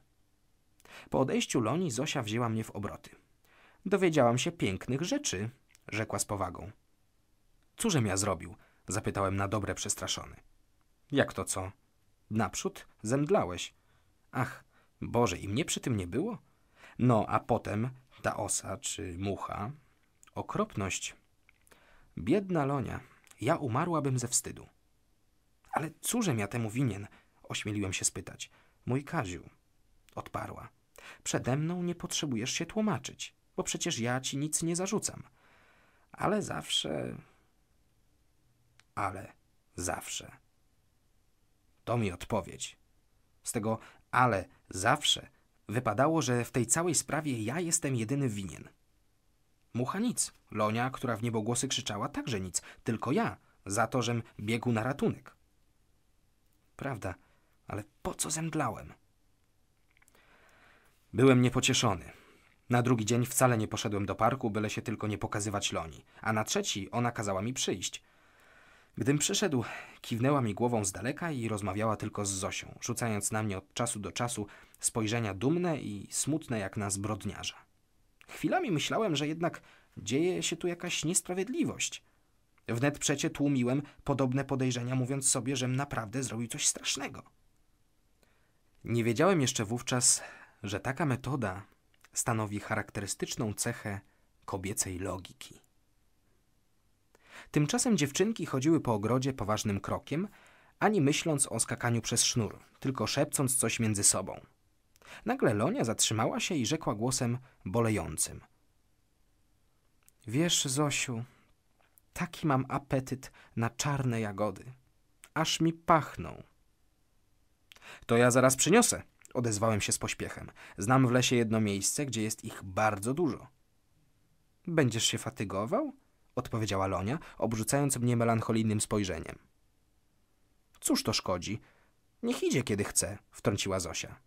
Po odejściu Loni Zosia wzięła mnie w obroty. Dowiedziałam się pięknych rzeczy, rzekła z powagą. Cóżem ja zrobił? Zapytałem na dobre przestraszony. Jak to co? Naprzód zemdlałeś. Ach, Boże, i mnie przy tym nie było? No, a potem ta osa czy mucha. Okropność. Biedna Lonia, ja umarłabym ze wstydu. Ale cóżem ja temu winien? Ośmieliłem się spytać. Mój Kaziu, odparła. Przede mną nie potrzebujesz się tłumaczyć, bo przecież ja ci nic nie zarzucam. Ale zawsze ale zawsze. To mi odpowiedź. Z tego ale zawsze wypadało, że w tej całej sprawie ja jestem jedyny winien. Mucha nic, Lonia, która w niebogłosy krzyczała, także nic, tylko ja, za to, żem biegł na ratunek. Prawda, ale po co zemdlałem? Byłem niepocieszony. Na drugi dzień wcale nie poszedłem do parku, byle się tylko nie pokazywać Loni, a na trzeci ona kazała mi przyjść, Gdym przyszedł, kiwnęła mi głową z daleka i rozmawiała tylko z Zosią, rzucając na mnie od czasu do czasu spojrzenia dumne i smutne jak na zbrodniarza. Chwilami myślałem, że jednak dzieje się tu jakaś niesprawiedliwość. Wnet przecie tłumiłem podobne podejrzenia, mówiąc sobie, żem naprawdę zrobił coś strasznego. Nie wiedziałem jeszcze wówczas, że taka metoda stanowi charakterystyczną cechę kobiecej logiki. Tymczasem dziewczynki chodziły po ogrodzie poważnym krokiem, ani myśląc o skakaniu przez sznur, tylko szepcąc coś między sobą. Nagle Lonia zatrzymała się i rzekła głosem bolejącym. Wiesz, Zosiu, taki mam apetyt na czarne jagody. Aż mi pachną. To ja zaraz przyniosę, odezwałem się z pośpiechem. Znam w lesie jedno miejsce, gdzie jest ich bardzo dużo. Będziesz się fatygował? odpowiedziała Lonia, obrzucając mnie melancholijnym spojrzeniem. Cóż to szkodzi? Niech idzie, kiedy chce, wtrąciła Zosia.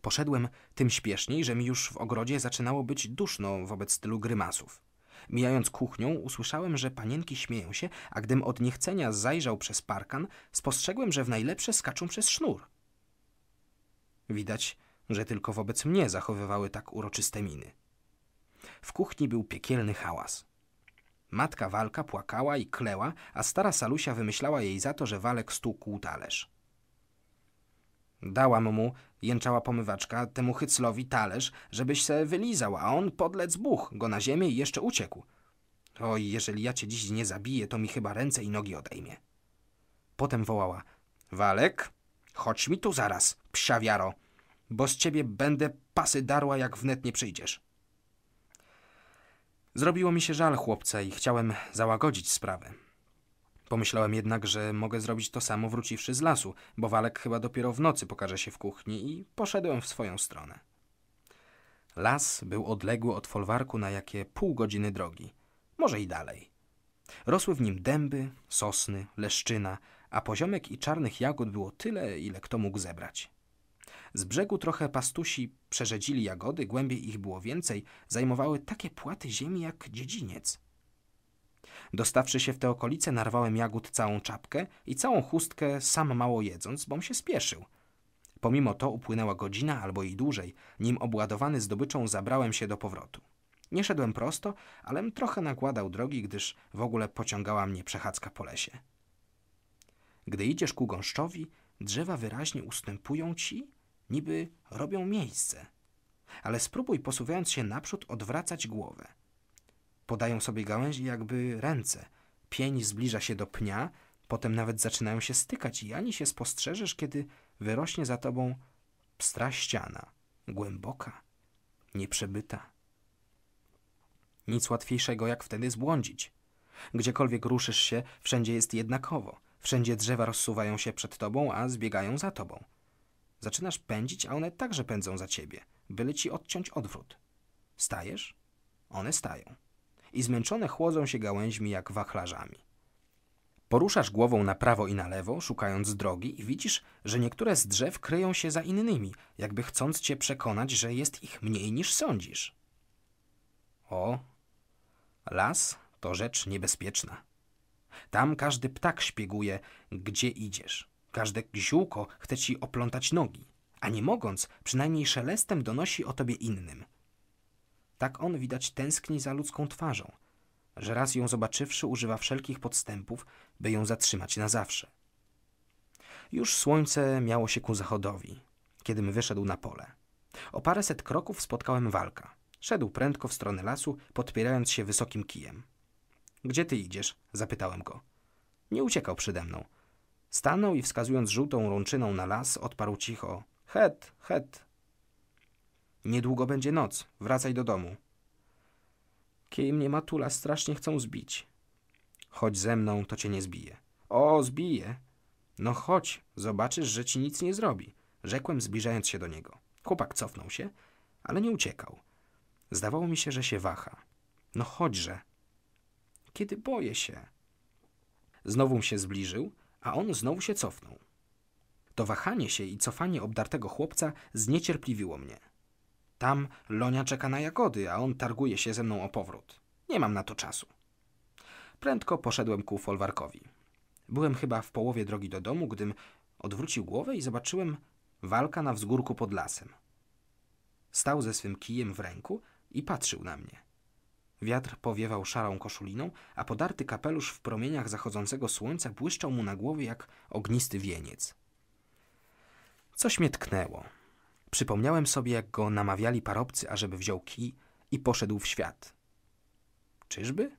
Poszedłem tym śpieszniej, że mi już w ogrodzie zaczynało być duszno wobec stylu grymasów. Mijając kuchnią, usłyszałem, że panienki śmieją się, a gdym od niechcenia zajrzał przez parkan, spostrzegłem, że w najlepsze skaczą przez sznur. Widać, że tylko wobec mnie zachowywały tak uroczyste miny. W kuchni był piekielny hałas. Matka Walka płakała i kleła, a stara Salusia wymyślała jej za to, że Walek stukł talerz. Dałam mu, jęczała pomywaczka, temu hyclowi talerz, żebyś se wylizał, a on podlec buch, go na ziemię i jeszcze uciekł. Oj, jeżeli ja cię dziś nie zabiję, to mi chyba ręce i nogi odejmie. Potem wołała. Walek, chodź mi tu zaraz, psia wiaro, bo z ciebie będę pasy darła, jak wnet nie przyjdziesz. Zrobiło mi się żal chłopca i chciałem załagodzić sprawę. Pomyślałem jednak, że mogę zrobić to samo wróciwszy z lasu, bo Walek chyba dopiero w nocy pokaże się w kuchni i poszedłem w swoją stronę. Las był odległy od folwarku na jakie pół godziny drogi, może i dalej. Rosły w nim dęby, sosny, leszczyna, a poziomek i czarnych jagód było tyle, ile kto mógł zebrać. Z brzegu trochę pastusi przerzedzili jagody, głębiej ich było więcej, zajmowały takie płaty ziemi jak dziedziniec. Dostawszy się w te okolice, narwałem jagód całą czapkę i całą chustkę, sam mało jedząc, bom się spieszył. Pomimo to upłynęła godzina albo i dłużej, nim obładowany zdobyczą zabrałem się do powrotu. Nie szedłem prosto, alem trochę nakładał drogi, gdyż w ogóle pociągała mnie przechadzka po lesie. Gdy idziesz ku gąszczowi, drzewa wyraźnie ustępują ci niby robią miejsce. Ale spróbuj, posuwając się naprzód, odwracać głowę. Podają sobie gałęzi jakby ręce. Pień zbliża się do pnia, potem nawet zaczynają się stykać i ani się spostrzeżesz, kiedy wyrośnie za tobą pstra ściana, głęboka, nieprzebyta. Nic łatwiejszego, jak wtedy zbłądzić. Gdziekolwiek ruszysz się, wszędzie jest jednakowo. Wszędzie drzewa rozsuwają się przed tobą, a zbiegają za tobą. Zaczynasz pędzić, a one także pędzą za ciebie, byle ci odciąć odwrót. Stajesz? One stają. I zmęczone chłodzą się gałęźmi jak wachlarzami. Poruszasz głową na prawo i na lewo, szukając drogi, i widzisz, że niektóre z drzew kryją się za innymi, jakby chcąc cię przekonać, że jest ich mniej niż sądzisz. O, las to rzecz niebezpieczna. Tam każdy ptak śpieguje, gdzie idziesz. Każde ziółko chce ci oplątać nogi, a nie mogąc, przynajmniej szelestem donosi o tobie innym. Tak on widać tęskni za ludzką twarzą, że raz ją zobaczywszy używa wszelkich podstępów, by ją zatrzymać na zawsze. Już słońce miało się ku zachodowi, kiedym wyszedł na pole. O paręset kroków spotkałem walka. Szedł prędko w stronę lasu, podpierając się wysokim kijem. Gdzie ty idziesz? zapytałem go. Nie uciekał przede mną. Stanął i wskazując żółtą rączyną na las, odparł cicho. Het, het. Niedługo będzie noc, wracaj do domu. Kij mnie matula strasznie chcą zbić. Chodź ze mną, to cię nie zbije. O, zbije. No chodź, zobaczysz, że ci nic nie zrobi. Rzekłem, zbliżając się do niego. Chłopak cofnął się, ale nie uciekał. Zdawało mi się, że się waha. No chodźże. Kiedy boję się. Znowu się zbliżył, a on znowu się cofnął. To wahanie się i cofanie obdartego chłopca zniecierpliwiło mnie. Tam Lonia czeka na jagody, a on targuje się ze mną o powrót. Nie mam na to czasu. Prędko poszedłem ku folwarkowi. Byłem chyba w połowie drogi do domu, gdym odwrócił głowę i zobaczyłem walka na wzgórku pod lasem. Stał ze swym kijem w ręku i patrzył na mnie. Wiatr powiewał szarą koszuliną, a podarty kapelusz w promieniach zachodzącego słońca błyszczał mu na głowie jak ognisty wieniec. Coś mnie tknęło. Przypomniałem sobie, jak go namawiali parobcy, ażeby wziął kij i poszedł w świat. Czyżby?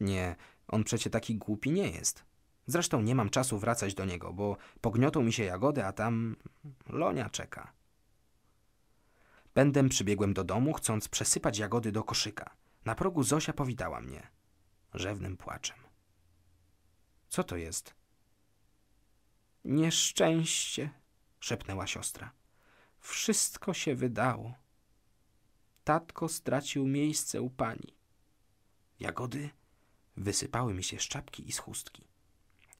Nie, on przecie taki głupi nie jest. Zresztą nie mam czasu wracać do niego, bo pogniotą mi się jagody, a tam Lonia czeka. Pędem przybiegłem do domu, chcąc przesypać jagody do koszyka. Na progu Zosia powitała mnie rzewnym płaczem. Co to jest? Nieszczęście, szepnęła siostra. Wszystko się wydało. Tatko stracił miejsce u pani. Jagody wysypały mi się z czapki i z chustki.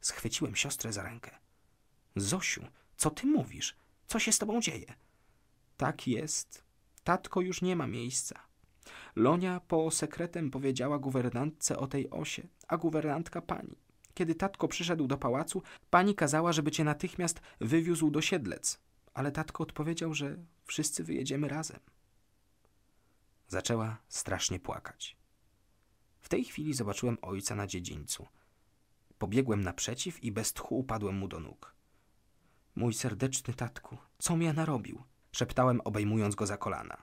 Schwyciłem siostrę za rękę. Zosiu, co ty mówisz? Co się z tobą dzieje? Tak jest. Tatko już nie ma miejsca. Lonia po sekretem powiedziała guwernantce o tej osie, a guwernantka pani. Kiedy tatko przyszedł do pałacu, pani kazała, żeby cię natychmiast wywiózł do Siedlec, ale tatko odpowiedział, że wszyscy wyjedziemy razem. Zaczęła strasznie płakać. W tej chwili zobaczyłem ojca na dziedzińcu. Pobiegłem naprzeciw i bez tchu upadłem mu do nóg. Mój serdeczny tatku, co mi ja narobił? szeptałem, obejmując go za kolana.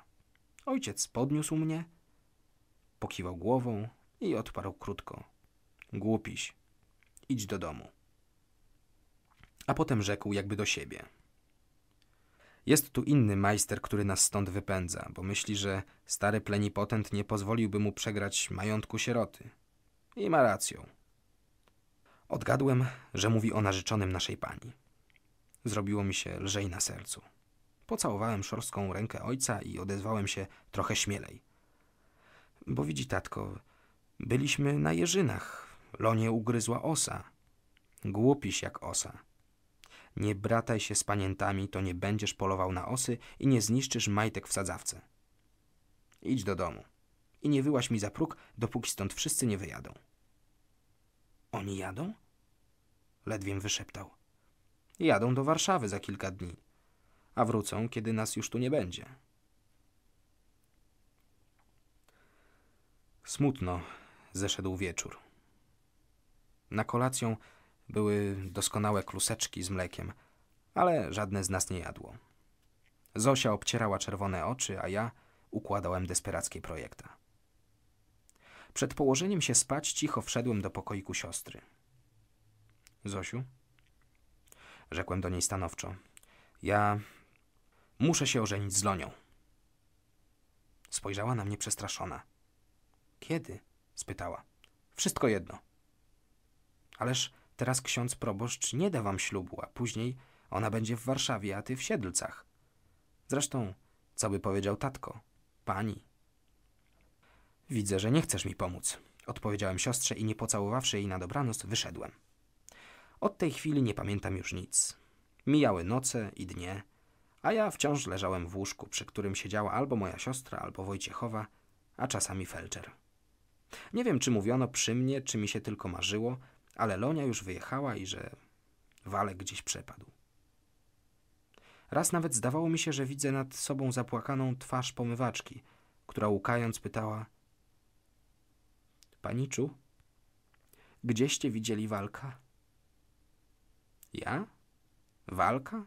Ojciec podniósł mnie, Pokiwał głową i odparł krótko. Głupiś, idź do domu. A potem rzekł jakby do siebie. Jest tu inny majster, który nas stąd wypędza, bo myśli, że stary plenipotent nie pozwoliłby mu przegrać majątku sieroty. I ma rację. Odgadłem, że mówi o narzeczonym naszej pani. Zrobiło mi się lżej na sercu. Pocałowałem szorstką rękę ojca i odezwałem się trochę śmielej. Bo widzi tatko, byliśmy na jeżynach. Lonie ugryzła osa. Głupiś jak osa. Nie brataj się z panientami, to nie będziesz polował na osy i nie zniszczysz majtek w sadzawce. Idź do domu i nie wyłaś mi za próg, dopóki stąd wszyscy nie wyjadą. Oni jadą? Ledwiem wyszeptał. Jadą do Warszawy za kilka dni, a wrócą, kiedy nas już tu nie będzie. Smutno zeszedł wieczór. Na kolację były doskonałe kluseczki z mlekiem, ale żadne z nas nie jadło. Zosia obcierała czerwone oczy, a ja układałem desperackie projekta. Przed położeniem się spać cicho wszedłem do pokoiku siostry. Zosiu? Rzekłem do niej stanowczo. Ja muszę się ożenić z Lonią. Spojrzała na mnie przestraszona. Kiedy? spytała. Wszystko jedno. Ależ teraz ksiądz proboszcz nie da wam ślubu, a później ona będzie w Warszawie, a ty w Siedlcach. Zresztą, co by powiedział tatko? Pani. Widzę, że nie chcesz mi pomóc, odpowiedziałem siostrze i nie pocałowawszy jej na dobranoc, wyszedłem. Od tej chwili nie pamiętam już nic. Mijały noce i dnie, a ja wciąż leżałem w łóżku, przy którym siedziała albo moja siostra, albo Wojciechowa, a czasami Felczer. Nie wiem, czy mówiono przy mnie, czy mi się tylko marzyło, ale Lonia już wyjechała i że walek gdzieś przepadł. Raz nawet zdawało mi się, że widzę nad sobą zapłakaną twarz pomywaczki, która łukając pytała: Paniczu, gdzieście widzieli walka? Ja? Walka?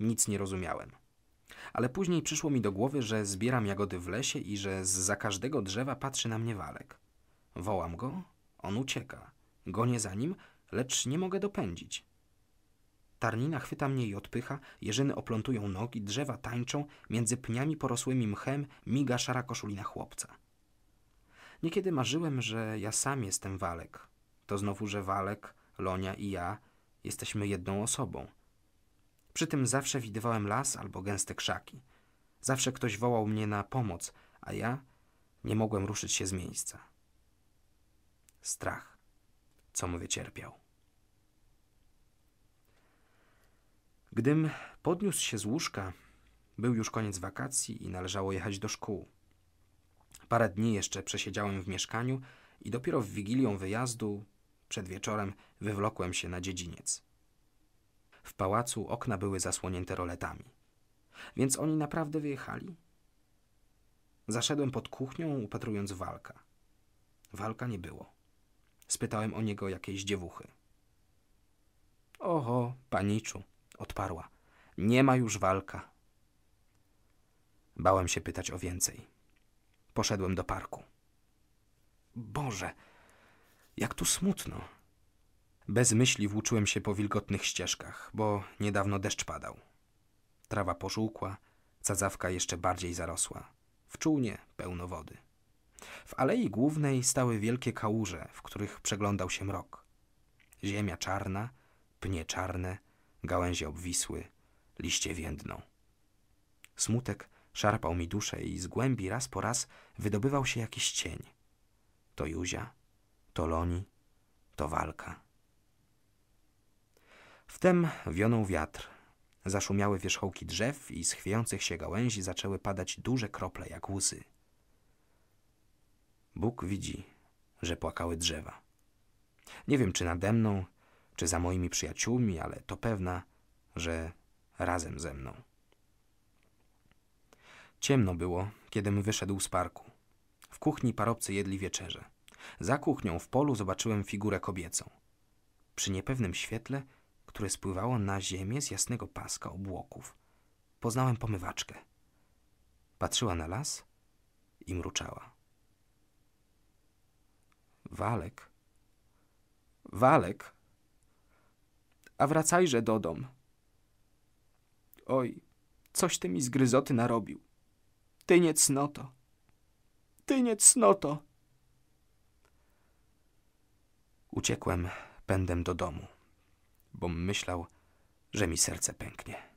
Nic nie rozumiałem. Ale później przyszło mi do głowy, że zbieram jagody w lesie i że z za każdego drzewa patrzy na mnie walek. Wołam go, on ucieka. Gonię za nim, lecz nie mogę dopędzić. Tarnina chwyta mnie i odpycha, jeżyny oplątują nogi, drzewa tańczą, między pniami porosłymi mchem miga szara koszulina chłopca. Niekiedy marzyłem, że ja sam jestem Walek. To znowu, że Walek, Lonia i ja jesteśmy jedną osobą – przy tym zawsze widywałem las albo gęste krzaki. Zawsze ktoś wołał mnie na pomoc, a ja nie mogłem ruszyć się z miejsca. Strach, co mu wycierpiał. Gdym podniósł się z łóżka, był już koniec wakacji i należało jechać do szkół. Parę dni jeszcze przesiedziałem w mieszkaniu i dopiero w wigilią wyjazdu, przed wieczorem, wywlokłem się na dziedziniec. W pałacu okna były zasłonięte roletami. Więc oni naprawdę wyjechali? Zaszedłem pod kuchnią, upatrując walka. Walka nie było. Spytałem o niego jakiejś dziewuchy. Oho, paniczu, odparła. Nie ma już walka. Bałem się pytać o więcej. Poszedłem do parku. Boże, jak tu smutno. Bez myśli włóczyłem się po wilgotnych ścieżkach, bo niedawno deszcz padał. Trawa pożółkła, cadzawka jeszcze bardziej zarosła. W czółnie pełno wody. W alei głównej stały wielkie kałuże, w których przeglądał się mrok. Ziemia czarna, pnie czarne, gałęzie obwisły, liście więdną. Smutek szarpał mi duszę i z głębi raz po raz wydobywał się jakiś cień. To Józia, to Loni, to walka. Wtem wionął wiatr. Zaszumiały wierzchołki drzew i z chwiejących się gałęzi zaczęły padać duże krople jak łzy. Bóg widzi, że płakały drzewa. Nie wiem, czy nade mną, czy za moimi przyjaciółmi, ale to pewna, że razem ze mną. Ciemno było, kiedym wyszedł z parku. W kuchni parobcy jedli wieczerze. Za kuchnią w polu zobaczyłem figurę kobiecą. Przy niepewnym świetle które spływało na ziemię z jasnego paska obłoków. Poznałem pomywaczkę. Patrzyła na las i mruczała. Walek. Walek. A wracajże do dom. Oj, coś ty mi zgryzoty narobił. Ty nie cnoto. Ty nie cnoto. Uciekłem pędem do domu bom myślał, że mi serce pęknie.